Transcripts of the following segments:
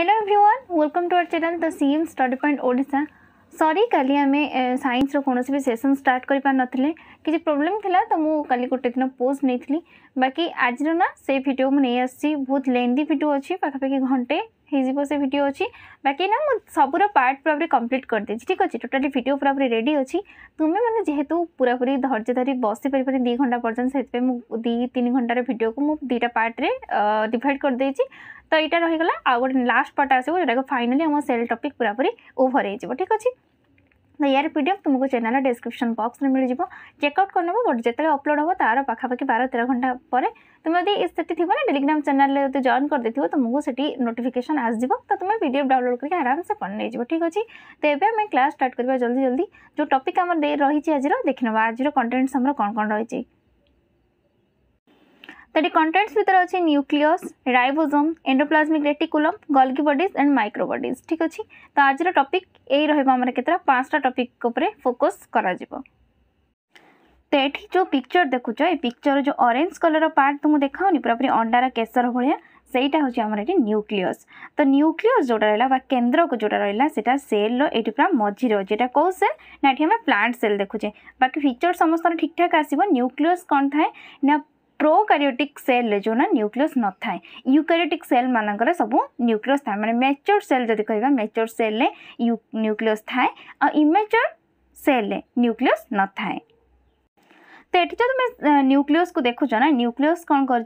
Hello everyone welcome to our channel the CM study point Odisha सरी काली आम sense कौन भी सेसन स्टार्ट कर पार करें कि प्रोब्लेम थी तो मुझे कल गोटे दिन पोस्ट नहीं थी बाकी आज ना से भिड मुझे आसी बहुत लेंदी भिड अच्छी पाखापाखि घंटे हो से भिड अच्छी बाकी ना मुझे सबूर पार्ट पूरा कम्प्लीट कर दे ठीक अच्छे टोटाली भिड पूरा पूरी रेडी अच्छी तुम्हें मैंने जेहतु पूरा पूरी धर्ज धरी बसी पार दी घंटा पर्यटन से दी तीन घंटार भिड को मुझे दुईटा पार्ट्रे डिड करदे তো এইটা রহিগলা আউ গোটে লাস্ট পার্ট আসবে যেটাকে ফাইনালি আমার সেল টপিক পুরাপুরি ওভর হয়ে ঠিক আছে ইয়ার পি ডি এফ তুমକୁ ଚ୍ୟାନେଲ ଡେସ୍କ୍ରିପସନ୍ ବକ୍ସରେ ମିଳିଯିବ ଚେକ୍ଆଉଟ୍ କରିନେବ ବଟ୍ ଯେତେବେଳେ ଅପଲୋଡ଼ ହେବ ତା'ର ପାଖାପାଖି ବାର ତେର ଘଣ୍ଟା ପରେ ତୁମେ ଯଦି ସେଠି ଥିବ ନା ଟେଲିଗ୍ରାମ ଚ୍ୟାନେଲରେ ଯଦି ଜଏନ୍ କରିଦେଇଥିବ ତୁମକୁ ସେଠି ନୋଟିଫିକେସନ୍ ଆସିଯିବ ତ ତୁମେ ପି ଡି ଏଫ୍ ଡାଉନଲୋଡ଼ କରିକି ଆରାମସେ ପଢ଼ି ନେଇଯିବ ଠିକ୍ ଅଛି ତ ଏବେ ଆମେ କ୍ଲାସ୍ ଷ୍ଟାର୍ଟ କରିବା ଜଲ୍ଦି ଜଲ୍ଦି ଯେଉଁ ଟପିକ୍ ଆମର ରହିଛି ଆଜିର ଦେଖିନେବା ଆଜିର କଣ୍ଟେଣ୍ଟସ୍ ଆମର କ'ଣ କ'ଣ ରହିଛି that the contents ভিতরে আছে nucleus ribosome endoplasmic reticulum Golgi bodies and microbodies ঠিক আছে তো আজর টপিক এই রহব আমার কেতটা পাঁচটা টপিক উপরে ফোকস করা যাব তো এটি যে পিকচর দেখুছ এই পিকচর যে অরেঞ্জ কলর পার্ট তুমি দেখাওনি পুরাপুরি অন্ডার কেশর ভଳିଆ ସେଇଟା ହେଉଛି ଆମର ଏଠି ନ୍ୟୁକ୍ଲିୟସ୍ ତ ନ୍ୟୁକ୍ଲିୟସ୍ ଯେଉଁଟା ରହିଲା ବା କେନ୍ଦ୍ରକୁ ଯେଉଁଟା ରହିଲା ସେଇଟା ସେଲ୍ର ଏଇଠି ପୁରା ମଝିରେ ଅଛି ଏଇଟା କେଉଁ ସେଲ୍ ନା ଏଠି ଆମେ ପ୍ଲାଣ୍ଟ ସେଲ୍ ଦେଖୁଛେ ବାକି ଫିଚର୍ ସମସ୍ତଙ୍କର ଠିକ୍ଠାକ୍ ଆସିବ ନ୍ୟୁକ୍ଲିୟସ୍ କ'ଣ ଥାଏ ନା प्रोकारिटिक सेल रे जो ना न्यूक्लियस न था यूकारिटिक सेल मानक सब न्यूक्लियस था मैंने मैच्योर सेल जो कह मैच्योर सेल न्यूक्लियस थाए और इमेच्योर सेल न्यूक्लियस न था तो ये जो तुम न्यूक्लियस को देखु ना न्यूक्लियस कौन कर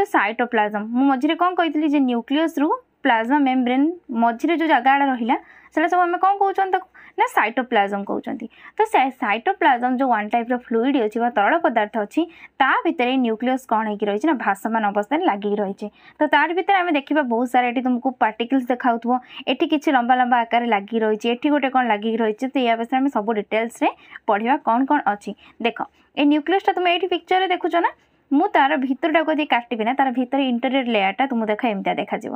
जो सैटोप्लाजम मु मझे कौन कही न्यूक्लियस रू प्लाज्मा मेम्ब्रेन मझे जो जगह रहा सब कौन कौन तक ନା ସାଇଟୋପ୍ଲାଜମ୍ କହୁଛନ୍ତି ତ ସେ ସାଇଟୋପ୍ଲାଜମ୍ ଯେଉଁ ୱାନ୍ ଟାଇପ୍ର ଫ୍ଲୁଇଡ୍ ଅଛି ବା ତରଳ ପଦାର୍ଥ ଅଛି ତା ଭିତରେ ନ୍ୟୁକ୍ଲିୟସ୍ କ'ଣ ହେଇକି ରହିଛି ନା ଭାସମାନ ଅବସ୍ଥାରେ ଲାଗିକି ରହିଛି ତ ତାରି ଭିତରେ ଆମେ ଦେଖିବା ବହୁତ ସାରା ଏଠି ତୁମକୁ ପାର୍ଟିକଲ୍ସ ଦେଖାଉଥିବ ଏଠି କିଛି ଲମ୍ବା ଲମ୍ବା ଆକାରରେ ଲାଗିକି ରହିଛି ଏଠି ଗୋଟେ କ'ଣ ଲାଗିକି ରହିଛି ତ ଏହା ବିଷୟରେ ଆମେ ସବୁ ଡିଟେଲ୍ସରେ ପଢ଼ିବା କ'ଣ କ'ଣ ଅଛି ଦେଖ ଏ ନ୍ୟୁକ୍ଲିୟସ୍ଟା ତୁମେ ଏଇଠି ପିକ୍ଚର୍ରେ ଦେଖୁଛ ନା ମୁଁ ତାର ଭିତରଟାକୁ ଯଦି କାଟିବି ନା ତାର ଭିତରେ ଇଣ୍ଟରିୟର ଲେୟାରଟା ତୁମକୁ ଦେଖ ଏମିତିଆ ଦେଖାଯିବ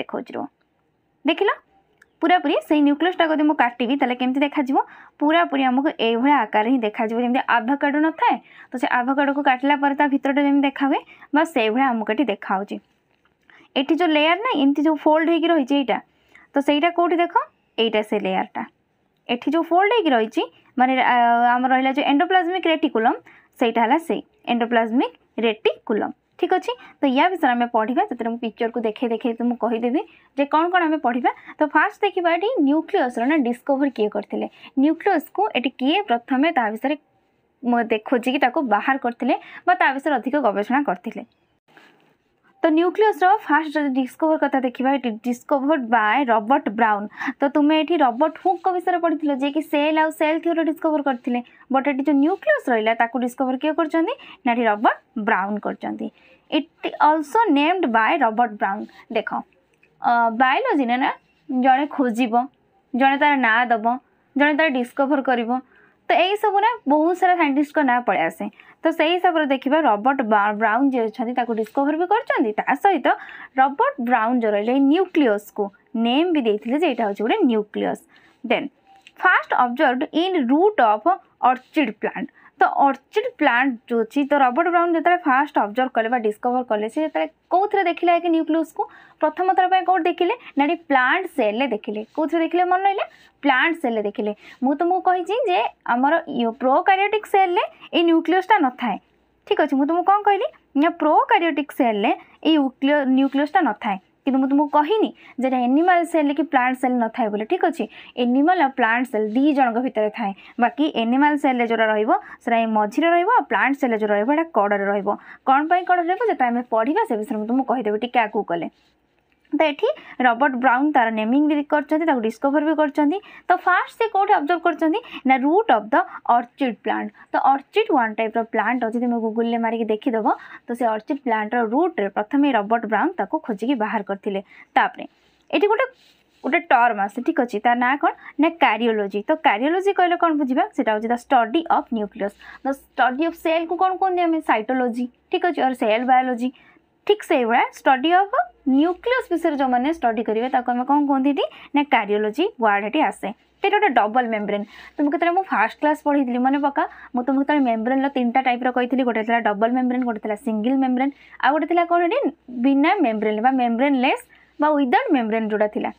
ଦେଖାଉଛି ରୁହ ଦେଖିଲ पूरा पूरी से न्यूक्लियसटा जब काटी काटबी तेल केमी देखा पूरा पूरी आमको यही आकार ही देखा जमी आभकाडो न था तो से आभकाडो को काटला भितरटा जमी देखा हुए बस से आमको ये देखा ये जो लेयार ना एम जो फोल्ड हो रही है यहाँ तो सहीटा कौटी देख यहीटा से लेयारटा ये जो फोल्ड होकर रही मान आम रहा जो एंडोप्लाज्मिक रेटिकुलम से एंडोप्लाज्मिक रेटिकुलम ঠিক ଅଛି ତ ୟା ବିଷୟରେ ଆମେ ପଢ଼ିବା ସେଥିରେ ମୁଁ ପିକ୍ଚରକୁ ଦେଖେଇ ଦେଖେଇ ମୁଁ କହିଦେବି ଯେ କ'ଣ କ'ଣ ଆମେ ପଢ଼ିବା ତ ଫାର୍ଷ୍ଟ ଦେଖିବା ଏଠି ନ୍ୟୁକ୍ଲିୟସ୍ର ନା ଡିସ୍କଭର କିଏ କରିଥିଲେ ନ୍ୟୁକ୍ଲିୟସ୍କୁ ଏଠି କିଏ ପ୍ରଥମେ ତା ବିଷୟରେ ଖୋଜିକି ତାକୁ ବାହାର କରିଥିଲେ ବା ତା ବିଷୟରେ ଅଧିକ ଗବେଷଣା କରିଥିଲେ ତ ନ୍ୟୁକ୍ଲିୟସର ଫାଷ୍ଟ ଯଦି ଡିସ୍କଭର କଥା ଦେଖିବା it discovered by Robert Brown ତ ତୁମେ ଏଠି ରବର୍ଟ ହୁକ୍ଙ୍କ ବିଷୟରେ ପଢ଼ିଥିଲ ଯିଏକି ସେଲ୍ ଆଉ ସେଲ୍ ଥିଓରି ଡିସ୍କଭର କରିଥିଲେ ବଟ୍ ଏଠି ଯେଉଁ ନ୍ୟୁକ୍ଲିୟସ୍ ରହିଲା ତାକୁ ଡିସ୍କଭର କିଏ କରିଛନ୍ତି ନା ଏଠି ରବର୍ଟ ବ୍ରାଉନ୍ କରିଛନ୍ତି it also named by Robert Brown ଦେଖ ବାୟୋଲୋଜିରେ ନା ଜଣେ ଖୋଜିବ ଜଣେ ତା'ର ନାଁ ଦେବ ଜଣେ ତା'ର ଡିସ୍କଭର କରିବ ତ ଏଇସବୁ ନା ବହୁତ ସାରା ସାଇଣ୍ଟିଷ୍ଟଙ୍କ ନାଁ ପଳେଇ ଆସେ ତ ସେଇ ହିସାବରେ ଦେଖିବା ରବର୍ଟ ବ୍ରାଉନ୍ ଯିଏ ଅଛନ୍ତି ତାକୁ ଡିସ୍କଭର ବି କରିଛନ୍ତି ତା ସହିତ ରବର୍ଟ ବ୍ରାଉନ୍ ଯେଉଁ ରହିଲେ ଏଇ ନ୍ୟୁକ୍ଲିୟସ୍କୁ ନେମ୍ ବି ଦେଇଥିଲେ ଯେ ଏଇଟା ହେଉଛି ଗୋଟେ nucleus then first observed in root of orchid plant ତ ଅର୍ଚିଡ୍ ପ୍ଲାଣ୍ଟ ଯେଉଁ ଅଛି ତ ରବର୍ଟ ବ୍ରାଉନ୍ ଯେତେବେଳେ ଫାର୍ଷ୍ଟ ଅବଜର୍ଭ କଲେ ବା ଡିସ୍କଭର୍ କଲେ ସେ ଯେତେବେଳେ କେଉଁଥିରେ ଦେଖିଲେ କି ନ୍ୟୁକ୍ଲିୟସ୍କୁ ପ୍ରଥମ ଥର ପାଇଁ କେଉଁଠି ଦେଖିଲେ ନା ଏଠି ପ୍ଲାଣ୍ଟ ସେଲ୍ରେ ଦେଖିଲେ କେଉଁଥିରେ ଦେଖିଲେ ମନେ ରହିଲା ପ୍ଲାଣ୍ଟ ସେଲ୍ରେ ଦେଖିଲେ ମୁଁ ତ ମୁଁ କହିଛି ଯେ ଆମର ପ୍ରୋକାରିଓଟିକ୍ ସେଲ୍ରେ ଏଇ ନ୍ୟୁକ୍ଲିୟସ୍ଟା ନଥାଏ ଠିକ୍ ଅଛି ମୁଁ ତୁମକୁ କ'ଣ କହିଲି ନା ପ୍ରୋକାରିଓଟିକ୍ ସେଲ୍ରେ ଏଇ ନ୍ୟୁକ୍ଲିୟସ୍ଟା ନଥାଏ কিন্তু ମୁଁ ତୁମକୁ କହିନି ଯେଟା ଏନିମାଲ୍ ସେଲ୍ କି ପ୍ଲାଣ୍ଟ ସେଲ୍ ନଥାଏ ବୋଲି ଠିକ୍ ଅଛି ଏନିମାଲ୍ ଆଉ ପ୍ଲାଣ୍ଟ ସେଲ୍ ଦୁଇ ଜଣଙ୍କ ଭିତରେ ଥାଏ ବାକି ଏନିମାଲ୍ ସେଲ୍ରେ ଯେଉଁଟା ରହିବ ସେଟା ଏ ମଝିରେ ରହିବ ଆଉ ପ୍ଲାଣ୍ଟ ସେଲ୍ରେ ଯେଉଁ ରହିବ ଏଇଟା କଡ଼ରେ ରହିବ କ'ଣ ପାଇଁ କଡ଼ରେ ରହିବ ଯେତେବେଳେ ଆମେ ପଢ଼ିବା ସେ ବିଷୟରେ ମୁଁ ତୁମକୁ କହିଦେବି ଟିକେ ଆଗକୁ ଗଲେ तो ये रबर्ट ब्राउन तार नेमिंग भी कर डिस्कभर भी कर तो फास्ट से कौटे अब्जर्व करना root of the orchid plant तो अर्चिड वन टाइप प्लांट अच्छी तुम्हें गुगुल मारिकी मारिक तो से अर्चिड प्लांट रुट्रे प्रथम रबर्ट ब्राउन ताको खोजिकी बाहर करते ये गोटे गोटे टर्म आसे ठीक अच्छे तार ना कौन ना कारीोलोजी तो कारीोलोजी कहले कौन बुझा से स्टडी अफ न्यूक्लीयस तो स्टडी अफ सेल को कौन कहते हैं सैटोलोजी ठीक अच्छे और सेल बायोलोजी ठीक से भाया स्टडी अफ ନ୍ୟୁକ୍ଲିୟସ୍ ବିଷୟରେ ଯେଉଁମାନେ ଷ୍ଟଡି କରିବେ ତାକୁ ଆମେ କ'ଣ କୁହନ୍ତି ଏଠି ନା କାରିଓଲୋଜି ୱାର୍ଡ଼ ଏଠି ଆସେ ସେଇଟା ଗୋଟେ ଡବଲ୍ ମେମ୍ବ୍ରେନ୍ ତୁମକୁ କେତେବେଳେ ମୁଁ ଫାର୍ଷ୍ଟ କ୍ଲାସ୍ ପଢ଼ିଥିଲି ମନେ ପକା ମୁଁ ତୁମକୁ ଯେତେବେଳେ ମେମ୍ବ୍ରେନ୍ର ତିନିଟା ଟାଇପ୍ର କହିଥିଲି ଗୋଟେ ଥିଲା ଡବଲ୍ ମେମ୍ବ୍ରେନ୍ ଗୋଟେ ଥିଲା ସିଙ୍ଗିଲ୍ ମେମ୍ବ୍ରେନ୍ ଆଉ ଗୋଟେ ଥିଲା କ'ଣ ଏଠି ବିନା ମେମ୍ବ୍ରେନ୍ ବା ମେମ୍ବ୍ରେନ୍ ଲେସ୍ ବା উইদাউট ମେମ୍ବ୍ରେନ୍ ଯେଉଁଟା ଥିଲା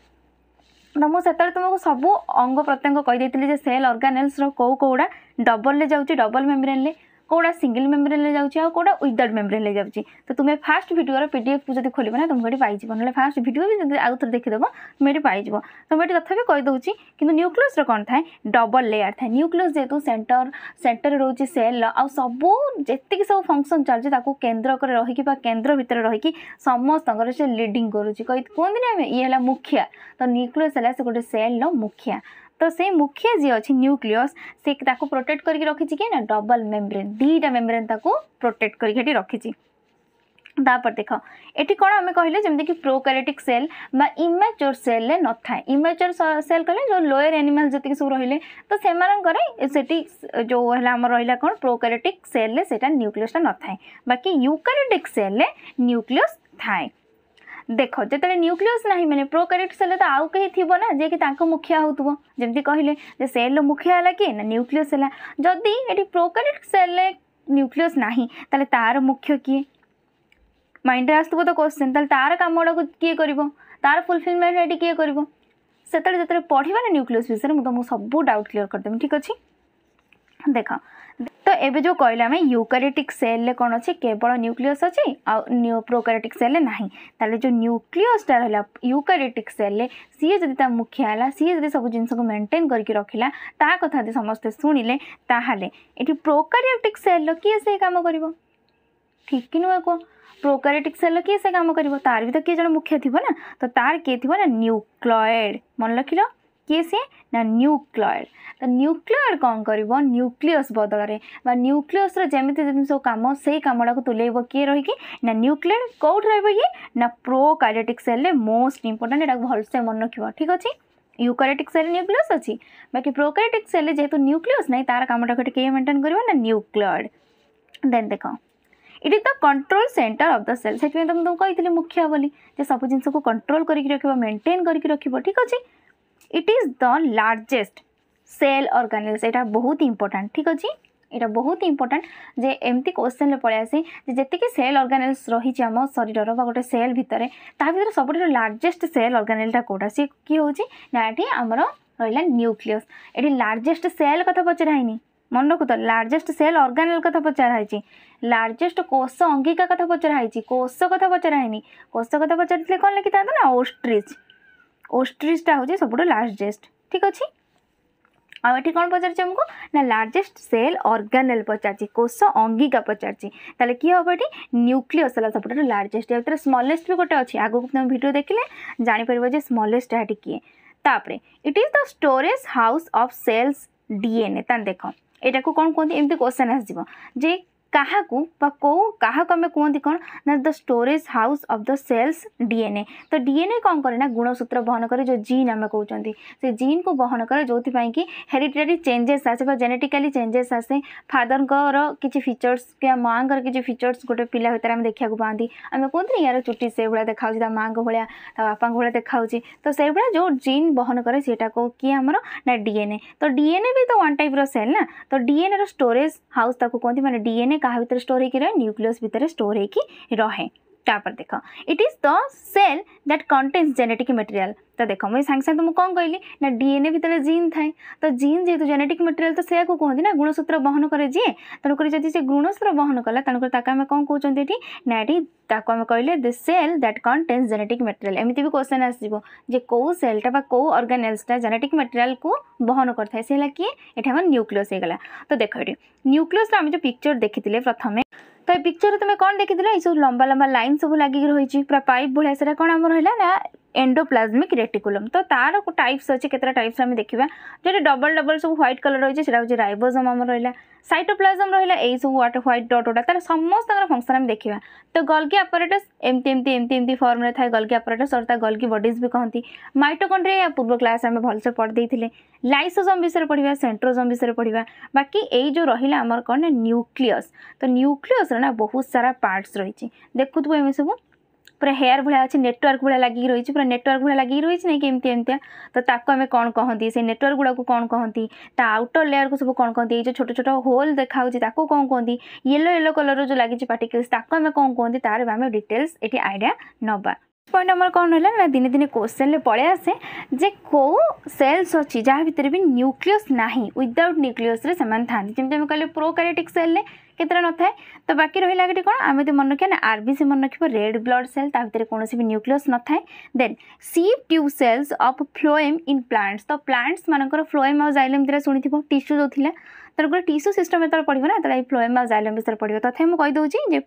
ତ ମୁଁ ସେତେବେଳେ ତୁମକୁ ସବୁ ଅଙ୍ଗ ପ୍ରତ୍ୟଙ୍ଗ କହିଦେଇଥିଲି ଯେ ସେଲ୍ ଅର୍ଗାନେଲ୍ସର କେଉଁ କେଉଁଟା ଡବଲ୍ରେ ଯାଉଛି ଡବଲ୍ ମେମ୍ବ୍ରେନ୍ରେ कौटा सिंगल मेमोरी ले जाऊँच आउ कौटा विदाउट मेमोरी ले जाऊँच तो तुम्हें फास्ट भिडर पी डीएफ जब खोल ना तुमको पाइव ना फास्ट भिडियो भी आउ थे देखीदेव तुम ये पाइव तुम ये तथा कहीदे कि न्यूक्लियस कौन था डबल लेयार था न्यूक्लियस जेहतु सेंटर सेन्टर रोज सेल आउ सब जी सब फंक्शन चलती केन्द्र कर रही केन्द्र भितर रही समस्त से लिडिंग करुच्ची कहते हैं ये मुखिया तो न्यूक्लीयस है से गोटे सेल रुखिया तो से मुख्य जी अच्छे न्यूक्लियस से प्रोटेक्ट करके रखी कि ना डबल मेम्ब्रेन दुईटा मेम्ब्रेन प्रोटेक्ट करके रखी ତାପରେ ଦେଖ ଏଠି କ'ଣ ଆମେ କହିଲେ ଯେମିତିକି ପ୍ରୋକାରିଟିକ୍ ସେଲ୍ ବା ଇମାଚୋର୍ ସେଲ୍ରେ ନଥାଏ ଇମାଚୋର୍ ସେଲ୍ କହିଲେ ଯେଉଁ ଲୋୟର୍ ଆନିମାଲ୍ ଯେତିକି ସବୁ ରହିଲେ ତ ସେମାନଙ୍କର ସେଠି ଯେଉଁ ହେଲା ଆମର ରହିଲା କ'ଣ ପ୍ରୋକାରିଟିକ୍ ସେଲ୍ରେ ସେଇଟା ନ୍ୟୁକ୍ଲିୟସ୍ଟା ନଥାଏ ବାକି ୟୁକାରିଟିକ୍ ସେଲ୍ରେ ନ୍ୟୁକ୍ଲିୟସ୍ ଥାଏ ଦେଖ ଯେତେବେଳେ ନ୍ୟୁକ୍ଲିୟସ୍ ନାହିଁ ମାନେ ପ୍ରୋ କାରିଓଟ୍ ସେଲ୍ ତ ଆଉ କେହି ଥିବ ନା ଯିଏକି ତାଙ୍କ ମୁଖିଆ ହେଉଥିବ ଯେମିତି କହିଲେ ଯେ ସେଲ୍ର ମୁଖିଆ ହେଲା କିଏ ନା ନ୍ୟୁକ୍ଲିୟସ୍ ହେଲା ଯଦି ଏଠି ପ୍ରୋ କାରିଓଟ୍ ସେଲ୍ରେ ନ୍ୟୁକ୍ଲିୟସ୍ ନାହିଁ ତାହେଲେ ତା'ର ମୁଖ୍ୟ କିଏ ମାଇଣ୍ଡରେ ଆସୁଥିବ ତ କୋଶ୍ଚିନ୍ ତାହେଲେ ତା'ର କାମଟାକୁ କିଏ କରିବ ତା'ର ଫୁଲଫିଲମେଣ୍ଟ ଏଠି କିଏ କରିବ ସେତେବେଳେ ଯେତେବେଳେ ପଢ଼ିବା ନା ନ୍ୟୁକ୍ଲିୟସ୍ ବିଷୟରେ ମୁଁ ତୁମକୁ ସବୁ ଡାଉଟ୍ କ୍ଲିୟର୍ କରିଦେବି ଠିକ୍ ଅଛି ଦେଖ ତ ଏବେ ଯେଉଁ କହିଲେ ଆମେ ୟୁକାରିଟିକ୍ ସେଲ୍ରେ କ'ଣ ଅଛି କେବଳ ନ୍ୟୁକ୍ଲିୟସ୍ ଅଛି ଆଉ ପ୍ରୋକାରିଟିକ୍ ସେଲ୍ରେ ନାହିଁ ତାହେଲେ ଯେଉଁ ନ୍ୟୁକ୍ଲିୟସ୍ଟା ରହିଲା ୟୁକାରିଟିକ୍ ସେଲ୍ରେ ସିଏ ଯଦି ତା ମୁଖ୍ୟ ହେଲା ସିଏ ଯଦି ସବୁ ଜିନିଷକୁ ମେଣ୍ଟେନ୍ କରିକି ରଖିଲା ତା କଥା ଯଦି ସମସ୍ତେ ଶୁଣିଲେ ତାହେଲେ ଏଠି ପ୍ରୋକାରିଟିକ୍ ସେଲ୍ର କିଏ ସେ କାମ କରିବ ଠିକ୍ କି ନୁହେଁ କୁହ ପ୍ରୋକାରିଟିକ୍ ସେଲ୍ର କିଏ ସେ କାମ କରିବ ତାର ବି ତ କିଏ ଜଣେ ମୁଖ୍ୟ ଥିବ ନା ତ ତାର କିଏ ଥିବ ନା ନ୍ୟୁକ୍ଲଏଡ଼୍ ମନେ ରଖିଲ किए सी ना न्यूक्लयड तो न्यूक्लयड कौन करूक्लीयस बदल न्यूक्लीयस जमी जमी सब कम से कमटा को तुलेब किए रही ना न्यूक्लीयर कौट रही है ना prokaryotic cell most important ये से मन रख ठीक अच्छे यूकारेटिक सेल न्यूक्लीयस अच्छी बाकी प्रोकारेटिक सेल जेहतु न्यूक्लीयस ना तार कमटा किए मेन्टेन कर ना देन देख it is the control centre of the cell से तुमको कही मुखिया बोली सब जिनको कंट्रोल करके रख मेन्टेन करके रख ठीक अच्छे it is the largest cell organelle ସେଇଟା ବହୁତ ଇମ୍ପୋର୍ଟାଣ୍ଟ ଠିକ୍ ଅଛି ଏଇଟା ବହୁତ ଇମ୍ପୋର୍ଟାଣ୍ଟ ଯେ ଏମିତି କୋଶ୍ଚିନ୍ରେ ପଳେଇ ଆସେ ଯେ ଯେତିକି ସେଲ୍ ଅର୍ଗାନେଲ୍ସ ରହିଛି ଆମ ଶରୀରର ବା ଗୋଟେ ସେଲ୍ ଭିତରେ ତା ଭିତରେ ସବୁଠାରୁ ଲାର୍ଜେଷ୍ଟ ସେଲ୍ ଅର୍ଗାନେଲ୍ଟା କେଉଁଟା ସିଏ କିଏ ହେଉଛି ନା ଏଠି ଆମର ରହିଲା ନ୍ୟୁକ୍ଲିୟସ୍ ଏଠି ଲାର୍ଜେଷ୍ଟ ସେଲ୍ କଥା ପଚରା ହେଇନି মনে রাখো তো লার্জেস্ট সেল অর্গানেল কথা পচরা হয়েছে লার্জেস্ট কোষ অঙ্গিকা কথা পচরা হয়েছে কোষ কথা পচরা হয়নি কোষ কথা পচারিলে কন লিখি থাকে না ওস্ট্রিচ ଓଷ୍ଟ୍ରିଜ୍ଟା ହେଉଛି ସବୁଠୁ ଲାର୍ଜେଷ୍ଟ ଠିକ୍ ଅଛି ଆଉ ଏଠି କ'ଣ ପଚାରିଛି ଆମକୁ ନା ଲାର୍ଜେଷ୍ଟ ସେଲ୍ ଅର୍ଗାନେଲ୍ ପଚାରିଛି କୋଷ ଅଙ୍ଗିକା ପଚାରିଛି ତାହେଲେ କିଏ ହେବ ଏଠି ନ୍ୟୁକ୍ଲିୟସ୍ ହେଲା ସବୁଠାରୁ ଲାର୍ଜେଷ୍ଟ ୟା ଭିତରେ ସ୍ମଲେଷ୍ଟ ବି ଗୋଟେ ଅଛି ଆଗକୁ ତୁମେ ଭିଡ଼ିଓ ଦେଖିଲେ ଜାଣିପାରିବ ଯେ ସ୍ମଲେଷ୍ଟ ଏହାଠି କିଏ ତାପରେ it is the storage house of cells DNA ତାହେଲେ ଦେଖ ଏଇଟାକୁ କ'ଣ କୁହନ୍ତି ଏମିତି କ୍ୱେଶ୍ଚନ୍ ଆସିଯିବ ଯେ क्या कौ क्या आम कहते कौन ना the storage house of the cells DNA तो डीएनए कौन कैर ना गुणसूत्र बहन कैर जो जीन आम कौन से जीन को बहन कैर जो कि हेरीटेरी चेंजेस आसे जेनेटिकाली चेंजेस आसे फादर किसी फिचर्स कि माँ कि फिचर्स गोटे पिला भितर आम देखा पाती आम कहते यार चुट्टी से भाया देखा ता माँ भाया बापा भाया देखा तो से भाया जो जीन बहन कैर सीटा किए आम ना डीएनए तो डीएनए भी तो वन टाइप र सेल ना तो डीएनए रोरेज हाउस कहते मैंने डीएनए कहा भर स्टोर होकर रहे न्यूक्लियस भितर स्टोर होकर रहे টা পর দেখো it is the cell that contains genetic material তো দেখো মই সাংসা তোম কো কইলি না ডিএনএ ভিতর জিন থাই তো জিন যেতু জেনেটিক ম্যাটেরিয়াল তো সেয়া কো কোহি না গুণসূত্র বহন করে জি তন করে যে যে গুণসূত্র বহন করলা তন কো তাক আমি কোহচন্তি নাড়ি তাক আমি কইলে this cell that contains genetic material এমতিবি কোশ্চেন আসিবো যে কো সেল টা বা কো অর্গানেলস টা জেনেটিক ম্যাটেরিয়াল কো বহন করতা হে সেলা কি এটা হল নিউক্লিয়াস হে গলা তো দেখো এ নিউক্লিয়াস আমি তো পিকচার দেখি তলে প্রথম তো ଏ ପିକ୍ଚରରେ ତୁମେ କ'ଣ ଦେଖିଥିଲ ଏଇ ସବୁ ଲମ୍ବା ଲମ୍ବା ଲାଇନ୍ ସବୁ ଲାଗିକି ରହିଛି ପୁରା ପାଇପ୍ ଭଳିଆ ସେଟା କ'ଣ ଆମର ହେଲା ନା एंडोप्लाज्मिक रेटिकुलम तो तार टाइप्स अच्छे कतेटा टाइप्स आम देखा जो डबल डबल सब ह्वैट कलर रही है सीटा रईबोजम आम रहा सैटोप्लाजम रहा यही सब व्हाट ह्वैट डट गुटा तर समस्त फंक्शन आम देखा तो गल्गी अपरेटस एमती एमती एमती फर्म्रे था गल्गी अपरेटस और गल्गी बडीज भी कहते माइटोकंड्रिया पूर्व क्लास आम भलसे देते लाइसोजम विषय में पढ़ा सेट्रोजम विषय में पढ़ा बाकी ये रहा आमर कौन न्यूक्लीयस तो न्यूक्लीयस ना बहुत सारा पार्टस रही देखु एम सबू ପୁରା ହେୟାର ଭଳିଆ ଅଛି ନେଟୱାର୍କ ଭଳିଆ ଲାଗିକି ରହିଛି ପୁରା ନେଟୱାର୍କ ଭଳିଆ ଲାଗିକି ରହିଛି ନାହିଁ କେମିତି ଏମିତିଆ ତ ତାକୁ ଆମେ କ'ଣ କହନ୍ତି ସେ ନେଟୱାର୍କ ଗୁଡ଼ାକୁ କ'ଣ କହନ୍ତି ତା ଆଉଟର ଲେୟାରକୁ ସବୁ କ'ଣ କହନ୍ତି ଏଇ ଯେଉଁ ଛୋଟ ଛୋଟ ହୋଲ୍ ଦେଖାହେଉଛି ତାକୁ କ'ଣ କହନ୍ତି ୟେଲୋ ୟେଲୋ କଲର୍ର ଯେଉଁ ଲାଗିଛି ପାର୍ଟିକଲ୍ସ ତାକୁ ଆମେ କ'ଣ କହନ୍ତି ତା'ର ଆମେ ଡିଟେଲ୍ସ ଏଠି ଆଇଡ଼ିଆ ନେବା ପଏଣ୍ଟ ଆମର କ'ଣ ରହିଲା ନା ଦିନେ ଦିନେ କୋଶ୍ଚେନ୍ରେ ପଳେଇ ଆସେ ଯେ କେଉଁ ସେଲ୍ସ ଅଛି ଯାହା ଭିତରେ ବି ନ୍ୟୁକ୍ଲିୟସ୍ ନାହିଁ ୱିଦାଉଟ୍ ନ୍ୟୁକ୍ଲିୟସ୍ରେ ସେମାନେ ଥାଆନ୍ତି ଯେମିତି ଆମେ କହିଲେ ପ୍ରୋକାରିଟିକ୍ ସେଲ୍ରେ କେତେଟା ନଥାଏ ତ ବାକି ରହିଲା ଏଠି କ'ଣ ଆମେ ଯଦି ମନେ ରଖିବା ନା ଆର୍ବିସି ମନେ ରଖିବ ରେଡ୍ ବ୍ଲଡ୍ ସେଲ୍ ତା ଭିତରେ କୌଣସି ବି ନ୍ୟୁକ୍ଲିୟସ୍ ନଥାଏ then sieve tube cells of phloem in plants ତ ପ୍ଲାଣ୍ଟସ୍ମାନଙ୍କର ଫ୍ଲୋଏମ୍ ଆଉ ଜାଇଲେମ୍ ଦୁଇଟା ଶୁଣିଥିବ ଟିସ୍ୟୁ ଯେଉଁ ଥିଲା ତାର ଗୋଟେ ଟିସ୍ୟୁ ସିଷ୍ଟମ୍ ଯେତେବେଳେ ପଡ଼ିବ ନା ତାହେଲେ ଏଇ ଫ୍ଲୋଏମ୍ ଆଉ ଜାଇଲେମ୍ ବିଷୟରେ ପଡ଼ିବ ତଥାପି ମୁଁ କହିଦେଉଛି ଯେ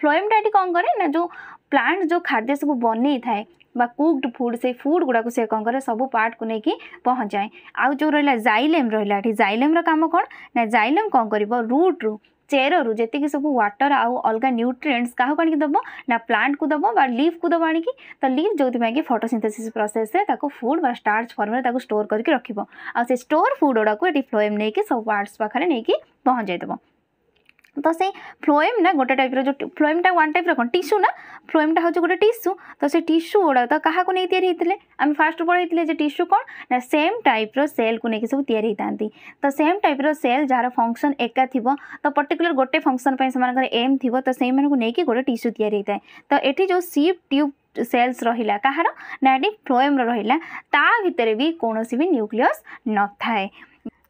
ଫ୍ଲୋଏମ୍ଟା ଏଠି କ'ଣ କରେ ନା ଯେଉଁ ପ୍ଲାଣ୍ଟ ଯେଉଁ ଖାଦ୍ୟ ସବୁ ବନେଇଥାଏ বা কুকড ফুড সেই ফুড গুড়া সে কম করে সব পার্ট কু নেই পৌঁছায় আউ যে রহলা জাইলেম রহলা এটি জাইলেম্র কাম কোণ না জাইলেম কম করব রুট রু चेररू जी सब व्टर आउ अलग न्यूट्रिएंट्स क्या आँख दब ना प्लांट को दब लिफ को दब आणिक तो लिफ जो कि फटोसींथेसि प्रोसेस फुड व स्टार्च फर्म स्टोर करके रखे आ स्टोर फुड गुड़ाक फ्लोएम नहीं कि सब वार्डस पाखे नहीं कि पहुँचाई दबा তো সেই ফ্লোয়েম না গোটে টাইপর যে ফ্লোয়েমটা ওয়ান টাইপর কোণ টিস্যু না ফ্লোয়েমটা হচ্ছে গোটে টিস্যু তো সেই টিস্যু গুড়া তো কাহা নেই তৈরি হয়েছে আমি ফার্স্ট পড়াইলে যে টিস্যু কোণ না সেম টাইপর সেল কু নেই সব তৈরি হয়ে তো সেম টাইপর সেল যার ফংশন একা থিব তো পর্টিকুলার গোটে ফংশন সে এম থিব তো সেই নেই গোটে টিস্যু তৈরি হয়ে তো এটি যে সিপ টিউব ସେଲ୍ସ ରହିଲା କାହାର ନା ଏଠି ଫ୍ଲୋଏମ୍ର ରହିଲା ତା ଭିତରେ ବି କୌଣସି ବି ନ୍ୟୁକ୍ଲିୟସ୍ ନଥାଏ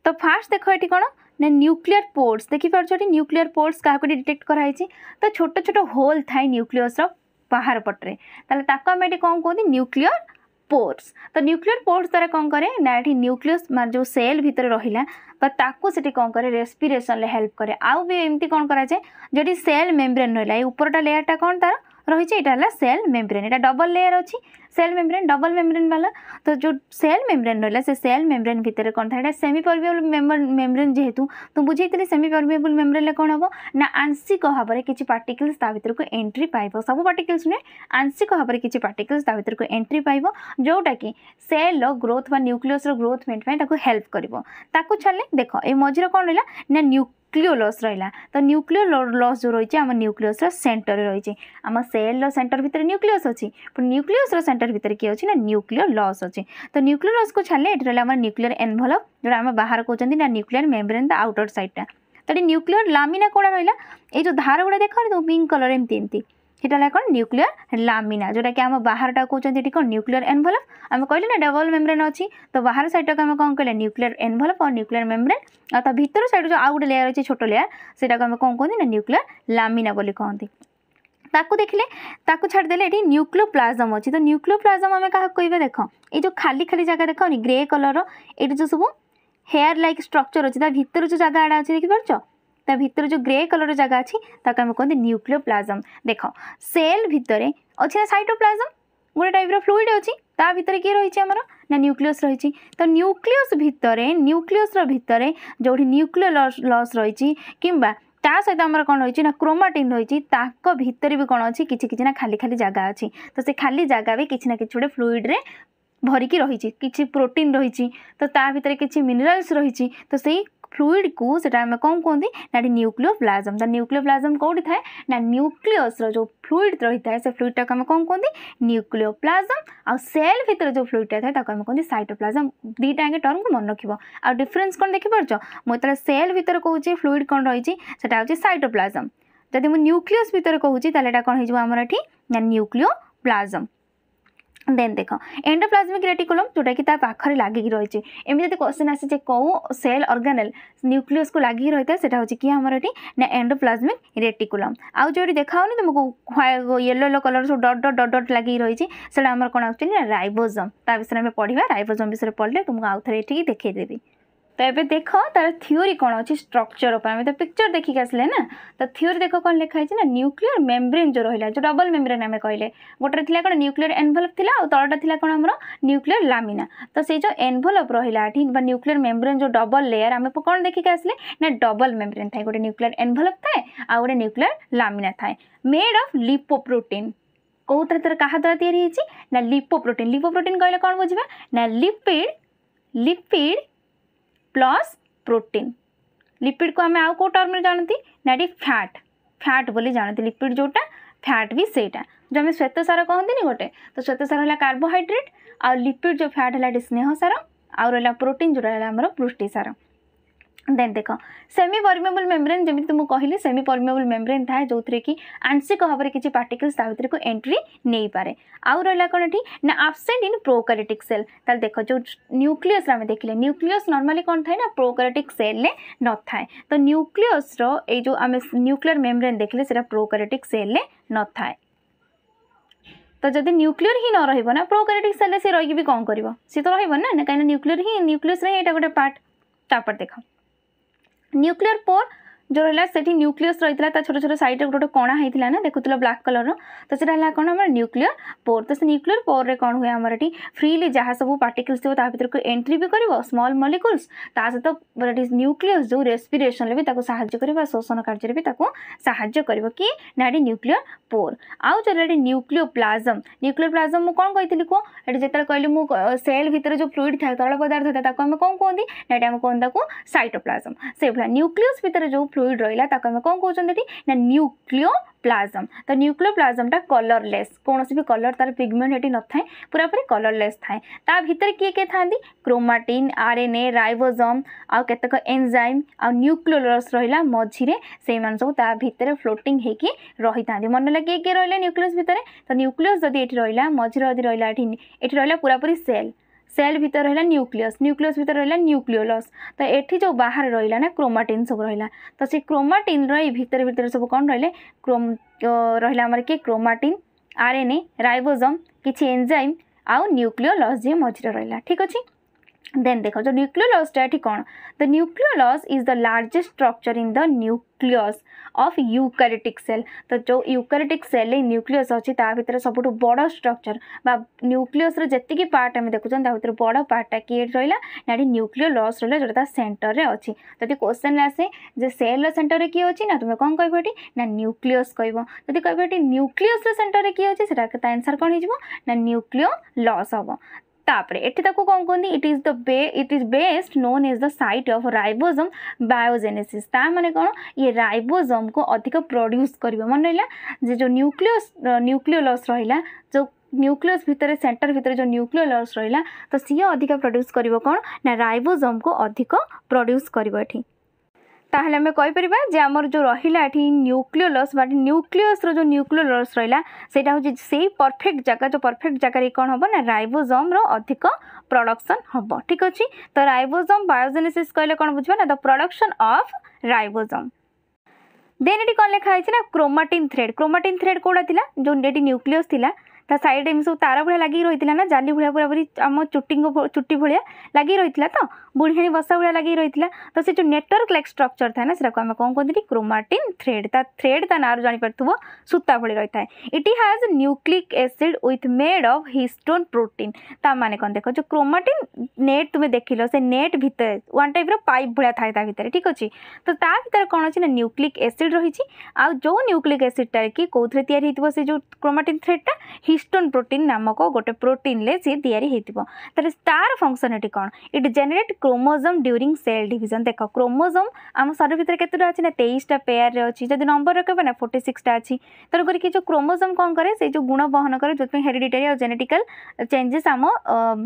ତ ଫାର୍ଷ୍ଟ ଦେଖ ଏଠି କ'ଣ ନା ନ୍ୟୁକ୍ଲିୟର ପୋର୍ସ ଦେଖିପାରୁଛନ୍ତି ନ୍ୟୁକ୍ଲିୟର ପୋର୍ସ କାହାକୁ ଡିଟେକ୍ଟ କରାହେଇଛି ତ ଛୋଟ ଛୋଟ ହୋଲ୍ ଥାଏ ନ୍ୟୁକ୍ଲିୟସର ବାହାର ପଟରେ ତାହେଲେ ତାକୁ ଆମେ ଏଠି କ'ଣ କୁହନ୍ତି ନ୍ୟୁକ୍ଲିୟର পোর্স তো নিউক্লিয়ার পোর্স দ্বারা কম করে না এটি নিউক্লিয়স মানে যে সেল ভিতরে রহিলা বা তাকে সেটি কম করে রেসপিরেসনলে হেল্প করে আউ বি এমতি কম করা যায় যেটি সেল মেমব্রেন রহিলা এই উপরটা লেয়ারটা কম তার রয়েছে এটা হল সেল মেমব্রেন এটা ডবল লেয়ার অছি সেল মেমব্রেন ডবল মেমব্রেন বালা তো যে সেল মেমব্রেন রহলা সে সেল মেমব্রেন ভিতরে কোণ থাকে এটা সেমি পরভিবল মেমব্রেন যেহেতু তো বুঝাইলি সেমি পরভিবল মেমব্রেনলে কোণ হব না আংশিক ভাবে কিছু পার্টিকলস তা ভিতরক এন্ট্রি পাইব সবু পার্টিকলস নুহে আংশিক ভাবে কিছু পার্টিকলস তা ভিতরক এন্ট্রি পাইব যেটা কি সেলর গ্রোথ বা নিউক্লিয়সর গ্রোথ মেন্ট তাকে হেল্প করব তাকে ছাড়লে দেখ এই মঝিরে কোণ রহলা না নিউক্লি ନ୍ୟୁକ୍ଲିଓ ଲସ୍ ରହିଲା ତ ନ୍ୟୁକ୍ଲିଓ ଲସ୍ ଯେଉଁ ରହିଛି ଆମ ନ୍ୟୁକ୍ଲିୟସ୍ର ସେଣ୍ଟରରେ ରହିଛି ଆମ ସେଲ୍ର ସେଣ୍ଟର ଭିତରେ ନ୍ୟୁକ୍ଲିୟସ୍ ଅଛି ପୁଣି ନ୍ୟୁକ୍ଲିୟସ୍ର ସେଣ୍ଟର ଭିତରେ କିଏ ଅଛି ନା ନ୍ୟୁକ୍ଲିଓ ଲସ୍ ଅଛି ତ ନ୍ୟୁକ୍ଲିଓ ଲସ୍କୁ ଛାଡ଼ିଲେ ଏଠି ରହିଲା ଆମର ନ୍ୟୁକ୍ଲିୟର ଏନ୍ଭଲପ୍ ଯେଉଁଟା ଆମେ ବାହାର କହୁଛନ୍ତି ନା ନ୍ୟୁକ୍ଲିୟର ମେମ୍ବ୍ରେନ୍ ତା ଆଉଟର ସାଇଡ଼୍ଟା ତ ଏଠି ନ୍ୟୁକ୍ଲିୟର ଲାମିନା କୋଡ଼ା ରହିଲା ଏଇ ଯେଉଁ ଧାର ଗୁଡ଼ା ଦେଖାଉନି ତ ପିଙ୍କ କଲର୍ ଏମିତି ଏମିତି সেটা ହେଲା କ'ଣ ନ୍ୟୁକ୍ଲିୟର ଲାମିନା ଯେଉଁଟାକି ଆମ ବାହାରଟା କହୁଛନ୍ତି ଏଠି କ'ଣ ନ୍ୟୁକ୍ଲିୟର ଏନଭଲପ୍ ଆମେ କହିଲେ ନା ଡବଲ୍ ମେମ୍ବ୍ରେନ୍ ଅଛି ତ ବାହାର ସାଇଡ଼ଟାକୁ ଆମେ କ'ଣ କହିଲେ ନ୍ୟୁକ୍ଲିୟର ଏନଭଲପ୍ ଆଉ ନ୍ୟୁକ୍ଲିୟର ମେମ୍ବ୍ରେନ୍ ଆଉ ତା ଭିତର ସାଇଡ଼୍ ଯେଉଁ ଆଉ ଗୋଟେ ଲେୟାର ଅଛି ଛୋଟ ଲେୟାର ସେଟାକୁ ଆମେ କ'ଣ କୁହନ୍ତି ନା ନ୍ୟୁକ୍ଲିୟର ଲାମିନା ବୋଲି କହନ୍ତି ତାକୁ ଦେଖିଲେ ତାକୁ ଛାଡ଼ିଦେଲେ ଏଠି ନ୍ୟୁକ୍ଲୋପ୍ଲାଜମ୍ ଅଛି ତ ନ୍ୟୁକ୍ଲୋପ୍ଲାଜମ୍ ଆମେ କାହାକୁ କହିବା ଦେଖ ଏଇ ଯେଉଁ ଖାଲି ଖାଲି ଜାଗା ଦେଖନି ଗ୍ରେ କଲର୍ର ଏଠି ଯେଉଁ ସବୁ ହେୟାର ଲାଇକ୍ ଷ୍ଟ୍ରକ୍ଚର୍ ଅଛି ତା ଭିତରୁ ଯେଉଁ ଜାଗାଟା ଅଛି ଦେଖିପାରୁଛ ତା ଭିତରେ ଯେଉଁ ଗ୍ରେ କଲର୍ ଜାଗା ଅଛି ତାକୁ ଆମେ କୁହନ୍ତି ନ୍ୟୁକ୍ଲିଓପ୍ଲାଜମ୍ ଦେଖ ସେଲ୍ ଭିତରେ ଅଛି ନା ସାଇଟୋପ୍ଲାଜମ୍ ଗୋଟେ ଟାଇପ୍ର ଫ୍ଲୁଇଡ୍ ଅଛି ତା ଭିତରେ କିଏ ରହିଛି ଆମର ନା ନ୍ୟୁକ୍ଲିୟସ୍ ରହିଛି ତ ନ୍ୟୁକ୍ଲିୟସ୍ ଭିତରେ ନ୍ୟୁକ୍ଲିୟସ୍ର ଭିତରେ ଯେଉଁଠି ନ୍ୟୁକ୍ଲିୟ ଲସ୍ ରହିଛି କିମ୍ବା ତା ସହିତ ଆମର କ'ଣ ରହିଛି ନା କ୍ରୋମାଟିନ୍ ରହିଛି ତାଙ୍କ ଭିତରେ ବି କ'ଣ ଅଛି କିଛି କିଛି ନା ଖାଲି ଖାଲି ଜାଗା ଅଛି ତ ସେ ଖାଲି ଜାଗା ବି କିଛି ନା କିଛି ଗୋଟେ ଫ୍ଲୁଇଡ଼୍ରେ ଭରିକି ରହିଛି କିଛି ପ୍ରୋଟିନ୍ ରହିଛି ତ ତା ଭିତରେ କିଛି ମିନେରାଲ୍ସ ରହିଛି ତ ସେଇ फ्लुइड को आम कौन कहते हैं न्यूक्लियोप्लाजम तो न्यूक्लियोप्लाजम कौटी था ना न्यूक्लीयसर जो फ्लुइड रही है से फ्लुइडा को आम कौन कहते न्यूक्लियोप्लाजम आ सेल भितर जो फ्लुइडा था आम कहते सैटोप्लाजम दुटा आगे टर्म को मन रख आउ डिफरेन्स कौन देखिप मुझे सेल भितर कहे फ्लूड कौन रही है सैटोप्लाजम जदि मुझे न्यूक्लीयस भितर कहूँ तेल कौन होमर ये ଦେନ୍ ଦେଖ ଏଣ୍ଡୋପ୍ଲାଜମିକ୍ ରେଟିକୁଲମ୍ ଯେଉଁଟାକି ତା ପାଖରେ ଲାଗିକି ରହିଛି ଏମିତି ଯଦି କ୍ୱେଶ୍ଚିନ୍ ଆସେ ଯେ କେଉଁ ସେଲ୍ ଅର୍ଗାନେଲ୍ ନ୍ୟୁକ୍ଲିୟସ୍କୁ ଲାଗିକି ରହିଥାଏ ସେଇଟା ହେଉଛି କିଏ ଆମର ଏଠି ନା ଏଣ୍ଡୋପ୍ଲାଜମିକ୍ ରେଟିକୁଲମ୍ ଆଉ ଯେଉଁଠି ଦେଖାହେଉନି ତୁମକୁ ୟେଲୋ ୟେଲୋ କଲର୍ ସବୁ ଡଟ୍ ଡଟ୍ ଡଟ୍ ଡଟ୍ ଲାଗିକି ରହିଛି ସେଇଟା ଆମର କ'ଣ ଆକ୍ଚୁଆଲି ନା ରାଇବୋଜମ୍ ତା ବିଷୟରେ ଆମେ ପଢ଼ିବା ରାଇବୋଜମ୍ ବିଷୟରେ ପଢ଼ିଲେ ତୁମକୁ ଆଉ ଥରେ ଏଠିକି ଦେଖେଇଦେବି ତ ଏବେ ଦେଖ ତା'ର ଥିଓରି କ'ଣ ଅଛି ଷ୍ଟ୍ରକ୍ଚର୍ ଉପରେ ଆମେ ତ ପିକ୍ଚର୍ ଦେଖିକି ଆସିଲେ ନା ତ ଥିଓରି ଦେଖ କ'ଣ ଲେଖା ହେଇଛି ନା ନ୍ୟୁକ୍ଲିୟର ମେମ୍ବ୍ରେନ୍ ଯେଉଁ ରହିଲା ଯେଉଁ ଡବଲ୍ ମେମ୍ବ୍ରେନ୍ ଆମେ କହିଲେ ଗୋଟେ ଥିଲା କ'ଣ ନ୍ୟୁକ୍ଲିୟର ଏନଭଲପ୍ ଥିଲା ଆଉ ତଳଟା ଥିଲା କ'ଣ ଆମର ନ୍ୟୁକ୍ଲିୟର ଲାମିନା ତ ସେଇ ଯେଉଁ ଏନଭଲପ୍ ରହିଲା ଏଠି ବା ନ୍ୟୁକ୍ଲିୟର ମେମ୍ବ୍ରେନ୍ ଯେଉଁ ଡବଲ୍ ଲେୟାର୍ ଆମେ କ'ଣ ଦେଖିକି ଆସିଲେ ନା ଡବଲ୍ ମେମ୍ବ୍ରେନ୍ ଥାଏ ଗୋଟେ ନ୍ୟୁକ୍ଲିୟର ଏନଭଲପ୍ ଥାଏ ଆଉ ଗୋଟେ ନ୍ୟୁକ୍ଲିୟର ଲାମିନା ଥାଏ ମେଡ୍ ଅଫ୍ ଲିପୋପ୍ରୋଟିନ୍ କେଉଁଥିରେ ତାର କାହା ଦ୍ୱାରା ତିଆରି ହେଇଛି ନା ଲିପୋପ୍ରୋଟିନ୍ ଲିପୋପ୍ରୋଟିନ୍ କହିଲେ କ'ଣ ବୁଝିବା ନା lipid lipid plus protein lipid को आम आउ कौ टर्म जानती ना ये फैट फैट बोली जानती लिपिड जोटा फैट भी सहीटा जो आम श्वेत सार कहते गोटे तो श्वेत सार्बोहड्रेट आ लिपिड जो फैट है स्नेह सार आ रहा प्रोटीन जो रहा पुष्टि सार ଦେନ୍ ଦେଖ ସେମି ପରମେବୁଲ୍ ମେମ୍ବ୍ରେନ୍ ଯେମିତି ମୁଁ କହିଲି ସେମି ପରମେବୁଲ୍ ମେମ୍ବ୍ରେନ୍ ଥାଏ ଯେଉଁଥିରେ କି ଆଂଶିକ ଭାବରେ କିଛି ପାର୍ଟିକଲ୍ସ ତା ଭିତରକୁ ଏଣ୍ଟ୍ରି ନେଇପାରେ ଆଉ ରହିଲା କ'ଣ ଏଠି ନା ଆବସେଣ୍ଟ ଇନ୍ ପ୍ରୋକାରିଟିକ୍ ସେଲ୍ ତାହେଲେ ଦେଖ ଯେଉଁ ନ୍ୟୁକ୍ଲିୟସ୍ରେ ଆମେ ଦେଖିଲେ ନ୍ୟୁକ୍ଲିୟସ୍ ନର୍ମାଲି କ'ଣ ଥାଏ ନା ପ୍ରୋକାରିଟିକ୍ ସେଲ୍ରେ ନଥାଏ ତ ନ୍ୟୁକ୍ଲିୟସ୍ର ଏଇ ଯେଉଁ ଆମେ ନ୍ୟୁକ୍ଲିୟର୍ ମେମ୍ବ୍ରେନ୍ ଦେଖିଲେ ସେଇଟା ପ୍ରୋକାରିଟିକ୍ ସେଲ୍ରେ ନଥାଏ ତ ଯଦି ନ୍ୟୁକ୍ଲିୟର ହିଁ ନ ରହିବ ନା ପ୍ରୋକାରିଟିକ୍ ସେଲ୍ରେ ସେ ରହିକି ବି କ'ଣ କରିବ ସେ ତ ରହିବନି ନା କାହିଁକିନା ନ୍ୟୁକ୍ଲିୟର ହିଁ ନ୍ୟୁକ୍ଲିୟସ୍ରେ ହିଁ ଏଇଟା ଗୋଟେ ପାର୍ଟ ତାପରେ ଦେଖ न्यूक्लियर पोर जो रहा से न्यूक्लीयस रही है छोटे छोटे सैड्रे गोटे कणा होता ना देखुला ब्लाक कलर तो से कौन आम न्यूक्लीयर पोर तो से पोर पोर्रे कौन हुए आमर ये फ्रिली जहाँ सब पार्टिकल्स थोड़ा भर को एंट्री भी कर स्मल मलिकुल्स सहित न्यूक्लीयस जो रेस्पिरेसन भी साय कर शोषण कार्य भी कर कि ना ये न्यूक्लीयर पोर आउ जो रहा न्यूक्लीयो प्लाजम न्यूक्लीयो प्लाजम मुझे कौन कही कौन ये जिते कहली सेल भितर जो फ्लुइड था तरल पदार्थ था कौन कहते ना ये कहता सैटोप्लाजम से न्यूक्लीयस भितर जो फ्लू ଫ୍ଲୁଇଡ୍ ରହିଲା ତାକୁ ଆମେ କ'ଣ କହୁଛନ୍ତି ଏଠି ନା ନ୍ୟୁକ୍ଲିଓ ପ୍ଲାଜମ୍ ତ ନ୍ୟୁକ୍ଲିଓପ୍ଲାଜମ୍ଟା କଲରଲେସ୍ କୌଣସି ବି କଲର୍ ତା'ର ପିଗମେଣ୍ଟ ଏଠି ନଥାଏ ପୁରାପୁରି କଲରଲେସ୍ ଥାଏ ତା ଭିତରେ କିଏ କିଏ ଥାନ୍ତି କ୍ରୋମାଟିନ୍ ଆର୍ ଏନ୍ ଏ ରାଇବୋଜମ୍ ଆଉ କେତେକ ଏନ୍ଜାଇମ୍ ଆଉ ନ୍ୟୁକ୍ଲିଓଲସ୍ ରହିଲା ମଝିରେ ସେଇମାନେ ସବୁ ତା ଭିତରେ ଫ୍ଲୋଟିଂ ହେଇକି ରହିଥାନ୍ତି ମନେ ହେଲା କିଏ କିଏ ରହିଲେ ନ୍ୟୁକ୍ଲିୟସ୍ ଭିତରେ ତ ନ୍ୟୁକ୍ଲିୟସ୍ ଯଦି ଏଠି ରହିଲା ମଝିରେ ଯଦି ରହିଲା ଏଠି ଏଠି ରହିଲା ପୁରାପୁରି ସେଲ୍ ସେଲ୍ ଭିତରେ ରହିଲା ନ୍ୟୁକ୍ଲିୟସ୍ ନ୍ୟୁକ୍ଲିୟସ୍ ଭିତରେ ରହିଲା ନ୍ୟୁକ୍ଲିଓଲସ୍ ତ ଏଠି ଯେଉଁ ବାହାରେ ରହିଲା ନା କ୍ରୋମାଟିନ୍ ସବୁ ରହିଲା ତ ସେ କ୍ରୋମାଟିନ୍ର ଏଇ ଭିତରେ ଭିତରେ ସବୁ କ'ଣ ରହିଲେ କ୍ରୋମ ରହିଲା ଆମର କି କ୍ରୋମାଟିନ୍ ଆର୍ ଏନ୍ ଏ ରାଇବୋଜମ୍ କିଛି ଏନ୍ଜାଇମ୍ ଆଉ ନ୍ୟୁକ୍ଲିଓଲସ୍ ଯିଏ ମଝିରେ ରହିଲା ଠିକ୍ ଅଛି then dekho jo nucleolus ta ethi kon the nucleolus is the largest structure in the nucleus of eukaryotic cell तो जो eukaryotic cell nucleus अच्छी ता भितर सबुठ बड़ structure बा nucleus रे जेतिकी part हमें देखुछन ता भितर बड़ part टा किए रहला नाडी nucleolus रहला जोटा सेंटर रे अछि जदि क्वेश्चन आसे जे सेल रे सेंटर रे किए अछि ना तुमे कोन कहबो एटी ना nucleus कहबो जदि कहबो एटी nucleus रे सेंटर रे किए अछि सेटा के आंसर कोन हिजबो ना nucleolus हबो Tapre. Ettitaku कौन कहते it is ba it is based known as the site of ribosome biogenesis. ता मैंने कौन ये राइबोसोम को अधिक प्रड्यूस कर मन रहला जे जो न्यूक्लियस न्यूक्लियोलस रहला जो न्यूक्लियस भितर सेंटर भितर जो न्यूक्लियोलस रहा तो सी अधिक प्रोड्यूस कर कोन ना राइबोसोम को अधिक प्रड्यूस कर ତାହେଲେ ଆମେ କହିପାରିବା ଯେ ଆମର ଯେଉଁ ରହିଲା ଏଠି ନ୍ୟୁକ୍ଲିଓଲସ୍ ବା ନ୍ୟୁକ୍ଲିୟସ୍ର ଯେଉଁ ନ୍ୟୁକ୍ଲିଓଲସ୍ ରହିଲା ସେଇଟା ହେଉଛି ସେଇ ପରଫେକ୍ଟ ଜାଗା ଯେଉଁ ପରଫେକ୍ଟ ଜାଗାରେ କ'ଣ ହେବ ନା ରାଇବୋଜମ୍ର ଅଧିକ ପ୍ରଡକ୍ସନ୍ ହେବ ଠିକ୍ ଅଛି ତ ରାଇବୋଜମ୍ ବାୟୋଜେନେସିସ୍ କହିଲେ କ'ଣ ବୁଝିବା ନା ଦ ପ୍ରଡକ୍ସନ୍ ଅଫ୍ ରାଇବୋଜମ୍ ଦେନ୍ ଏଠି କ'ଣ ଲେଖା ହେଇଛି ନା କ୍ରୋମାଟିନ୍ ଥ୍ରେଡ୍ କ୍ରୋମାଟିନ୍ ଥ୍ରେଡ୍ କେଉଁଟା ଥିଲା ଯେଉଁ ଏଠି ନ୍ୟୁକ୍ଲିୟସ୍ ଥିଲା ତା ସାଇଡ଼୍ ଏମିତି ସବୁ ତାର ଭଳିଆ ଲାଗିକି ରହିଥିଲା ନା ଜାଲି ଭଳିଆ ପୁରାପୁରି ଆମ ଚୁଟିଙ୍କ ଚୁଟି ଭଳିଆ ଲାଗି ରହିଥିଲା ତ ବୁଢ଼ିଆଣୀ ବସା ଭଳିଆ ଲାଗି ରହିଥିଲା ତ ସେ ଯେଉଁ ନେଟୱାର୍କ ଲାଇକ୍ ଷ୍ଟ୍ରକ୍ଚର ଥାଏ ନା ସେଟାକୁ ଆମେ କ'ଣ କହନ୍ତି କ୍ରୋମାଟିନ୍ ଥ୍ରେଡ୍ ତା ଥ୍ରେଡ୍ ତା ନାଁରୁ ଜାଣିପାରୁଥିବ ସୂତା ଭଳି ରହିଥାଏ it has nucleic acid with made of histone protein ତା ମାନେ କ'ଣ ଦେଖ ଯେଉଁ କ୍ରୋମାଟିନ୍ ନେଟ୍ ତୁମେ ଦେଖିଲ ସେ ନେଟ୍ ଭିତରେ ୱାନ୍ ଟାଇପ୍ର ପାଇପ୍ ଭଳିଆ ଥାଏ ତା ଭିତରେ ଠିକ୍ ଅଛି ତ ତା ଭିତରେ କ'ଣ ଅଛି ନା ନ୍ୟୁକ୍ଲିକ୍ ଏସିଡ୍ ରହିଛି ଆଉ ଯେଉଁ ନ୍ୟୁକ୍ଲିକ୍ ଏସିଡ୍ଟା କି କେଉଁଥିରେ ତିଆରି ହେଇଥିବ ସେ ଯେଉଁ କ୍ରୋମାଟିନ୍ ଥ୍ରେଡ୍ଟା ହିଷ୍ଟୋନ୍ ପ୍ରୋଟିନ୍ ନାମକ ଗୋଟେ ପ୍ରୋଟିନ୍ରେ ସିଏ ତିଆରି ହେଇଥିବ ତାହେଲେ ତାର ଫଙ୍କସନ୍ ଏଠି କ'ଣ it generate chromosome during cell division দেখ ক্রোমোজোম আম শরীর ভিতরে কতটা আছে না তেইশটা পেয়ারে অছি যদি নম্বর রকমে না ফোর্টি সিক্সটা আছে তেমন করি যে ক্রোমোজোম কম করে সেই যে গুণ বহন করে যে হেরিডিটারি আর জেনেটিকাল চেঞ্জেস আম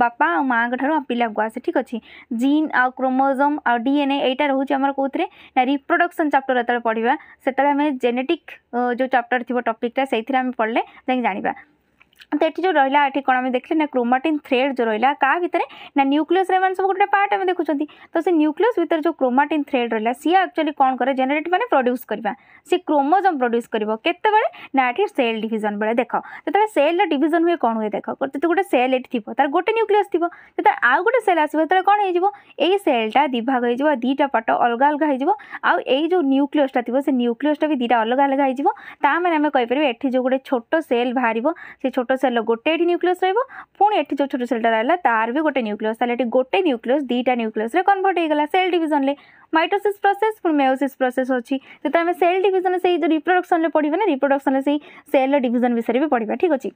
বাপা আর মাঙ্ক ঠার পিলাকু আসে ঠিক আছে জিন আর ক্রোমোজোম আর ডিএনএ এইটা রয়েছে আমার কোথায় না রিপ্রোডকশন চ্যাপ্টর যেত পড়া সেত আমি জেনেটিক যে চ্যাপ্টর থাকবে টপিকটা সেইথিরে আমি পড়লে যাই জাঁয়া तो ये जो रहा कौन आम देखे ना क्रोमाटिन थ्रेड जो रहा क्या भितर ना न्यूक्लियस सब गोटे पार्ट आम देखुं तो से न्यूक्लियस भितर जो क्रोमाटिन थ्रेड रहा सी एक्चुअली कौन कैर जेनेट मैंने प्रड्यूस करवा सी क्रोमोजम प्रड्यूस करते ना ये सेल डिजन बेले देख जो सेल डिजन हुए कौन हुए देख तो तो तो जो गोटे सेल ये थी तरह गोटे न्यूक्लियस थी जो आउ गए सेल आसो कौन हो सेलटा दिभाग हो दुटा पट अलग अलग हो जो न्यूक्लियसटा थी से न्यूक्लियसटा भी दुटा अलग अलग हो मैंने आम कहीपर ये जो गोटे छोट सेल बाहर से छोटे ছোট সেলর গোটে এটি নিউক্লিয়স রহব পুঁ এটি যে ছোট সেলটা রহলা তার বি গোটে নিউক্লিয়স তাহলে এটি গোটে নিউক্লিয়স দুইটা নিউক্লিয়সরে কনভর্ট হয়ে গেল সেল ডিভিজনলে মাইটোসিস প্রসেস পুঁ মেয়োসিস প্রসেস অছি যেটা আমি সেল ডিভিজন সেই যে রিপ্রোডকশনলে পড়বে না রিপ্রোডকশনলে সেই সেলর ডিভিজন বিষয়ে বি পড়া ঠিক আছে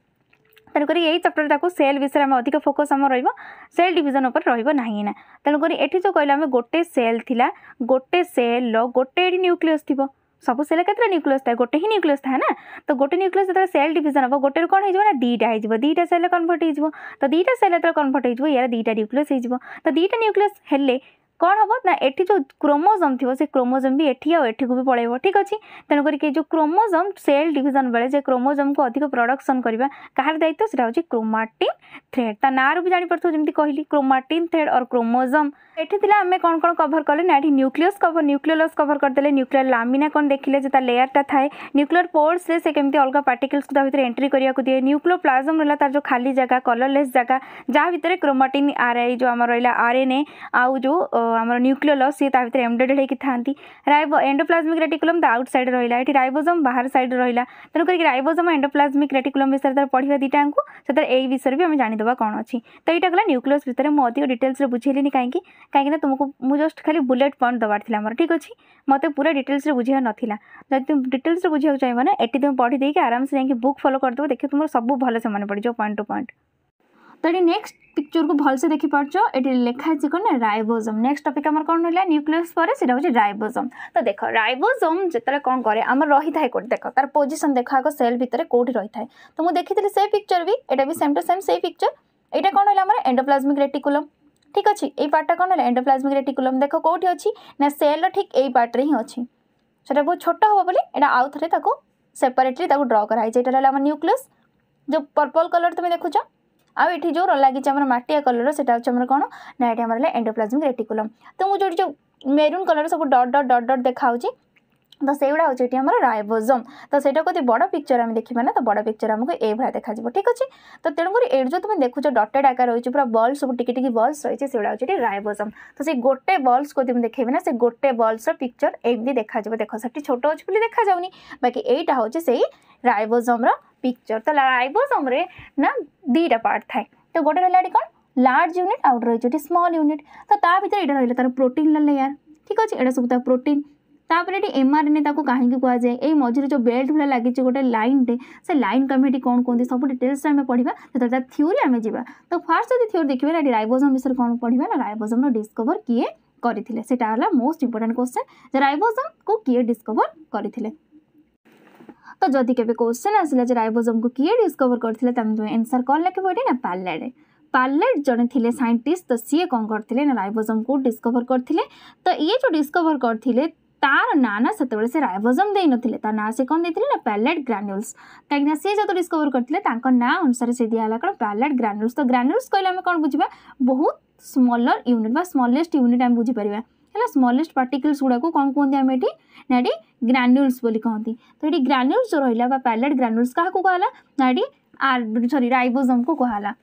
তেণুকরি এই চ্যাପ୍টরে তাকে সেল বিষয়ে আমি অধিক ফোকস আমার রহব সেল ডিভিজন উপরে রহব না না তেণুকরি এটি যে কহিল আমি গোটে সেল লা গোটে সেল গোটে এটি নিউক্লিয়স থাকবে ସବୁ ସେଲ୍ କେତେଟା ନ୍ୟୁକ୍ଲିୟସ୍ ଥାଏ ଗୋଟେ ହିଁ ନ୍ୟୁକ୍ଲିୟସ୍ ଥାଏ ନା ତ ଗୋଟେ ନ୍ୟୁକ୍ଲିୟସ୍ ଯେତେବେଳେ ସେଲ୍ ଡିଭିଜନ୍ ହେବ ଗୋଟେରୁ କ'ଣ ହେଇଯିବ ନା ଦୁଇଟା ହେଇଯିବ ଦୁଇଟା ସେଲ୍ କନଭର୍ଟ ହେଇଯିବ ତ ଦୁଇଟା ସେଲ୍ ଯେତେବେଳେ କନଭର୍ଟ ହେଇଯିବ ୟାର ଦୁଇଟା ନ୍ୟୁକ୍ଲିୟସ୍ ହେଇଯିବ ତ ଦୁଇଟା ନ୍ୟୁକ୍ଲିୟସ୍ ହେଲେ कौन हम ना ये जो क्रोमोजम थी से क्रोमोजम भी एटी आठ को भी पल ठीक अच्छे तेणुक जो क्रोमोजम सेल डिजन बेले जे क्रोमोजम को अधिक प्रडक्शन करवा कहार दायित्व से क्रोमाटिन थ्रेड ता ना भी जापर थो जमी कहली क्रोमाटिन थ्रेड और क्रोमोजम एटी थी आम कौन कौन कभर कले ना ये न्यूक्लीयस कभर न्यूक्लीयस कभर करदे न्यूक्लीयर लामिना कौन देखे लेयर टा था न्यूक्लीयर पोर्स से कमी अलग पार्टिकल्स को भितर एंट्री करा दिए न्यूक्लियो प्लाजम रहा तार जो खाली जगह कलरलेस जगह जहाँ भितर क्रोमाटिन आर आई जो आम रहा आर एन ए आउ जो ଆମର ନ୍ୟୁକ୍ଲିଓଲସ୍ ସିଏ ତା ଭିତରେ ଏମ୍ବେଡେଡ୍ ହେଇକି ଥାନ୍ତି ରାଇବୋ ଏଣ୍ଡୋପ୍ଲାଜମିକ୍ ରେଟିକୁଲମ୍ ତା ଆଉଟ୍ ସାଇଡ଼୍ ରହିଲା ଏଠି ରାଇବୋଜମ୍ ବାହାର ସାଇଡ଼୍ ରହିଲା ତେଣୁ କରିକି ରାଇବୋଜମ୍ ଏଣ୍ଡୋପ୍ଲାଜମିକ୍ ରେଟିକୁଲମ୍ ବିଷୟରେ ତାର ପଢ଼ିବା ଦୁଇଟାଙ୍କୁ ସେଥିରେ ଏଇ ବିଷୟରେ ବି ଆମେ ଜାଣିଦେବା କ'ଣ ଅଛି ତ ଏଇଟା ଗଲା ନ୍ୟୁକ୍ଲିୟସ୍ ଭିତରେ ମୁଁ ଅଧିକ ଡିଟେଲ୍ସରେ ବୁଝେଇଲିନି କାହିଁକି କାହିଁକିନା ତୁମକୁ ମୁଁ ଜଷ୍ଟ ଖାଲି ବୁଲେଟ୍ ପଏଣ୍ଟ ଦେବାର ଥିଲା ଆମର ଠିକ୍ ଅଛି ମୋତେ ପୁରା ଡିଟେଲ୍ସରେ ବୁଝିବାର ନଥିଲା ଯଦି ତୁମେ ଡିଟେଲ୍ସରେ ବୁଝିବାକୁ ଚାହିଁବ ନା ଏଠି ତୁମେ ପଢ଼ିଦେଇକି ଆରାମସେ ଯାଇକି ବୁକ୍ ଫଲୋ କରିଦେବ ଦେଖିବ ତୁମର ସବୁ ଭଲ ସେମାନେ ପଡ଼ିଯିବ ପଏଣ୍ଟ ଟୁ ପଏଣ୍ଟ ତ ଏଠି ନେକ୍ସଟ ପିକ୍ଚରକୁ ଭଲସେ ଦେଖିପାରୁଛ ଏଠି ଲେଖା ହେଇଛି କ'ଣ ନା ରାଇବୋଜମ୍ ନେକ୍ସଟ ଟପିକ୍ ଆମର କ'ଣ ରହିଲା ନ୍ୟୁକ୍ଲିୟସ୍ ପରେ ସେଇଟା ହେଉଛି ରାଇବୋଜମ୍ ତ ଦେଖ ରାଇବୋଜମ୍ ଯେତେବେଳେ କ'ଣ କରେ ଆମର ରହିଥାଏ କେଉଁଠି ଦେଖ ତାର ପୋଜିସନ୍ ଦେଖ ଆଗ ସେଲ୍ ଭିତରେ କେଉଁଠି ରହିଥାଏ ତ ମୁଁ ଦେଖିଥିଲି ସେ ପିକ୍ଚର ବି ଏଇଟା ବି ସେମ୍ ଟୁ ସେମ୍ ସେଇ ପିକ୍ଚର ଏଇଟା କ'ଣ ରହିଲା ଆମର ଏଣ୍ଡୋପ୍ଲାଜମିକ୍ ରେଟିକୁଲମ୍ ঠিক আছে এই পার্টটা কোণ হল এন্ডোপ্লাজমিক রেটিকুলম দেখো কোটি অছি না সেলর ঠিক এই পার্টরে হি অছি সেটা বহু ছোট হব বলে এটা আউ থরে তাকে সেপারেটলি তাকে ড্র করা হয়েছে এটা হল আমার নিউক্লিয়াস যে পর্পল কলর তুমি দেখুছ ଆଉ ଏଠି ଯେଉଁ ଲାଗିଛି ଆମର ମାଟିଆ କଲର୍ ସେଇଟା ହେଉଛି ଆମର କ'ଣ ନା ଏଠି ଆମର ହେଲା ଏଣ୍ଡୋପ୍ଲାଜମିକ୍ ରେଟିକୁଲମ୍ ତ ମୁଁ ଯେଉଁଠି ଯେଉଁ ମେରୁନ୍ କଲର୍ ସବୁ ଡଟ୍ ଡଟ୍ ଡଟ୍ ଡଟ୍ ଦେଖାହେଉଛି ତ ସେଇଗୁଡ଼ା ହେଉଛି ଏଠି ଆମର ରାଇବୋଜମ୍ ତ ସେଇଟାକୁ ଯଦି ବଡ଼ ପିକ୍ଚର୍ ଆମେ ଦେଖିବା ନା ତ ବଡ଼ ପିକ୍ଚର୍ ଆମକୁ ଏଇଭଳିଆ ଦେଖାଯିବ ଠିକ୍ ଅଛି ତ ତେଣୁକରି ଏଠି ଯେଉଁ ତୁମେ ଦେଖୁଛ ଡଟେଡ୍ ଆକାର ରହିଛି ପୁରା ବଲ୍ ସବୁ ଟିକି ଟିକି ବଲ୍ସ ରହିଛି ସେଗୁଡ଼ା ହେଉଛି ଏଠି ରାଇବୋଜମ୍ ତ ସେଇ ଗୋଟେ ବଲ୍ସକୁ ଯଦି ମୁଁ ଦେଖେଇବି ନା ସେ ଗୋଟେ ବଲ୍ସର ପିକ୍ଚର୍ ଏମିତି ଦେଖାଯିବ ଦେଖ ସେଠି ଛୋଟ ଅଛି ବୋଲି ଦେଖାଯାଉନି ବାକି ଏଇଟା ହେଉଛି ସେଇ ରାଇବୋଜମ୍ର पिक्चर तो राइबोसोम ना दीटा पार्ट थाए तो गोटे रहा कौन लार्ज यूनिट आउ रही है स्मल यूनिट तो भितर ये रही है तार प्रोटीन लेयार ठीक अच्छे एट सब प्रोटीन तापर ये एमआर एन ए कहीं कह जाए ये मझे जो बेल्ट भाला लगे गोटे लाइन टे से लाइन को कौन कहते सब डिटेल्स आम पढ़ा तो थीओरी आम जा तो फास्ट जो थोरी देखिए रईबोजम विषय कौन पढ़ा ना रईबोजम डिस्कभर किए करते मोस्ट इंपोर्टां क्वेश्चन रईबोजम को किए डिस्कभर करते तो जदि के क्वेश्चन आसा जो रोजोम को किए डिस्कवर करते दुहे एनसर कौन लिखे पड़े ना पार्लेट पार्लेट जन थे सैंटिस्ट तो सी कौन करते रोजोम को डिस्कभर करते तो ये जो डिस्कभर करते तार ना ना से से रोजम दे ना ना से कौन देते ना पैलेट ग्रानुल्स कहीं सी जो डिस्कवर करते ना अनुसार से दिया कौन पैलेट ग्रानुल्स तो ग्रानुल्स कहें कौन बुझा बहुत स्मलर यूनिट बा स्मलेट यूनिट आम बुझीपरिया है स्मलेस्ट पार्टिकल्स गुड़ाक कौन कहते हैं ये ना ये ग्रानुल्स कहते तो ये ग्रानुल्स जो रहा पैलेट ग्रानुल्स क्या कहला ना ये सरी रईबोजम को कहला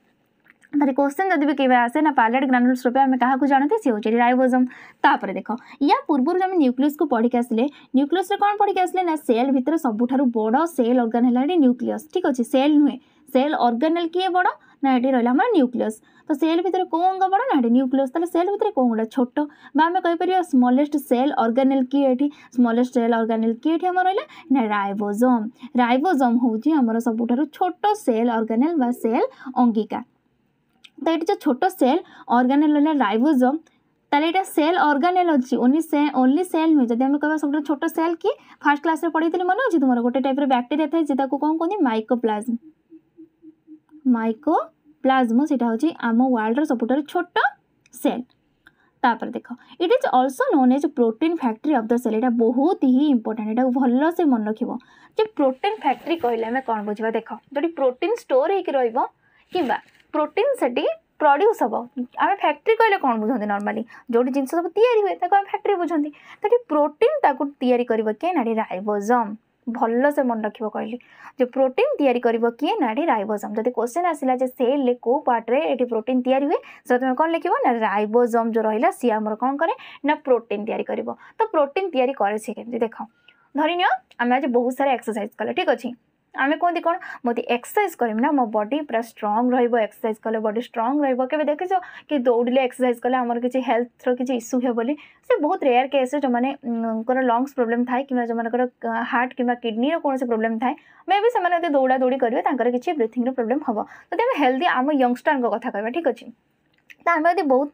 तरह क्वेश्चन जब भी कहे आसे ना पैलेट ग्रानुल्स रूप आम क्या जानते सी हो रईबोजम तापर देख या पूर्व जब न्यूक्लीयस को पढ़ी आसे न्यूक्लीयस कौन पढ़ी आसे ना सेल भितर सब बड़ सेल अर्गान है न्यूक्लीयस ठीक अच्छे सेल नुहे सेल अर्गानेल किए बड़ा ना ये रहा न्यूक्लीयस তো ସେଲ୍ ଭିତରେ କେଉଁ ଅଙ୍ଗ ବଡ଼ ନା ଏଠି ନ୍ୟୁକ୍ଲିୟସ୍ ତାହେଲେ ସେଲ୍ ଭିତରେ କେଉଁଗୁଡ଼ା ଛୋଟ ବା ଆମେ କହିପାରିବା ସ୍ମଲେଷ୍ଟ ସେଲ୍ ଅର୍ଗାନେଲ୍ କିଏ ଏଠି ସ୍ମଲେଷ୍ଟ ସେଲ୍ ଅର୍ଗାନେଲ୍ କିଏ ଏଠି ଆମର ରହିଲା ନା ରାଇବୋଜୋମ୍ ରାଇବୋଜୋମ୍ ହେଉଛି ଆମର ସବୁଠାରୁ ଛୋଟ ସେଲ୍ ଅର୍ଗାନେଲ୍ ବା ସେଲ୍ ଅଙ୍ଗିକା ତ ଏଠି ଯେଉଁ ଛୋଟ ସେଲ୍ ଅର୍ଗାନେଲ୍ ରହିଲା ରାଇବୋଜୋମ୍ তাহলে এটা সেল অর্গানেল অছি ওনলি সে ওনলি সেল নুহে যদি আমি কবা সবটা ছোট সেল কি ফার্স্ট ক্লাসে পড়াইলে মনে আছে তোমার গোটে টাইপের ব্যাকটেরিয়া থাকে যেটা কোণ কুহতি মাইকোপ্লাজম মাইকো ପ୍ଲାଜମା ସେଇଟା ହେଉଛି ଆମ ୱାର୍ଲଡ଼ର ସବୁଠାରୁ ଛୋଟ ସେଲ୍ ତାପରେ ଦେଖ it is also known as protein factory of the cell ଏଇଟା ବହୁତ ହିଁ ଇମ୍ପୋର୍ଟାଣ୍ଟ ଏଇଟାକୁ ଭଲସେ ମନେ ରଖିବ ଯେ ପ୍ରୋଟିନ୍ ଫ୍ୟାକ୍ଟ୍ରି କହିଲେ ଆମେ କ'ଣ ବୁଝିବା ଦେଖ ଯଦି ପ୍ରୋଟିନ୍ ଷ୍ଟୋର୍ ହେଇକି ରହିବ କିମ୍ବା ପ୍ରୋଟିନ୍ ସେଠି ପ୍ରଡ୍ୟୁସ୍ ହେବ ଆମେ ଫ୍ୟାକ୍ଟ୍ରି କହିଲେ କ'ଣ ବୁଝନ୍ତି ନର୍ମାଲି ଯେଉଁଠି ଜିନିଷ ସବୁ ତିଆରି ହୁଏ ତାକୁ ଆମେ ଫ୍ୟାକ୍ଟ୍ରି ବୁଝନ୍ତି ତ ପ୍ରୋଟିନ୍ ତାକୁ ତିଆରି କରିବ କିଏ ନା ରାଇବୋଜମ୍ ଭଲସେ ମନେ ରଖିବ କହିଲି ଯେ ପ୍ରୋଟିନ୍ ତିଆରି କରିବ କିଏ ନା ଏଠି ରାଇବୋଜମ୍ ଯଦି କ୍ୱେଶ୍ଚନ୍ ଆସିଲା ଯେ ସେଲ୍ରେ କେଉଁ ପାର୍ଟରେ ଏଠି ପ୍ରୋଟିନ୍ ତିଆରି ହୁଏ ସେଟା ତୁମେ କ'ଣ ଲେଖିବ ନା ରାଇବୋଜମ୍ ଯେଉଁ ରହିଲା ସିଏ ଆମର କ'ଣ କରେ ନା ପ୍ରୋଟିନ୍ ତିଆରି କରିବ ତ ପ୍ରୋଟିନ୍ ତିଆରି କରେ ସିଏ କେମିତି ଦେଖ ଧରି ନିଅ ଆମେ ଆଜି ବହୁତ ସାରା ଏକ୍ସରସାଇଜ୍ କଲେ ଠିକ୍ ଅଛି आम कहते कौन मुझे एक्सरसाइज करमी ना मो बडी पूरा स्ट्रंग रक्सरसाइज कले बडी स्ट्रंग रहा देखीच कि दौड़े एक्सरसाइज कले आमर किसी हेल्थर किसी इस्यू हे बोली से बहुत रेयर केस जो मैंने लंग्स प्रोब्लेम थाए कि जो मैं हार्ट कि किडनी कौन से प्रोब्लेम थाए मे भी से दौड़ा दौड़ी करेंगे किसी ब्रिथिंग प्रोब्लेम हम जब हेल्दी आम यंगस्टर कथ कह ठीक अच्छे ତ ଆମେ ଯଦି ବହୁତ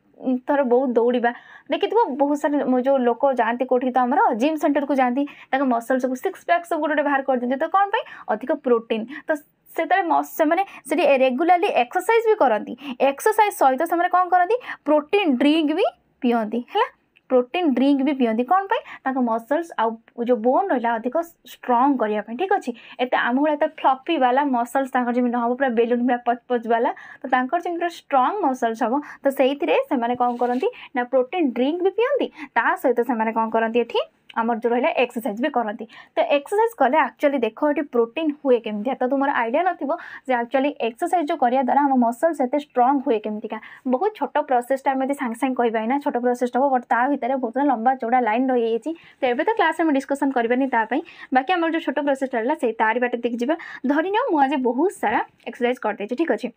ଥର ବହୁତ ଦୌଡ଼ିବା ଦେଖିଥିବ ବହୁତ ସାରା ଯେଉଁ ଲୋକ ଯାଆନ୍ତି କେଉଁଠି ତ ଆମର ଜିମ୍ ସେଣ୍ଟରକୁ ଯାଆନ୍ତି ତାଙ୍କ ମସଲ ସବୁ ସିକ୍ସ ପ୍ୟାକ୍ ସବୁ ଗୋଟେ ଗୋଟେ ବାହାର କରିଦିଅନ୍ତି ତ କ'ଣ ପାଇଁ ଅଧିକ ପ୍ରୋଟିନ୍ ତ ସେତେବେଳେ ସେମାନେ ସେଠି ରେଗୁଲାରଲି ଏକ୍ସରସାଇଜ୍ ବି କରନ୍ତି ଏକ୍ସରସାଇଜ୍ ସହିତ ସେମାନେ କ'ଣ କରନ୍ତି ପ୍ରୋଟିନ୍ ଡ୍ରିଙ୍କ୍ ବି ପିଅନ୍ତି ହେଲା ପ୍ରୋଟିନ୍ ଡ୍ରିଙ୍କ୍ ବି ପିଅନ୍ତି କ'ଣ ପାଇଁ ତାଙ୍କ ମସଲ୍ସ ଆଉ ଯେଉଁ ବୋନ୍ ରହିଲା ଅଧିକ ଷ୍ଟ୍ରଙ୍ଗ କରିବା ପାଇଁ ଠିକ୍ ଅଛି ଏତେ ଆମ ଭଳିଆ ଏତେ ଫ୍ଲଫି ବାଲା ମସଲ୍ସ ତାଙ୍କର ଯେମିତି ହେବ ପୁରା ବେଲୁନ୍ ପୁରା ପଚପଚ ବାଲା ତ ତାଙ୍କର ଯେମିତି ପୁରା ଷ୍ଟ୍ରଙ୍ଗ ମସଲ୍ସ ହେବ ତ ସେଇଥିରେ ସେମାନେ କ'ଣ କରନ୍ତି ନା ପ୍ରୋଟିନ୍ ଡ୍ରିଙ୍କ୍ ବି ପିଅନ୍ତି ତା ସହିତ ସେମାନେ କ'ଣ କରନ୍ତି ଏଠି আমার जो रहा एक्सरसाइज भी करती तो एक्सरसाइज कले एक्चुअली देख ये प्रोटीन हुए केमती तो तुम आइडिया ना एक्चुअली एक्सरसाइज जो करा द्वारा आम मसल से स्ट्रंग हुए केमती बहुत छोट प्रोसेसटा आम सांगे सांगे कहना छोट प्रोसेसटा हम बट ता भितर बहुत लंबा चौड़ा लाइन रही तो ये तो क्लास में डिस्कसन करानी बाकी आम जो छोट प्रोसेसटा रहा से तारी बाटे देखिए धरी नियो मुझे बहुत सारा एक्सरसाइज करदे ठीक अच्छे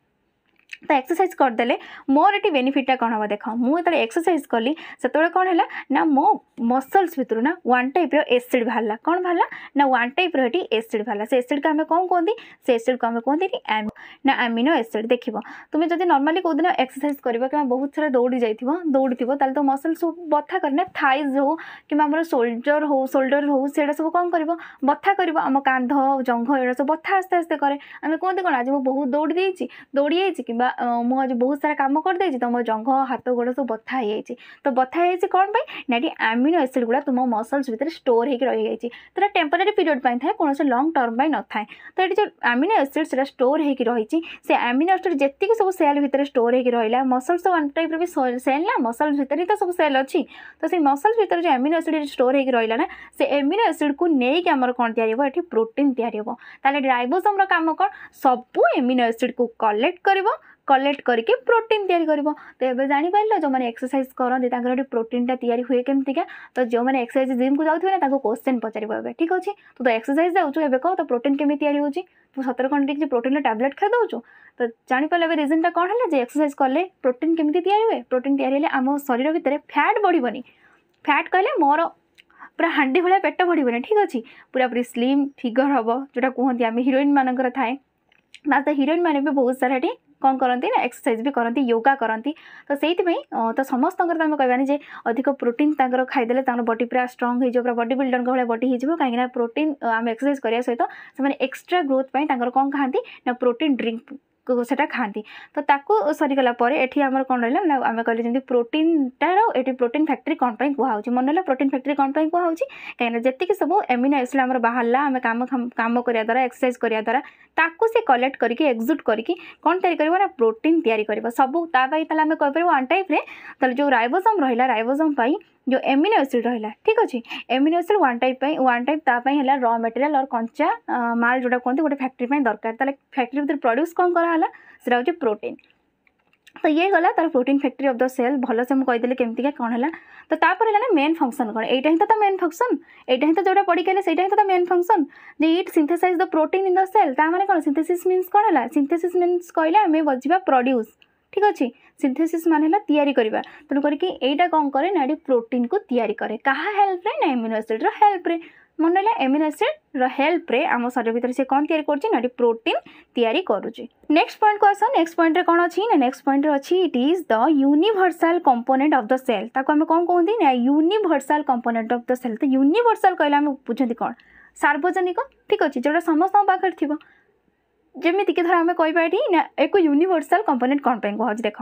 ତ ଏକ୍ସରସାଇଜ୍ କରିଦେଲେ ମୋର ଏଠି ବେନିଫିଟ୍ଟା କ'ଣ ହେବ ଦେଖ ମୁଁ ଯେତେବେଳେ ଏକ୍ସରସାଇଜ୍ କଲି ସେତେବେଳେ କ'ଣ ହେଲା ନା ମୋ ମସଲ୍ସ ଭିତରୁ ନା ୱାନ୍ ଟାଇପ୍ର ଏସିଡ଼୍ ବାହାରିଲା କ'ଣ ବାହାରିଲା ନା ୱାନ୍ ଟାଇପ୍ର ଏଠି ଏସିଡ଼୍ ବାହାରିଲା ସେ ଏସିଡ଼୍କୁ ଆମେ କ'ଣ କୁହନ୍ତି ସେ ଏସିଡ଼୍କୁ ଆମେ କୁହନ୍ତି ନା ଆମିନୋ ଏସିଡ଼୍ ଦେଖିବ ତୁମେ ଯଦି ନର୍ମାଲି କେଉଁଦିନ ଏକ୍ସରସାଇଜ୍ କରିବ କିମ୍ବା ବହୁତ ସାରା ଦୌଡ଼ି ଯାଇଥିବ ଦୌଡ଼ିଥିବ ତାହେଲେ ତ ମସଲ୍ ସବୁ ବଥା କରେ ନା ଥାଇଜ୍ ହଉ କିମ୍ବା ଆମର ସୋଲଡ଼ର୍ ହେଉ ସୋଲଡ଼ର୍ ହେଉ ସେଇଟା ସବୁ କ'ଣ କରିବ ବଥା କରିବ ଆମ କାନ୍ଧ ଜଙ୍ଘ ଏଗୁଡ଼ା ସବୁ ବଥା ଆସ୍ତେ ଆସ୍ତେ କରେ ଆମେ କୁହନ୍ତି କ'ଣ ଆଜି ମୁଁ ବହୁତ ଦୌଡ଼ି ଦେଇଛି ଦୌଡ଼ି ଯାଇଛି କିମ୍ବା ମୁଁ ଆଜି ବହୁତ ସାରା କାମ କରିଦେଇଛି ତ ମୋ ଜଙ୍ଘ ହାତ ଗୋଡ଼ ସବୁ ବଥା ହେଇଯାଇଛି ତ ବଥା ହେଇଯାଇଛି କ'ଣ ପାଇଁ ନା ଏଠି ଆମିନୋ ଏସିଡ଼୍ ଗୁଡ଼ା ତୁମ ମସଲ୍ସ ଭିତରେ ଷ୍ଟୋର୍ ହେଇକି ରହିଯାଇଛି ସେଟା ଟେମ୍ପୋରାରୀ ପିରିୟଡ଼ ପାଇଁ ଥାଏ କୌଣସି ଲଙ୍ଗ୍ ଟର୍ମ ପାଇଁ ନଥାଏ ତ ଏଠି ଯେଉଁ ଆମିନୋ ଏସିଡ଼୍ ସେଟା ଷ୍ଟୋର୍ ହେଇକି ରହିଛି ସେ ଆମିନୋ ଏସିଡ଼୍ ଯେତିକି ସବୁ ସେଲ୍ ଭିତରେ ଷ୍ଟୋର୍ ହେଇକି ରହିଲା ମସଲ୍ସ ତ ୱାନ୍ ଟାଇପ୍ର ବି ସେଲ୍ ନା ମସଲ୍ସ ଭିତରେ ତ ସବୁ ସେଲ୍ ଅଛି ତ ସେ ମସଲ୍ସ ଭିତରେ ଯେଉଁ ଆମିନୋ ଏସିଡ଼୍ ଷ୍ଟୋର୍ ହେଇକି ରହିଲା ନା ସେ ଆମିନୋ ଏସିଡ଼୍କୁ ନେଇକି ଆମର କ'ଣ ତିଆରି ହେବ ଏଠି ପ୍ରୋଟିନ୍ ତିଆରି ହେବ ତାହେଲେ ଡ୍ରାଇବୋସମ୍ର କାମ କ'ଣ ସବୁ ଏମିନୋ ଏସିଡ଼୍କୁ କଲେକ୍ଟ କରିବ କଲେକ୍ଟ କରିକି ପ୍ରୋଟିନ୍ ତିଆରି କରିବ ତ ଏବେ ଜାଣିପାରିଲ ଯେଉଁମାନେ ଏକ୍ସରସାଇଜ୍ କରନ୍ତି ତାଙ୍କର ଏଠି ପ୍ରୋଟିନ୍ଟା ତିଆରି ହୁଏ କେମିତିକା ତ ଯେଉଁମାନେ ଏକ୍ସରସାଇଜ୍ ଜିମ୍କୁ ଯାଉଥିବେ ନା ତାଙ୍କୁ କୋଶ୍ଚିନ୍ ପଚାରିବ ଏବେ ଠିକ୍ ଅଛି ତୁ ତ ଏକ୍ସରସାଇଜ୍ ଯାଉଛୁ ଏବେ କହ ତ ପ୍ରୋଟିନ୍ କେମିତି ତିଆରି ହେଉଛି ତୁ ସତରେ କ'ଣ ଟିକେ ପ୍ରୋଟିନ୍ର ଟ୍ୟାବଲେଟ୍ ଖାଇଦେଉଛୁ ତ ଜାଣିପାରିଲ ଏବେ ରିଜନ୍ଟା କ'ଣ ହେଲା ଯେ ଏକ୍ସରସାଇଜ୍ କଲେ ପ୍ରୋଟିନ୍ କେମିତି ତିଆରି ହୁଏ ପ୍ରୋଟିନ୍ ତିଆରି ହେଲେ ଆମ ଶରୀର ଭିତରେ ଫ୍ୟାଟ୍ ବଢ଼ିବନି ଫ୍ୟାଟ୍ କହିଲେ ମୋର ପୁରା ହାଣ୍ଡି ଭଳିଆ ପେଟ ବଢ଼ିବନି ଠିକ୍ ଅଛି ପୁରା ପୁରି ସ୍ଲିମ୍ ଫିଗର୍ ହେବ ଯେଉଁଟା କୁହନ୍ତି ଆମେ ହିରୋଇନ୍ ମାନଙ୍କର ଥାଏ ନା ତ ହିରୋଇନ୍ ମାନେ ବି ବହୁତ ସାରା ଏଠି କ'ଣ କରନ୍ତି ନା ଏକ୍ସରସାଇଜ୍ ବି କରନ୍ତି ୟୋଗା କରନ୍ତି ତ ସେଇଥିପାଇଁ ତ ସମସ୍ତଙ୍କର ତ ଆମେ କହିବାନି ଯେ ଅଧିକ ପ୍ରୋଟିନ୍ ତାଙ୍କର ଖାଇଦେଲେ ତାଙ୍କର ବଡ଼ି ପୁରା ଷ୍ଟ୍ରଙ୍ଗ ହେଇଯିବ ପୁରା ବଡ଼ି ବିଲ୍ଡରଙ୍କ ଭଳିଆ ବଡ଼ି ହେଇଯିବ କାହିଁକିନା ପ୍ରୋଟିନ୍ ଆମେ ଏକ୍ସରସାଇଜ୍ କରିବା ସହିତ ସେମାନେ ଏକ୍ସଟ୍ରା ଗ୍ରୋଥ୍ ପାଇଁ ତାଙ୍କର କ'ଣ ଖାଆନ୍ତି ନା ପ୍ରୋଟିନ୍ ଡ୍ରିଙ୍କ୍ সেটা খাঁতি তো তাকে সরিগলা পরে এটি আমার কোণ রহলা না আমি কলে যেমন প্রোটিনটার এটি প্রোটিন ফ্যাক্টরি কোণ পাই কুহাচ্ছে মনে হল প্রোটিন ফ্যাক্টরি কোণ পাই কুহাচ্ছে কিনা যেতিকি সব এমিনো এসিড আমার বাহারা আমি কাম কাম করা দ্বারা এক্সরসাইজ করা দ্বারা তাকে সে কলেক্ট করিকি এক্সুট করিকি কোণ তৈরি করব না প্রোটিন তৈরি করব সবু তা পাই তাহলে আমি কইপার ওয়ান টাইপরে তাহলে যে রাইবোসোম রহলা রাইবোসোম পাই ଯେଉଁ ରହିଲା ଠିକ୍ ଅଛି जो ୱାନ୍ ଟାଇପ୍ ପାଇଁ ୱାନ୍ ଟାଇପ୍ ତା ପାଇଁ ହେଲା ର ମେଟେରିଆଲ୍ ଅର୍ କଞ୍ଚା ମାଲ୍ ଯେଉଁଟା କୁହନ୍ତି ଗୋଟେ ଫ୍ୟାକ୍ଟ୍ରି ପାଇଁ ଦରକାର ତାହେଲେ ଫ୍ୟାକ୍ଟ୍ରି ଭିତରେ ପ୍ରଡ୍ୟୁସ୍ କଣ କରାହେଲା प्रड्यूस ହେଉଛି ପ୍ରୋଟିନ୍ ତ ଇଏ ଗଲା ତାର protein factory of the cell ଭଲସେ ମୁଁ କହିଦେଲି କେମିତିକା କଣ ହେଲା ତ ତାପରେ ହେଲା तो तापर है मेन फंक्शन कौन यही तो मेन फंक्शन यही तो जोटा पढ़ी ସେଇଟା ହିଁ ତ ମେନ୍ ଫଙ୍କସନ୍ ଯେ it synthesize the protein in the cell ତା ମାନେ କଣ ସିନ୍ଥେସିସ୍ ମିନ୍ସ କଣ ହେଲା ସିନ୍ଥେସିସ୍ ମିନ୍ସ କହିଲେ ଆମେ ବଜିବା ପ୍ରଡ଼୍ୟୁସ୍ ঠিক ଅଛି ସିନ୍ଥେସିସ୍ ମାନେ ହେଲା ତିଆରି କରିବା ତେଣୁ କରିକି ଏଇଟା କ'ଣ କରେ ନା ଏଠି ପ୍ରୋଟିନ୍କୁ ତିଆରି କରେ କାହା ହେଲ୍ପରେ ନା ଏମିନୋ ଆସିଡ଼୍ର ହେଲ୍ପରେ ମନେ ରହିଲା ଏମିନୋ ଆସିଡ଼୍ର ହେଲ୍ପରେ ଆମ ଶରୀର ଭିତରେ ସେ କ'ଣ ତିଆରି କରୁଛି ନା ଏଠି ପ୍ରୋଟିନ୍ ତିଆରି କରୁଛି ନେକ୍ସଟ ପଏଣ୍ଟକୁ ଆସ ନେକ୍ସଟ ପଏଣ୍ଟରେ କ'ଣ ଅଛି ନା ନେକ୍ସଟ ପଏଣ୍ଟରେ ଅଛି it is the universal component of the cell ତାକୁ ଆମେ କ'ଣ କୁହନ୍ତି ନା universal component of the cell ତ ୟୁନିଭର୍ସାଲ କହିଲେ ଆମେ ବୁଝନ୍ତି କ'ଣ ସାର୍ବଜନିକ ଠିକ୍ ଅଛି ଯେଉଁଟା ସମସ୍ତଙ୍କ ପାଖରେ ଥିବ जमी धर आम कह एक यूनिवर्सल कंपोनेंट कौन पर कह देख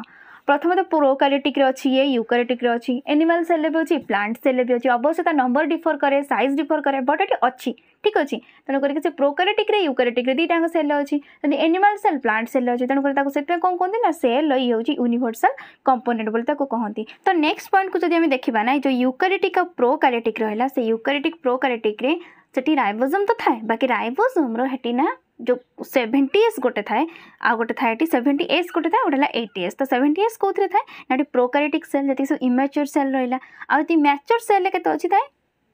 प्रथम तो प्रो प्रोकारिटिक्रे अच्छी ये यूकारिटिक्रे अच्छी एनिमाल सेल भी अच्छी प्लांट सेल भी अच्छी अवश्य नंबर डिफर कै सैज डिफर करे बट ये अच्छी ठीक अच्छे तेनालीरिक से प्रोकारिटिक्रे यूकारिटिक्रे दुटा सेल अच्छी एनिमाल सेल प्लांट सेल अच्छी तेणुक से कौन कहते ना सेल ये हूँ यूनिभर्साल कंपोनेंट बोले कहते तो नेक्स्ट पॉइंट को जब आम देखा ना जो यूकारिटिक आ प्रोकारिटिक रहा से यूकारिटिक प्रो कैरेटिक्रेटी रोजोम तो थाए बाकी रोजोम्रेटी ना जो सेवेन्टी एस गोटे थाए आ गोटे थाए सेवेन्टी एस गोटे थाए गोटे एट्टी एस तो सेवेन्टी एस कौन थाए ना ये प्रोकारेटिक सेल जैसे सब इमेच्योर सेल रहा आदि मैच्योर सेल के अच्छी थाए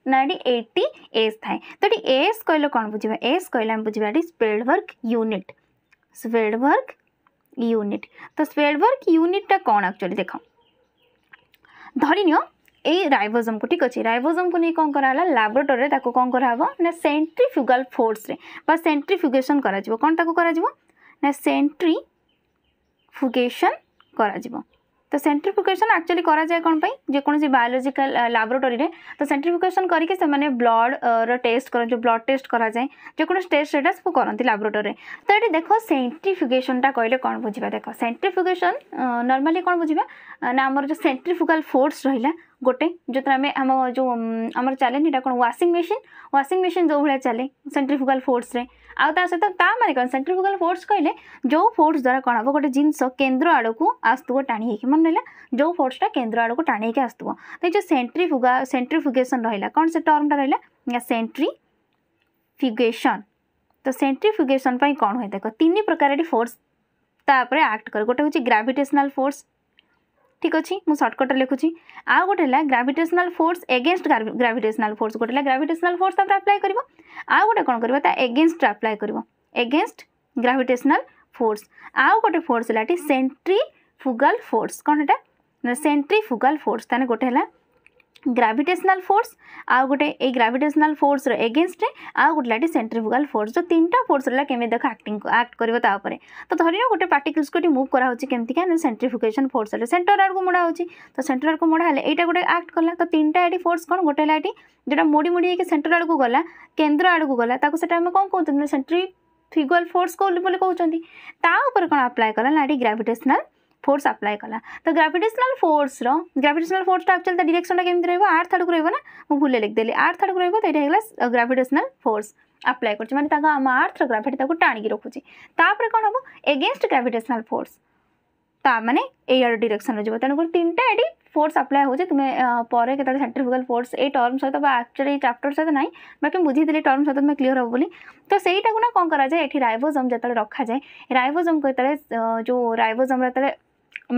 ना ये एट्टी एस थाए तो ये एस कहल कौन बुझा एस कहले बुझा स्पेड वर्क यूनिट स्पेडवर्क वर्क यूनिट तो स्पेड वर्क यूनिटा कौन एक्चुअली देख धरनी এই ରାଇବୋଜୋମ୍କୁ ଠିକ୍ ଅଛି ରାଇବୋଜୋମ୍କୁ ନେଇ କ'ଣ କରାହେଲା ଲାବୋରେଟୋରୀରେ ତାକୁ କ'ଣ କରାହେବ ନା ସେଣ୍ଟ୍ରିଫ୍ୟୁଗାଲ୍ ଫୋର୍ସରେ ବା ସେଣ୍ଟ୍ରିଫ୍ୟୁଗେସନ୍ କରାଯିବ କ'ଣ ତାକୁ କରାଯିବ ନା ସେଣ୍ଟ୍ରିଫ୍ୟୁଗେସନ୍ କରାଯିବ তো সেন্ট্রিফিকেশন আকচুয়ালি করা যায় কোণ পাই যেকোন বায়োলোজিকাল ল্যাবরেটরি তো সেন্ট্রিফিকেশন করিকি সে ব্লড টেস্ট করেন যে ব্লড টেস্ট করা যায় যেকোন টেস্ট সেটা সব করতে ল্যাবরেটরি তো এটি দেখ সেন্ট্রিফিকেশনটা কহিলে কোণ বুঝবা দেখ সেন্ট্রিফিকেশন নর্মালি কোণ বুঝবা না আমার যে সেন্ট্রিফিকাল ফোর্স রহিলা ଗୋଟେ ଯେଉଁଥିରେ ଆମେ ଆମ ଯେଉଁ ଆମର ଚାଲେନି ଏଇଟା କ'ଣ ୱାସିଂ ମେସିନ୍ ୱାସିଂ ମେସିନ୍ ଯେଉଁଭଳିଆ ଚାଲେ ସେଣ୍ଟ୍ରିଫୁଗାଲ୍ ଫୋର୍ସରେ ଆଉ ତା ସହିତ ତା ମାନେ କ'ଣ ସେଣ୍ଟ୍ରିଫୁଗାଲ୍ ଫୋର୍ସ କହିଲେ ଯେଉଁ ଫୋର୍ସ ଦ୍ୱାରା କ'ଣ ହେବ ଗୋଟେ ଜିନିଷ କେନ୍ଦ୍ର ଆଡ଼କୁ ଆସୁଥିବ ଟାଣି ହେଇକି ମନେ ରହିଲା ଯେଉଁ ଫୋର୍ସଟା କେନ୍ଦ୍ର ଆଡ଼କୁ ଟାଣି ହେଇକି ଆସୁଥିବ ତ ଏଇ ଯେଉଁ ସେଣ୍ଟ୍ରିଫୁଗା ସେଣ୍ଟ୍ରିଫୁଗେସନ୍ ରହିଲା କ'ଣ ସେ ଟର୍ମଟା ରହିଲା ସେଣ୍ଟ୍ରିଫିଗେସନ୍ ତ ସେଣ୍ଟ୍ରିଫୁଗେସନ୍ ପାଇଁ କ'ଣ ହୁଏ ଦେଖ ତିନି ପ୍ରକାର ଏଠି ଫୋର୍ସ ତାପରେ ଆକ୍ଟ କରେ ଗୋଟେ ହେଉଛି ଗ୍ରାଭିଟେସନାଲ୍ ଫୋର୍ସ ঠিক আছে মু সর্টকটে লিখুছি আউ গোটে হল gravitational force against gravitational force গোটে হল গ্রাভিটেসনাল ফোর্স তাপরে আপ্লাই করব আউ গোটে কোণ করব তা এগেনস্ট আপ্লাই করব এগেনস্ট গ্রাভিটেসনাল ফোর্স আউ গোটে ফোর্স হলাটি সেন্ট্রিফুগাল ফোর্স কোণ এটা সেন্ট্রিফুগাল ফোর্স তাহলে গোটে হলা ଗ୍ରାଭିଟେସନାଲ ଫୋର୍ସ ଆଉ ଗୋଟେ ଏଇ ଗ୍ରାଭିଟେସନାଲ ଫୋର୍ସର ଏଗେନଷ୍ଟରେ ଆଉ ଗୋଟେ ଲାଟି ସେଣ୍ଟ୍ରିଫୁଗାଲ ଫୋର୍ସ ଯେଉଁ ତିନିଟା ଫୋର୍ସ ରହିଲା କେମିତି ଦେଖ ଆକ୍ଟିଂ ଆକ୍ଟ କରିବ ତା ଉପରେ ତ ଧରିନିଅ ଗୋଟେ ପାର୍ଟିକଲ୍ସକୁ ଏଠି ମୁଭ୍ କରାହେଉଛି କେମିତିକା ନା ସେଣ୍ଟ୍ରିଫୁଗେସନ ଫୋର୍ସ ହେଲେ ସେଣ୍ଟର ଆଡ଼କୁ ମୋଡ଼ା ହେଉଛି ତ ସେଣ୍ଟର ଆଡ଼କୁ ମୋଡ଼ା ହେଲେ ଏଇଟା ଗୋଟେ ଆକ୍ଟ କଲା ତ ତିନିଟା ଏଠି ଫୋର୍ସ କ'ଣ ଗୋଟେ ହେଲା ଏଠି ଯେଉଁଟା ମୋଡ଼ି ମୋଡ଼ି ହେଇକି ସେଣ୍ଟର ଆଡ଼କୁ ଗଲା କେନ୍ଦ୍ର ଆଡ଼କୁ ଗଲା ତାକୁ ସେଟା ଆମେ କ'ଣ କହୁଛନ୍ତି ନା ସେଣ୍ଟ୍ରିଫ୍ୟୁଗାଲ ଫୋର୍ସ ବୋଲି କହୁଛନ୍ତି ତା ଉପରେ କ'ଣ ଆପ୍ଲାଏ କଲା ନା ଏଠି ଗ୍ରାଭିଟେସନାଲ फोर्स अप्लाय कला तो gravitational force gravitational force actual direction कमी रोक आर्थ को रोक ना मुझे भूल लिखिदेली आर्थ आड़क रोक तो ये ग्राविटेसनाल फोर्स अप्लाय कर आर्थ रफिट टाणी रखुच कौन हम एगेस्ट ग्राविटेसनाल फोर्स मैंने यार डिरेक्शन जब तेणुक तीन टाइम फोर्स अप्लाय हो तुम्हें पर कितने सेंट्रिफिकल फोर्स ये टर्म सहित आक्चुअल ये चैप्टर सहित ना बाकी बुझेदी टर्म सहित तुम्हें क्लीयर हो तो से कौन कराए ये रोजम जो रखा जाए रोजम जो रोजम जो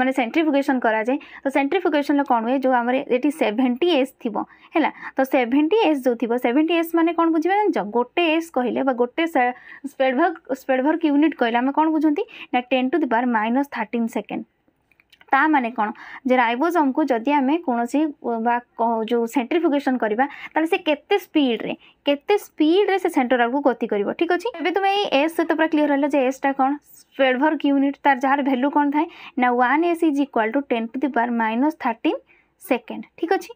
মানে সেন্ট্রিফুগেসন କରାଯାଏ ତ ସେଣ୍ଟ୍ରିଫୁଗେସନ୍ରେ କ'ଣ ହୁଏ ଯେଉଁ ଆମର ଏଠି ସେଭେଣ୍ଟି ଏସ୍ ଥିବ ହେଲା ତ ସେଭେଣ୍ଟି ଏସ୍ ଯେଉଁ ଥିବ ସେଭେଣ୍ଟି ଏସ୍ ମାନେ କ'ଣ ବୁଝିବା ଜାଣିଛ ଗୋଟେ ଏସ୍ କହିଲେ ବା ଗୋଟେ ସ୍ପେଡ଼ଭର୍କ ସ୍ପେଡ଼ଭର୍କ ୟୁନିଟ୍ କହିଲେ ଆମେ କ'ଣ ବୁଝନ୍ତି ନା ten to the power minus thirteen second ତା ମାନେ କ'ଣ ଯେ ରାଇବୋଜମ୍କୁ ଯଦି ଆମେ କୌଣସି ବା ଯେଉଁ ସେଣ୍ଟ୍ରିଫିକେସନ୍ କରିବା ତାହେଲେ ସେ କେତେ ସ୍ପିଡ଼୍ରେ କେତେ ସ୍ପିଡ଼୍ରେ ସେ ସେଣ୍ଟର ଆଡ଼କୁ ଗତି କରିବ ଠିକ୍ ଅଛି ଏବେ ତୁମେ ଏଇ ଏସ୍ ସହିତ ପୁରା କ୍ଲିଅର୍ ହେଲା ଯେ ଏସ୍ଟା କ'ଣ ସ୍ପେଡ଼ଭର୍କ ୟୁନିଟ୍ ତାର ଯାହାର ଭ୍ୟାଲ୍ୟୁ କ'ଣ ଥାଏ ନା one S is equal to ten to the power minus thirteen second ଠିକ୍ ଅଛି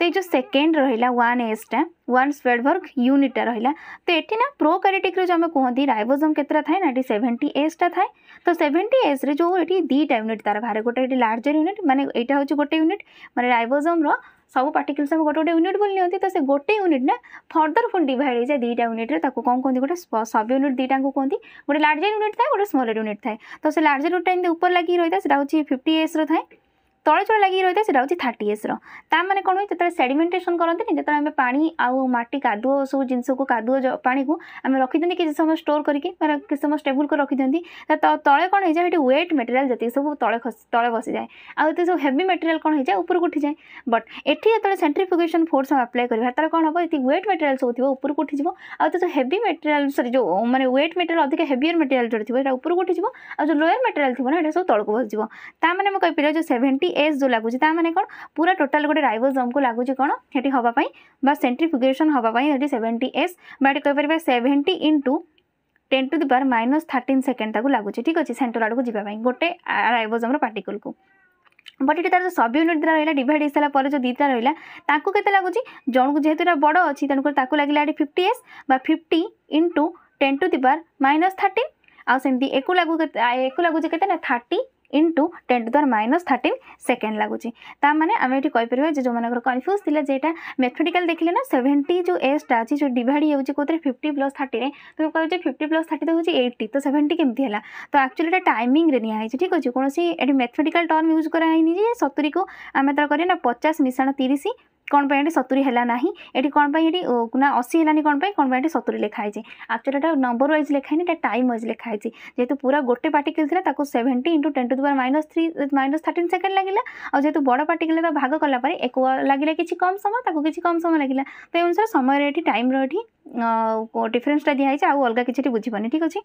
तो जो सेकेंड रहा वन एस टा वन स्पेड वर्क यूनिटा रहा तो ये ना प्रो कैरेटिक जो आम कहते रोजम के थाए ना ये सेवेन्टी एसटा थाए तो सेवेन्टी एस रे जो ये दुईटा यूनिट तार बाहर गोटे लार्जर यूनिट मैंने यहाँ हूँ गोटे यूनिट मैंने रोजम सब पार्टिकल सब गोटे गोटे यूनिट बोली नि तो से गोटे यूनिट ना फर्दर फोन हो जाए दुटा यूनिट रे कौन कहते गोटे सब यूनिट दुटा को कहते गोटे लार्जर यूनिट था गोटे स्मलर यूनिट था तो से लार्जर यूनिट एम ऊपर लगे रही था फिफ्टी एस रहा है तले जो लगे रही था थर्ट इयर्स रामने कौन हुए जो सेडिमेंटेसन करती जो पाँच आटी काद सब जिन काद पा को आम रखी दिखे किसी समय स्टोर करके किसी समय स्टेबुल को रखी दिखे तले कौन हो जाए व्वेट मेटेरियाल जी सब तले ते बसी जाए आते सब हेवी मेटेरियाल कौन हो जाए उपरक उठी जाए बट एटी जो सेट्रीफिकेसन फोर्स अप्लाय करा तरह कौन हाँ वेट मेटेरियाल सब थी उपरक उठी आते जो हेवी मेटेरियाल सरी जो मैंने वेट मेटेरियाल अधिक हेवियर मेटेरियाल जो थोड़ा उपरक उठी जो लोअर मेटेरियाल थी ना सब तक बस जाने कह पारे जो सेवेन्टी ଏସ୍ ଯେଉଁ ଲାଗୁଛି ତା ମାନେ କ'ଣ ପୁରା ଟୋଟାଲ୍ ଗୋଟେ ରାଇବୋଜମ୍କୁ ଲାଗୁଛି କ'ଣ ସେଠି ହେବା ପାଇଁ ବା ସେଣ୍ଟ୍ରିଫ୍ୟୁଗେସନ୍ ହେବା ପାଇଁ ସେଠି ସେଭେଣ୍ଟି ଏସ୍ ବା ଏଠି କହିପାରିବା seventy into ten to the power minus thirteen second তাকে লাগুছে ঠিক আছে সেন্ট্রাল আড়ক যা গোটে রাইবোজোমর পার্টিকলকু বট এটি তার সব ইউনিট দ্বারা রহিলা ডিভাইড হয়ে সারা পরে যে দুইটা রহিলা তাকে কেতে লাগুছে জনক যেহেতু এটা বড় অছি তেমক তাকে লাগিলা এটি ফিফটি এস বা fifty into ten to the power minus thirteen আউ সেমতি একু লাগু একু লাগুছে কেতে না থার্টি ইন্টু টেন টু দ্বার মাইনস থার্টিন সেকেন্ড লাগুছি তা মানে আমি এটি কইপারা যে যেমন কনফ্ୟୁজ ଥିଲା যে এটা ମ୍ୟାଥମେଟିକାଲ ଦେଖିଲେ ନା ସେଭେଣ୍ଟି ଯେଉଁ ଏଜ୍ଟା ଅଛି ଯେଉଁ ଡିଭାଇଡ଼ ହେଇଯାଉଛି କେଉଁଥିରେ ଫିଫ୍ଟି ପ୍ଲସ୍ ଥାର୍ଟିରେ ତୁମେ କହୁଛ ଫିଫ୍ଟି ପ୍ଲସ୍ ଥାର୍ଟି ହେଉଛି ଏଇଟି ତ ସେଭେଣ୍ଟି କେମିତି ହେଲା ତ ଆକ୍ଚୁଆଲି ଏଇଟା ଟାଇମିଂରେ ନିଆହେଇଛି ଠିକ୍ ଅଛି କୌଣସି ଏଠି ମ୍ୟାଥମେଟିକାଲ ଟର୍ମ ୟୁଜ୍ କରାହେଇନି ଯେ ସତୁରିକୁ ଆମେ ତାର କରିବା ନା ପଚାଶ ମିଶାଣ ତିରିଶ କ'ଣ ପାଇଁ ଏଠି ସତୁରି ହେଲା ନାହିଁ ଏଠି କ'ଣ ପାଇଁ ଏଠି ନା ଅଶୀ ହେଲାନି କ'ଣ ପାଇଁ କ'ଣ ପାଇଁ ଏଠି ସତୁରି ଲେଖା ହେଇଛି ଆକ୍ଚୁଆଲି ଏଟା ନମ୍ବର ୱାଇଜ୍ ଲେଖା ହେଇନି ଏଟା ଟାଇମ୍ ୱାଇଜ୍ ଲେଖା ହେଇଛି ଯେହେତୁ ପୁରା ଗୋଟେ ପାର୍ଟିକଲ୍ ଥିଲା ତାକୁ ସେଭେଣ୍ଟି ଇଣ୍ଟୁ ଟେନ୍ ଟୁ ଦୁବାର minus three minus thirteen second ଲାଗିଲା ଆଉ ଯେହେତୁ ବଡ଼ ପାର୍ଟିକଲ୍ ତା ଭାଗ କଲା ପରେ ଏକ ଲାଗିଲା କିଛି କମ୍ ସମୟ ତାକୁ କିଛି କମ୍ ସମୟ ଲାଗିଲା ତ ଏ ଅନୁସାରେ ସମୟରେ ଏଠି ଟାଇମ୍ର ଏଠି ডিফরেন্সটা দিয়া হয়েছে আউ অলগা কিছুটি বুঝিপানি ঠিক আছে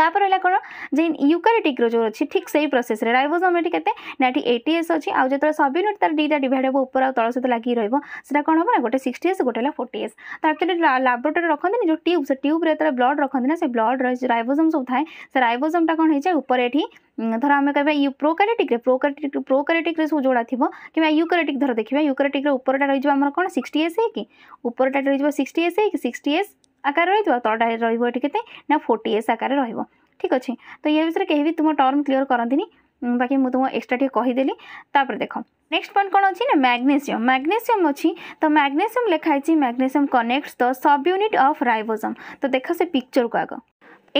তারপর হল কোণ যে ইউকারিটিক্র যে অছি ঠিক সেই প্রোসেসরে রাইবোজোম এটি কেতে না এটি এটি এস অছি আউ যেতবে সবইউনিট তার দুইটা ডিভাইড হব উপর আর তল সহ লাগি রহব সেটা কোণ হব না গোটে সিক্সটি এস গোটে হল ফোর্টি এস তো আকচুয়ালি ল্যাবরেটরি রখতে যে টিউব সে টিউবরে যেতবে ব্লড রখতে না সে ব্লড রাইবোজোম সব থাকে সে রাইবোজোমটা কোণ হয়ে যায় উপরে এটি ଧର ଆମେ କହିବା ୟୁ ପ୍ରୋକାରେଟିକ୍ରେ ପ୍ରୋକାରେଟିକ୍ ପ୍ରୋକାରେଟିକ୍ରେ ସବୁ ଯୋଡ଼ା ଥିବ କିମ୍ବା ୟୁକାରେଟିକ୍ ଧର ଦେଖିବା ୟୁକାରେଟିକ୍ର ଉପରଟା ରହିଯିବ ଆମର କ'ଣ ସିକ୍ସଟି ଏସ୍ ହେଇକି ଉପରଟା ରହିଯିବ ସିକ୍ସଟି ଏସ୍ ହେଇକି ସିକ୍ସଟି ଏସ୍ ଆକାର ରହିଥିବ ତଳଟା ରହିବ ଏଠି କେତେ ନା ଫୋର୍ଟି ଏସ୍ ଆକାରରେ ରହିବ ଠିକ୍ ଅଛି ତ ୟା ବିଷୟରେ କେହି ବି ତୁମ ଟର୍ମ କ୍ଲିଅର କରନ୍ତିନି ବାକି ମୁଁ ତୁମ ଏକ୍ସଟ୍ରା ଟିକେ କହିଦେଲି ତାପରେ ଦେଖ ନେକ୍ସଟ ପଏଣ୍ଟ କ'ଣ ଅଛି ନା ମ୍ୟାଗ୍ନେସିୟମ୍ ମ୍ୟାଗ୍ନେସିୟମ୍ ଅଛି ତ ମ୍ୟାଗ୍ନେସିୟମ୍ ଲେଖା ହେଇଛି magnesium connects the subunit of ribosome ତ ଦେଖ ସେ ପିକ୍ଚରକୁ ଆଗ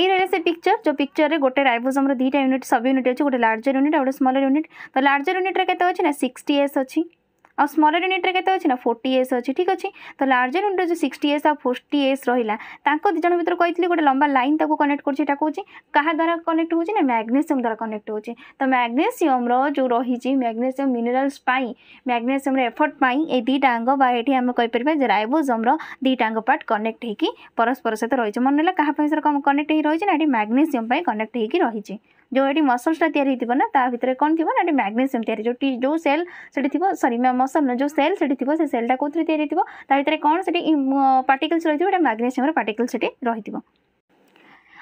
ଏଇ ରହିଲା ସେ ପିକ୍ଚର ଯେଉଁ ପିକ୍ଚରରେ ଗୋଟେ ରାଇବୋଜମ୍ର ଦୁଇଟା ୟୁନିଟ୍ ସବ୍ ୟୁନିଟ୍ ଅଛି ଗୋଟେ ଲାର୍ଜର ୟୁନିଟ୍ ଆଉ ଗୋଟେ ସ୍ମଲର ୟୁନିଟ୍ ତ ଲାର୍ଜର ୟୁନିଟ୍ରେ କେତେ ଅଛି ନା ସିକ୍ସଟି ଏସ୍ ଅଛି ଆଉ ସ୍ମଲର୍ ୟୁନିଟ୍ରେ କେତେ ଅଛି ନା ଫୋର୍ଟି ଏସ୍ ଅଛି ଠିକ୍ ଅଛି ତ ଲାର୍ଜର ୟୁନିଟ୍ରେ ଯେଉଁ ସିକ୍ସଟି ଏସ୍ ଆଉ ଫୋର୍ଟି ଏସ୍ ରହିଲା ତାଙ୍କ ଦୁଇ ଜଣ ଭିତରୁ କହିଥିଲି ଗୋଟେ ଲମ୍ବା ଲାଇନ୍ ତାକୁ କନେକ୍ଟ କରୁଛି ଏଇଟା କହୁଛି କାହା ଦ୍ୱାରା କନେକ୍ଟ ହେଉଛି ନା ମ୍ୟାଗ୍ନେସିୟମ୍ ଦ୍ୱାରା କନେକ୍ଟ ହେଉଛି ତ ମ୍ୟାଗ୍ନେସିୟମ୍ର ଯେଉଁ ରହିଛି ମ୍ୟାଗ୍ନେସିୟମ୍ ମିନେରାଲ୍ସ ପାଇଁ ମ୍ୟାଗ୍ନେସିୟମ୍ର ଏଫର୍ଟ ପାଇଁ ଏଇ ଦୁଇଟାଙ୍କ ବା ଏଠି ଆମେ କହିପାରିବା ଯେ ରାଇବୋଜମ୍ର ଦୁଇଟାଙ୍କ ପାର୍ଟ କନେକ୍ଟ ହେଇକି ପରସ୍ପର ସହିତ ରହିଛି ମନେ ହେଲା କାହା ପାଇଁ ସାର୍ କନେକ୍ଟ ହେଇ ରହିଛି ନା ଏଠି ମ୍ୟାଗ୍ନେସିୟମ୍ ପାଇଁ କନେକ୍ଟ ହେଇକି ରହିଛି जो ये मसल्सटा या भितर कौन थी ना मैग्नेसीयम या जो जो सेल से सरी मसल ना जो सेल से सेल्टा कौन थी या भितर कौन से पार्टिकल्स रही थी मैग्नेसीयम पार्टिकल से रही थी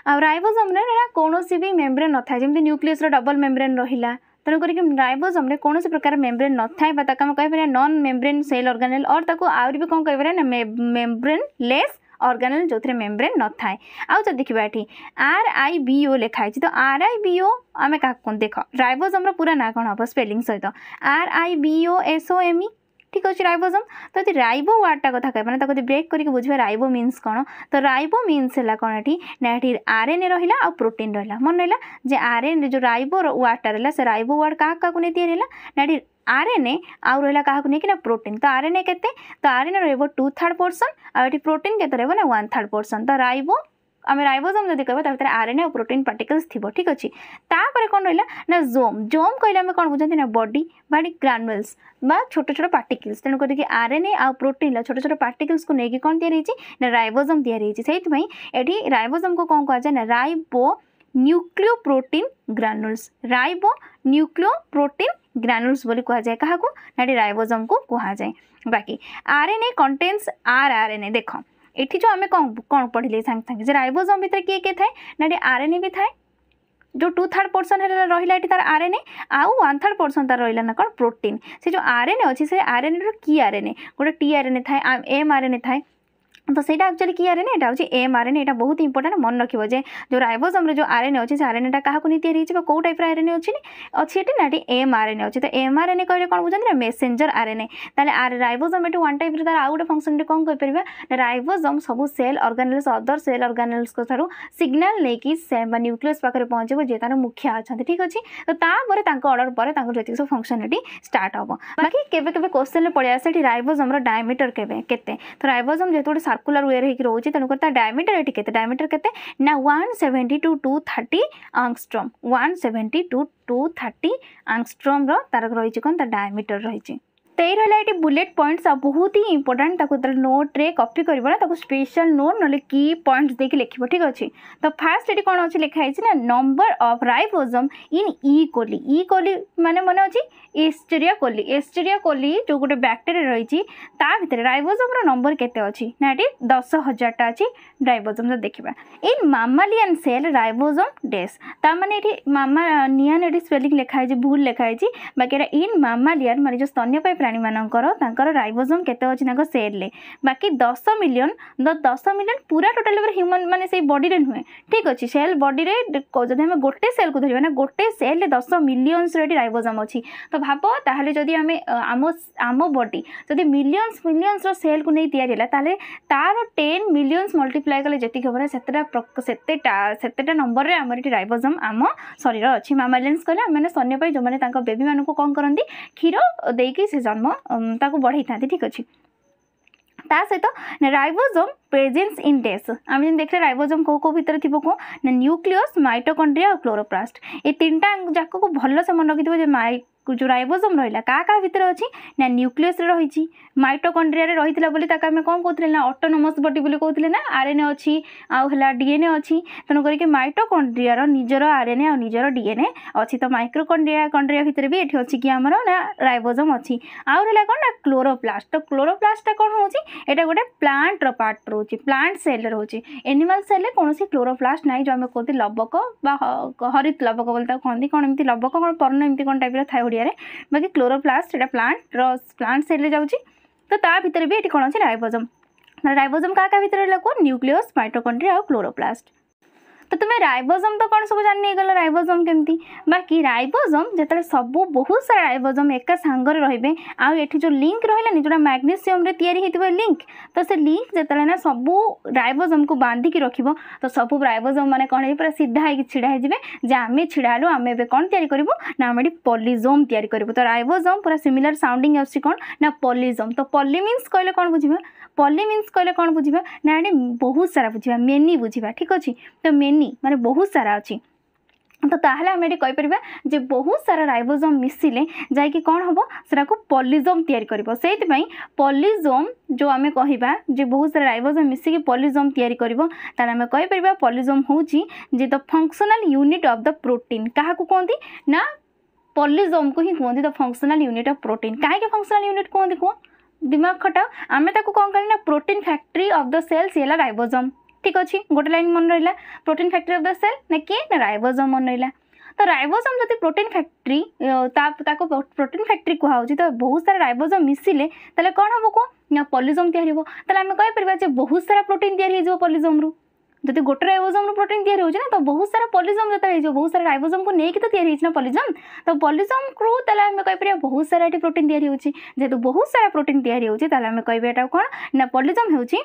आ रोजोम कौन सी भी मेम्रेन न था जमी न्यूक्लीयस डबल मेम्रेन रहा तेनाली रोजोम कौन से प्रकार मेम्रेन न था कह नन मेम्रेन सेल अर्गानेल और आहरी भी कौन मेम्रेन लेस ଅର୍ଗାନେଲ୍ ଯେଉଁଥିରେ ମେମ୍ବ୍ରେନ୍ ନଥାଏ ଆଉ ଯଦି ଦେଖିବା ଏଠି ଆର୍ ଆଇ ବି ଓ ଲେଖା ହେଇଛି ତ ଆର୍ ଆଇ ବି ଓ ଆମେ କାହାକୁ ଦେଖ ରାଇବୋଜମ୍ର ପୁରା ନାଁ କ'ଣ ହେବ ସ୍ପେଲିଂ ସହିତ R I B O S O M E ঠিক ଅଛି ରାଇବୋଜୋମ୍ ତ ଯଦି ରାଇବୋ ୱାର୍ଡ଼ଟା କଥା କହିବା ମାନେ ତାକୁ ଯଦି ବ୍ରେକ୍ କରିକି ବୁଝିବା ରାଇବୋ ମିନ୍ସ କ'ଣ ତ ରାଇବୋ ମିନ୍ସ ହେଲା କ'ଣ ଏଠି ନା ଏଠି ଆର୍ ଏନ୍ ଏ ରହିଲା ଆଉ ପ୍ରୋଟିନ୍ ରହିଲା ମନେ ରହିଲା ଯେ ଆର୍ ଏନ୍ ଯେଉଁ ରାଇବୋର ୱାର୍ଡ଼ଟା ରହିଲା ସେ ରାଇବୋ ୱାର୍ଡ଼ କାହାକୁ କାହାକୁ ନେଇ ତିଆରି ହେଲା ନା ଏଠି আরএনএ আউ রহিলা কাহকু নেকি না প্রোটিন তো আরএনএ কেতে তো আরএনএ রহব টু থার্ড পোর্সন আর এটি প্রোটিন কেতে রহব না ওয়ান থার্ড পোর্সন তো রাইবো आम रइबोसोम जब कहवा ता भितर आरएनए और प्रोटीन पार्टिकल्स थी ठीक अच्छे तापर कोन रहला ना जोम जोम कहे हम कोन बुझंती ना बॉडी बाडी ग्रैनुल्स छोट छोट पार्टिकल्स तेनु करी आरएनए आ प्रोटीन ला छोट छोट पार्टिकल्स को लेकिन कौन दिया रही छि ना राइबोसोम दिया रही छि को कोन कहा जाय ना ribonucleoprotein granules ribonucleoprotein granules बोली कह जाए क्या ना राइबोसोम को a contains R R N A देख ଏଠି ଯେଉଁ ଆମେ କ'ଣ କ'ଣ ପଢ଼ିଲେ ସାଙ୍ଗେ ସାଙ୍ଗେ ଯେ ରାଇବୋଜୋମ୍ ଭିତରେ କିଏ କିଏ ଥାଏ ନା ଏଠି ଆର୍ ଏନ୍ ଏ ବି ଥାଏ ଯେଉଁ ଟୁ ଥାର୍ଡ଼ ପର୍ସନ୍ ହେଲା ରହିଲା ଏଠି ତାର ଆର୍ ଏନ୍ ଏ ଆଉ ୱାନ୍ ଥାର୍ଡ଼ ପର୍ସନ୍ ତାର ରହିଲା ନା କ'ଣ ପ୍ରୋଟିନ୍ ସେ ଯେଉଁ ଆର୍ ଏନ୍ ଏ ଅଛି ସେ ଆର୍ ଏନ୍ଏରୁ କି ଆର୍ ଏନ୍ ଏ ଗୋଟେ ଟି ଆର୍ ଏନ୍ ଏ ଥାଏ ଏମ୍ ଆର୍ ଏନ୍ ଏ ଥାଏ তো সেইটা আকচুয়ালি কি আরএনএ এটা হচ্ছে এম আরএনএ এটা বহুত ইম্পর্টাট মনে রাখব যে যে রাইবোসোমরে যে আরএনএ আছে সে আরএনএটা কাহকু নি তৈরি হয়েছে বা কেউ টাইপের আরএনএ অছি অছি এটি না এটি এম আরএনএ অছি তো এম আরএনএ কহিলে কোণ বুঝতে না মেসেঞ্জর আরএনএ তাহলে আর রাইবোসোম এটি ওয়ান টাইপের তার আউ গোটে ফংশনটি কোণ কইপারিবা রাইবোসোম সবু cell organelles other cell organelles ঠারু সিগনাল নেইকি বা নিউক্লিয়স পাখে পৌঁছব যে তার মুখ্য অনেক ঠিক আছে তো তাপরে তাঙ্ক অর্ডর পরে তাঙ্ক যেত সব ফংশন এটি স্টার্ট হব বাকি কেবে কেবে কোশ্চেন পড়ে আসে এটি রাইবোসোমর ডায়ামিটর কেবে কেতে তো রাইবোসোম যেহেতু গোটে ସର୍କୁଲାର ୱେରେ ହେଇକି ରହୁଛି ତେଣୁକରି ତା ଡାୟମିଟର ଏଠି କେତେ ଡାୟମିଟର କେତେ ନା one seventy two two thirty angstrom one seventy two two thirty ଆଙ୍ଗଷ୍ଟ୍ରମ୍ର ତା'ର ରହିଛି କ'ଣ ତା ଡାୟମିଟର ରହିଛି ତେର ହେଲା ଏଠି ବୁଲେଟ୍ ପଏଣ୍ଟସ୍ ଆଉ ବହୁତ ହିଁ ଇମ୍ପୋର୍ଟାଣ୍ଟ ତାକୁ ଯେତେବେଳେ ନୋଟ୍ରେ କପି କରିବ ନା ତାକୁ ସ୍ପେଶାଲ୍ ନୋଟ୍ ନହେଲେ କି ପଏଣ୍ଟସ୍ ଦେଇକି ଲେଖିବ ଠିକ୍ ଅଛି ତ ଫାର୍ଷ୍ଟ ଏଠି କ'ଣ ଅଛି ଲେଖା ହେଇଛି ନା number of ribosome in E coli E coli ମାନେ ମନେ ଅଛି ଏଷ୍ଟେରିଆ କୋଲି ଏଷ୍ଟେରିଆ କୋଲି ଯେଉଁ ଗୋଟେ ବ୍ୟାକ୍ଟେରିଆ ରହିଛି ତା ଭିତରେ ରାଇବୋଜମ୍ର ନମ୍ବର କେତେ ଅଛି ନା ଏଠି ଦଶ ହଜାରଟା ଅଛି ରାଇବୋଜମ୍ର ଦେଖିବା ଇନ୍ ମାମାଲିଆନ୍ ସେଲ୍ ରାଇବୋଜମ୍ ଡେସ୍ ତା ମାନେ ଏଠି ମାମା ନିଆନ୍ ଏଠି ସ୍ପେଲିଂ ଲେଖା ହେଇଛି ଭୁଲ ଲେଖା ହେଇଛି ବାକି ଏଇଟା ଇନ୍ ମାମାଲିଆନ୍ ମାନେ ଯେଉଁ ସ୍ତନ୍ୟପାୟୀ ପ୍ରାଣୀମାନଙ୍କର ତାଙ୍କର ରାଇବୋଜୋମ୍ କେତେ ଅଛି ତାଙ୍କ ସେଲ୍ରେ ବାକି ଦଶ ମିଲିୟନ୍ ଦଶ ମିଲିୟନ୍ ପୁରା ଟୋଟାଲ୍ ଉପରେ ହ୍ୟୁମାନ୍ ମାନେ ସେଇ ବଡ଼ିରେ ନୁହେଁ ଠିକ୍ ଅଛି ସେଲ୍ ବଡ଼ିରେ ଯଦି ଆମେ ଗୋଟେ ସେଲ୍କୁ ଧରିବା ନା ଗୋଟେ ସେଲ୍ରେ ଦଶ ମିଲିୟନ୍ସର ଏଠି ରାଇବୋଜୋମ୍ ଅଛି ତ ଭାବ ତାହେଲେ ଯଦି ଆମେ ଆମ ଆମ ବଡ଼ି ଯଦି ମିଲିୟନ୍ସ ମିଲିୟନ୍ସର ସେଲ୍କୁ ନେଇ ତିଆରି ହେଲା ତାହେଲେ ତାର ଟେନ୍ ମିଲିୟନ୍ସ ମଲ୍ଟିପ୍ଲାଏ କଲେ ଯେତିକି ହେବ ସେତେଟା ସେତେଟା ସେତେଟା ନମ୍ବରରେ ଆମର ଏଠି ରାଇବୋଜୋମ୍ ଆମ ଶରୀର ଅଛି ମାମାଲିନ୍ସ କହିଲେ ଆମେମାନେ ସ୍ତନ୍ୟପାୟୀ ଯେଉଁମାନେ ତାଙ୍କ ବେବିମାନଙ୍କୁ କ'ଣ କରନ୍ତି କ୍ଷୀର ଦେଇକି ସେ ଜନ୍ମ ଜନ୍ମ ତାକୁ ବଢ଼େଇଥାନ୍ତି ଠିକ୍ ଅଛି ତା ସହିତ ରାଇବୋଜୋମ୍ ପ୍ରେଜେନ୍ସ ଇନ୍ ଡେସ୍ ଆମେ ଯେମିତି ଦେଖିଲେ ରାଇବୋଜୋମ୍ କେଉଁ କେଉଁ ଭିତରେ ଥିବ କ'ଣ ନା ନ୍ୟୁକ୍ଲିୟସ୍ ମାଇଟୋକଣ୍ଡ୍ରିଆ ଆଉ କ୍ଲୋରୋପ୍ଲାଷ୍ଟ ଏ ତିନିଟା ଯାକକୁ ଭଲ ସେ ମନେ ରଖିଥିବ ଯେ ମାଇ जो राइबोसोम रहा क्या क्या भितर अच्छी ना न्यूक्लियस रही माइटोकंड्रिया रही बोली आम कौन कहते ना अटोनोमस बडी बोली कहते ना आरएनए अच्छी आला डीएनए अच्छी तेणु करके माइटोकंड्रियार निजर आरएनए आ निजर डीएनए अच्छी तो माइक्रोकंड्रिया कंड्रिया भितर भी ये अच्छी कि आमर ना राइबोसोम अच्छी आउ रहा कौन ना क्लोरोप्लास्ट तो क्लोरोप्लास्टा कौन हो गोटे प्लांटर पार्ट रोचे प्लांट सेल रोचे एनिमाल सेल कौन क्लोरोप्लास्ट ना जो आम कहते लबक हरित लबक बोलते कहते कौन एम लबक कौन पर्ण एम कौन टाइप थायड ଓଡ଼ିଆରେ ବାକି କ୍ଲୋରୋପ୍ଲାଷ୍ଟ ଏଇଟା ପ୍ଲାଣ୍ଟର ପ୍ଲାଣ୍ଟ ସେଲ୍ରେ ଯାଉଛି ତ ତା ଭିତରେ ବି ଏଠି କ'ଣ ଅଛି ରାଇବୋଜମ୍ ରାଇବୋଜମ୍ କାହା କାହା ଭିତରେ ଲାଗୁଅ ନ୍ୟୁକ୍ଲିୟସ୍ ମାଇଟ୍ରୋକଣ୍ଡ୍ରିଆ ଆଉ କ୍ଲୋରୋପ୍ଲାଷ୍ଟ ତ ତୁମେ ରାଇବୋଜୋମ୍ ତ କ'ଣ ସବୁ ଜାଣି ନେଇଗଲ ରାଇବୋଜୋମ୍ କେମିତି ବାକି ରାଇବୋଜମ୍ ଯେତେବେଳେ ସବୁ ବହୁତ ସାରା ରାଇବୋଜମ୍ ଏକା ସାଙ୍ଗରେ ରହିବେ ଆଉ ଏଠି ଯେଉଁ ଲିଙ୍କ୍ ରହିଲାନି ଯେଉଁଟା ମ୍ୟାଗ୍ନେସିୟମ୍ରେ ତିଆରି ହେଇଥିବ ଲିଙ୍କ୍ ତ ସେ ଲିଙ୍କ୍ ଯେତେବେଳେ ନା ସବୁ ରାଇବୋଜମ୍କୁ ବାନ୍ଧିକି ରଖିବ ତ ସବୁ ରାଇବୋଜମ୍ ମାନେ କ'ଣ ହେଇ ପୁରା ସିଧା ହେଇକି ଛିଡ଼ା ହେଇଯିବେ ଯେ ଆମେ ଛିଡ଼ା ହେଲୁ ଆମେ ଏବେ କ'ଣ ତିଆରି କରିବୁ ନା ଆମେ ଏଠି ପଲିଜୋମ୍ ତିଆରି କରିବୁ ତ ରାଇବୋଜମ୍ ପୁରା ସିମିଲାର ସାଉଣ୍ଡିଂ ଆସୁଛି କ'ଣ ନା ପଲିଜମ୍ ତ ପଲି ମିନ୍ସ କହିଲେ କ'ଣ ବୁଝିବା ପଲି ମିନ୍ସ କହିଲେ କ'ଣ ବୁଝିବା ନା ଏଠି ବହୁତ ସାରା ବୁଝିବା ମେନି ବୁଝିବା ଠିକ୍ ଅଛି ତ ମେନି ମାନେ ବହୁତ ସାରା ଅଛି ତ ତାହେଲେ ଆମେ ଏଠି କହିପାରିବା ଯେ ବହୁତ ସାରା ରାଇବୋଜୋମ୍ ମିଶିଲେ ଯାଇକି କ'ଣ ହେବ ସେଟାକୁ ପଲିଜୋମ୍ ତିଆରି କରିବ ସେଇଥିପାଇଁ ପଲିଜୋମ୍ ଯେଉଁ ଆମେ କହିବା ଯେ ବହୁତ ସାରା ରାଇବୋଜୋମ୍ ମିଶିକି ପଲିଜୋମ୍ ତିଆରି କରିବ ତାହେଲେ ଆମେ କହିପାରିବା ପଲିଜୋମ୍ ହେଉଛି ଯେ the functional unit of the protein କାହାକୁ କୁହନ୍ତି ନା ପଲିଜୋମ୍କୁ ହିଁ କୁହନ୍ତି the functional unit of protein କାହିଁକି ଫଙ୍କସନାଲ୍ ୟୁନିଟ୍ କୁହନ୍ତି କୁହ दिमाग खट आम कौन कल protein factory of the cells ये रोजम ठीक अच्छे गोटे लाइन मन रहा protein factory of the cell ना किए ना रबोजम मन रहा तो रबोजम जो प्रोटीन फैक्ट्री प्रोटीन फैक्ट्री कहा तो बहुत सारा रबोजम मिसले तो कौन हम कह पलिजम तैयार बहुत सारा प्रोटीन तैयारी होलिजम्रु ଯଦି ଗୋଟେ ରାଇବୋଜୋମ୍ରୁ ପ୍ରୋଟିନ୍ ତିଆରି ହେଉଛି ନା ତ ବହୁତ ସାରା ପଲିଜମ୍ ଯେତେବେଳେ ହେଇଯିବ ବହୁତ ସାରା ରାଇବୋଜୋମ୍କୁ ନେଇକି ତ ତିଆରି ହେଇଛି ନା ପଲିଜମ୍ ତ ପଲିଜମ୍ରୁ ତାହେଲେ ଆମେ କହିପାରିବା ବହୁତ ସାରା ଏଠି ପ୍ରୋଟିନ୍ ତିଆରି ହେଉଛି ଯେହେତୁ ବହୁତ ସାରା ପ୍ରୋଟିନ୍ ତିଆରି ହେଉଛି ତାହେଲେ ଆମେ କହିବା ଏଇଟା କ'ଣ ନା ପଲିଜମ୍ ହେଉଛି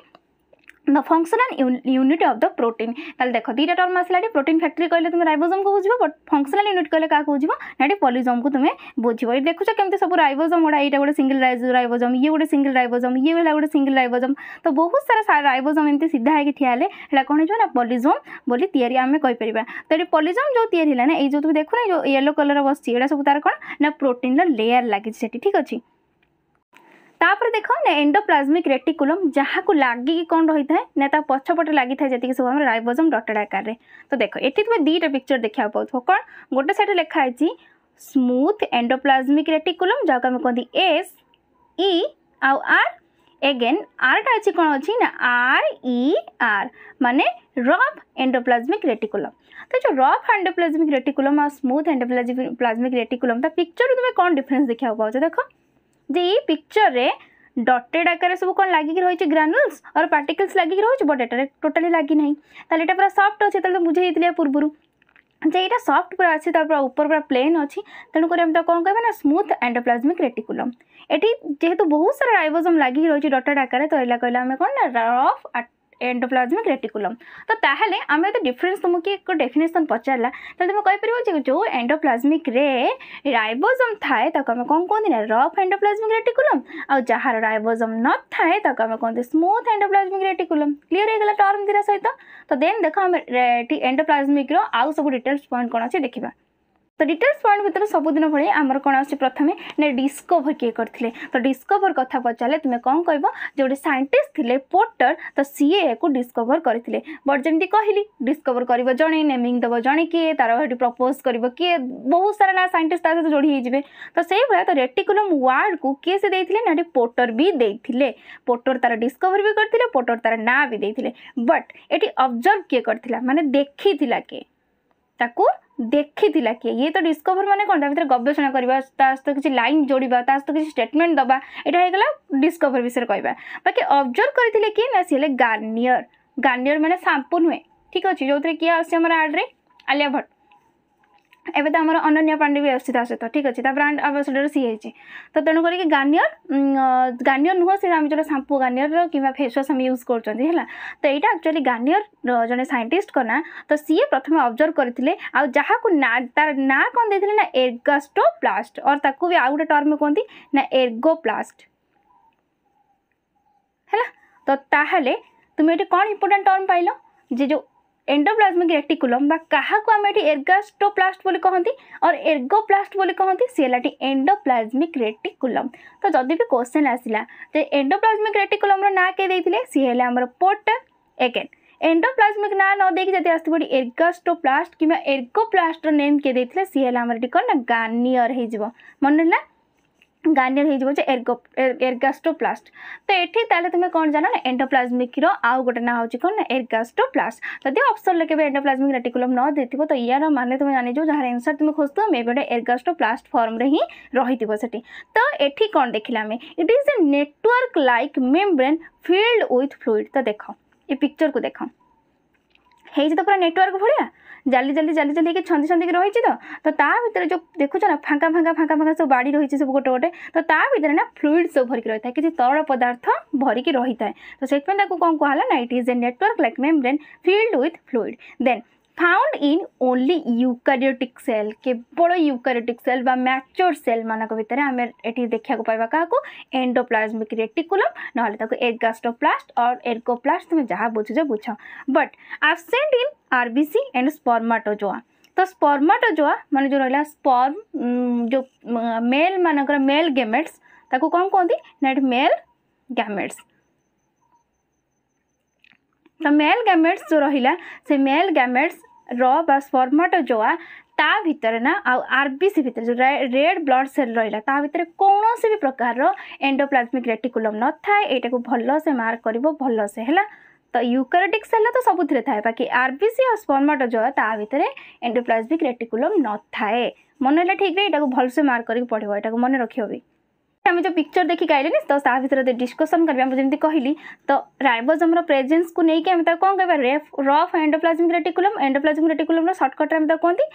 the functional unit of the protein ताले देख दुटा टर्म आसाटी प्रोटीन फैक्ट्री कहले तुम राइबोसोम को बुझ बट फंक्शनाल यूनिट कहले क्या बुझ ना पलिजम को तुम्हें बुझ ये देखु कमी सब रईबोजम गुड़ा ये गोटे सिंगल राइबोसोम ये गोटे सिंगल राइबोसोम ये गला गोटे सिंगल राइबोसोम तो बहुत सारा राइबोसोम एमती सीधा होकर ठिया है कौन हो ना पॉलीजोम बोली या आम तो ये पलिजम जो या जो तुम देखो ना जो येलो कलर बस सब तरह कौन ना प्रोटीन लेयर लगी ठीक अच्छे তাপরে দেখ না এন্ডোপ্লাজমিক রেটিকুলম যাহাকু লাগিকি কোণ রহিথায় না তা পছপটে লাগিথায় যেতিকি সব আমার রাইবোজম ডটেড আকারে তো দেখ এটি তুমি দুইটা পিকচর দেখা পাও কোণ গোটে সাইডে লেখা হয়েছি স্মুথ এন্ডোপ্লাজমিক রেটিকুলম যাকে আমি কহতি এস ই আউ আর এগেন আরটা আছে কোণ অছি না আর ই আর মানে রফ এন্ডোপ্লাজমিক রেটিকুলম তো যে রফ এন্ডোপ্লাজমিক রেটিকুলম আর স্মুথ এন্ডোপ্লাজমিক রেটিকুলম তা পিকচর তুমি কোণ ডিফরেন্স দেখা পাও দেখো যে এই পিকচରରେ ডটেড আকারে সব কোণ লাগিকি রয়েছে গ্রানুলস আর পার্টিকলস লাগিকি রয়েছে বট এটার টোটালি লাগি না তাহলে এটা পুরা সফট অছে তাহলে বুঝাই দিলে পূর্বরু যে এটা সফট পুরা আছে তার পুরা উপর পুরা প্লেন অছি তেণু করে আমি তা কোণ কহবা না স্মুথ এন্ডোপ্লাজমিক রেটিকুলম এটি যেহেতু বহু সারা রাইবোজোম লাগিকি রয়েছে ডটেড আকারে তো এলা কহিলা আমি কোণ না রফ ଏଣ୍ଡୋପ୍ଲାଜମିକ୍ ରେଟିକୁଲମ୍ ତ ତାହେଲେ ଆମେ ଯଦି ଡିଫରେନ୍ସ ତୁମକୁ ଏକ ଡେଫିନେସନ୍ ପଚାରିଲା ତାହେଲେ ତୁମେ କହିପାରିବ ଯେ ଯେଉଁ ଏଣ୍ଡୋପ୍ଲାଜମିକ୍ରେ ରାଇବୋଜମ୍ ଥାଏ ତାକୁ ଆମେ କ'ଣ କୁହନ୍ତି ନା ରଫ୍ ଏଣ୍ଡୋପ୍ଲାଜମିକ୍ ରେଟିକୁଲମ୍ ଆଉ ଯାହାର ରାଇବୋଜମ୍ ନଥାଏ ତାକୁ ଆମେ କୁହନ୍ତି ସ୍ମୁଥ୍ ଏଣ୍ଡୋପ୍ଲାଜମିକ୍ ରେଟିକୁଲମ୍ କ୍ଲିଅର୍ ହେଇଗଲା ଟର୍ମ ଦୁଇଟା ସହିତ ତ ଦେନ୍ ଦେଖ ଆମେ ଏଣ୍ଡୋପ୍ଲାଜମିକ୍ର ଆଉ ସବୁ ଡିଟେଲ୍ସ ପଏଣ୍ଟ କ'ଣ ଅଛି ଦେଖିବା তো ডিটেल्स পয়েন্ট ভিতরে সবুদিন ভাই আমার কোণ আসছে প্রথমে না ডিসকভর কিয়ে করলে তো ডিসকভর কথা পচারে তুমি কম কহব যে গোটে সাইন্টিস্ট লে পোর্টর তো সিএ একু ডিসকভর করে বট যেমি কহিলি ডিসকভর করব জনে নেমিং দেব জনে কি তার সেটি প্রপোজ করব কি বহু সারা না সাইন্টিস্ট তার সাথে যোড়ি হয়ে তো সেইভাবে তো রেটিকুলম ওয়ার্ড কু কি সে দিয়ে না এটি পোর্টর বি দিয়ে পোর্টর তার ডিসকভর বি করে পোর্টর তার না বি দিয়ে বট এটি অবজর্ভ কিয়ে করে মানে দেখি কে তাকে ଦେଖିଥିଲା କିଏ ଇଏ ତ ଡିସ୍କଭର ମାନେ କ'ଣ ତା ଭିତରେ ଗବେଷଣା କରିବା ତା ସହିତ କିଛି ଲାଇନ୍ ଯୋଡ଼ିବା ତା ସହିତ କିଛି ଷ୍ଟେଟମେଣ୍ଟ ଦେବା ଏଇଟା ହେଇଗଲା ଡିସ୍କଭର ବିଷୟରେ କହିବା ବାକି ଅବଜର୍ଭ କରିଥିଲେ କିଏ ନା ସିଏ ହେଲେ ଗାର୍ନିୟର ଗାର୍ନିୟର ମାନେ ସାମ୍ପୁ ନୁହେଁ ଠିକ୍ ଅଛି ଯେଉଁଥିରେ କିଏ ଆସୁଛି ଆମର ଆଡ଼୍ରେ ଆଲିଆ ଭଟ୍ଟ एवं तो आम अन्य पांडे भी अर्षित आसत ठीक अच्छे ब्रांड आंबासीडर सी होती तो तेणु कर गार्नियर गार्नियर नुह से आम जो सांपू गार्नियर कि फेसवाश आम यूज करा तो यहाँ एक्चुअली गार्नियर जन सैंटिस्ट का ना तो सी प्रथम अब्जर्व करते आक तार ना कौन देते ना एर्गास्टो प्लास्ट और ताकू भी आउ गोटे टर्म कहते ना एर्गो प्लास्ट है तो तुम्हें ये कौन इम्पोर्टा टर्म पाइल जे जो एंडोप्लाज्मिक रेटिकुलम क्या एर्गास्टोप्लास्ट कहती और एर्गोप्लास्ट बोली कहते सी है एंडोप्लाज्मिक रेटिकुलम तो जदि भी क्वेश्चन आसला तो एंडोप्लाज्मिक रेटिकुलम ना के सी आमर पोट एगेन एंडोप्लाज्मिक ना न देखिए जब आस एर्गास्टोप्लास्ट कि एर्गोप्लास्टर नेम किए देते सी है कौन ना गानिअर हो मन ना ଗାର୍ନିୟର ହେଇଯିବ ଯେ ଏର୍ଗାଷ୍ଟୋପ୍ଲାଷ୍ଟ ତ ଏଠି ତାହେଲେ ତୁମେ କ'ଣ ଜାଣ ନା ଏଣ୍ଡୋପ୍ଲାଜମିକର ଆଉ ଗୋଟେ ନାଁ ହେଉଛି କ'ଣ ନା ଏର୍ଗାଷ୍ଟୋପ୍ଲାଷ୍ଟ ଯଦି ଅପସନରେ କେବେ ଏଣ୍ଡୋପ୍ଲାଜମିକ ରେଟିକୁଲମ୍ ନ ଦେଇଥିବ ତ ୟାର ମାନେ ତୁମେ ଜାଣିଯିବ ଯାହାର ଏନ୍ସର୍ ତୁମେ ଖୋଜୁଥିବ ମେ ବି ଗୋଟେ ଏର୍ଗାଷ୍ଟୋପ୍ଲାଷ୍ଟ ଫର୍ମରେ ହିଁ ରହିଥିବ ସେଠି ତ ଏଠି କ'ଣ ଦେଖିଲେ ଆମେ it is a network like membrane field with fluid ତ ଦେଖ ଏ ପିକ୍ଚରକୁ ଦେଖ ହେଇଛି ତ ପୁରା ନେଟୱାର୍କ ଭଳିଆ জালি জালি জালি জালি ହେଇକି ଛନ୍ଦି ଛନ୍ଦିକି ରହିଛି ତ ତ ତା ଭିତରେ ଯେଉଁ ଦେଖୁଛ ନା ଫାଙ୍କା ଫାଙ୍କା ଫାଙ୍କା ଫାଙ୍କା ସବୁ ବାଡ଼ି ରହିଛି ସବୁ ଗୋଟେ ଗୋଟେ ତ ତା ଭିତରେ ନା ଫ୍ଲୁଇଡ଼ ସବୁ ଭରିକି ରହିଥାଏ କିଛି ତରଳ ପଦାର୍ଥ ଭରିକି ରହିଥାଏ ତ ସେଥିପାଇଁ ତାକୁ କ'ଣ କୁହାହେଲା ନା it is a network like membrane field with fluid then found in only eukaryotic cell केवल यूकारिटिक सेल बा मैच्योर सेल मानक भितर आम ये देखा पाइबा क्या एंडोप्लाजमिक रेटिकुलम ना एगास्टोप्लास्ट और एर्गोप्लास्ट तुम जहाँ बुझुज बुझ but absent in R C and spermatozoa तो स्पर्माटोजोआ मान जो रहा स्पर्म जो मेल मानक मेल गेमेट्स कौन कहती ना मेल गैमेट्स ତ ମେଲ୍ ଗ୍ୟାମେଟ୍ସ ଯେଉଁ ରହିଲା ସେ ମେଲ୍ ଗ୍ୟାମେଟ୍ସ ର ବା ସ୍ପର୍ମାଟୋଜୋଆ ତା ଭିତରେ ନା ଆଉ ଆର୍ବିସି ଭିତରେ ଯେଉଁ ରେଡ୍ ବ୍ଲଡ୍ ସେଲ୍ ରହିଲା ତା ଭିତରେ କୌଣସି ବି ପ୍ରକାରର ଏଣ୍ଡୋପ୍ଲାଜମିକ୍ ରେଟିକୁଲମ୍ ନଥାଏ ଏଇଟାକୁ ଭଲସେ ମାର୍କ କରିବ ଭଲସେ ହେଲା ତ ୟୁକାରିଟିକ୍ ସେଲ୍ ତ ସବୁଥିରେ ଥାଏ ବାକି ଆର୍ବିସି ଆଉ ସ୍ପର୍ମାଟୋଜୋଆ ତା ଭିତରେ ଏଣ୍ଡୋପ୍ଲାଜମିକ୍ ରେଟିକୁଲମ୍ ନଥାଏ ମନେ ହେଲା ଠିକ୍ ଏଇଟାକୁ ଭଲସେ ମାର୍କ କରିକି ପଢ଼ିବ ଏଇଟାକୁ ମନେ ରଖିବ ବି आम जो पिक्चर देखिक आइले तो ता भितर डिस्कसन करवा जमी कहली तो राइबोजोम प्रेजेन्स को लेकिन कौन कह रेफ rough endoplasmic reticulum endoplasmic reticulum सर्टकट्रे कहते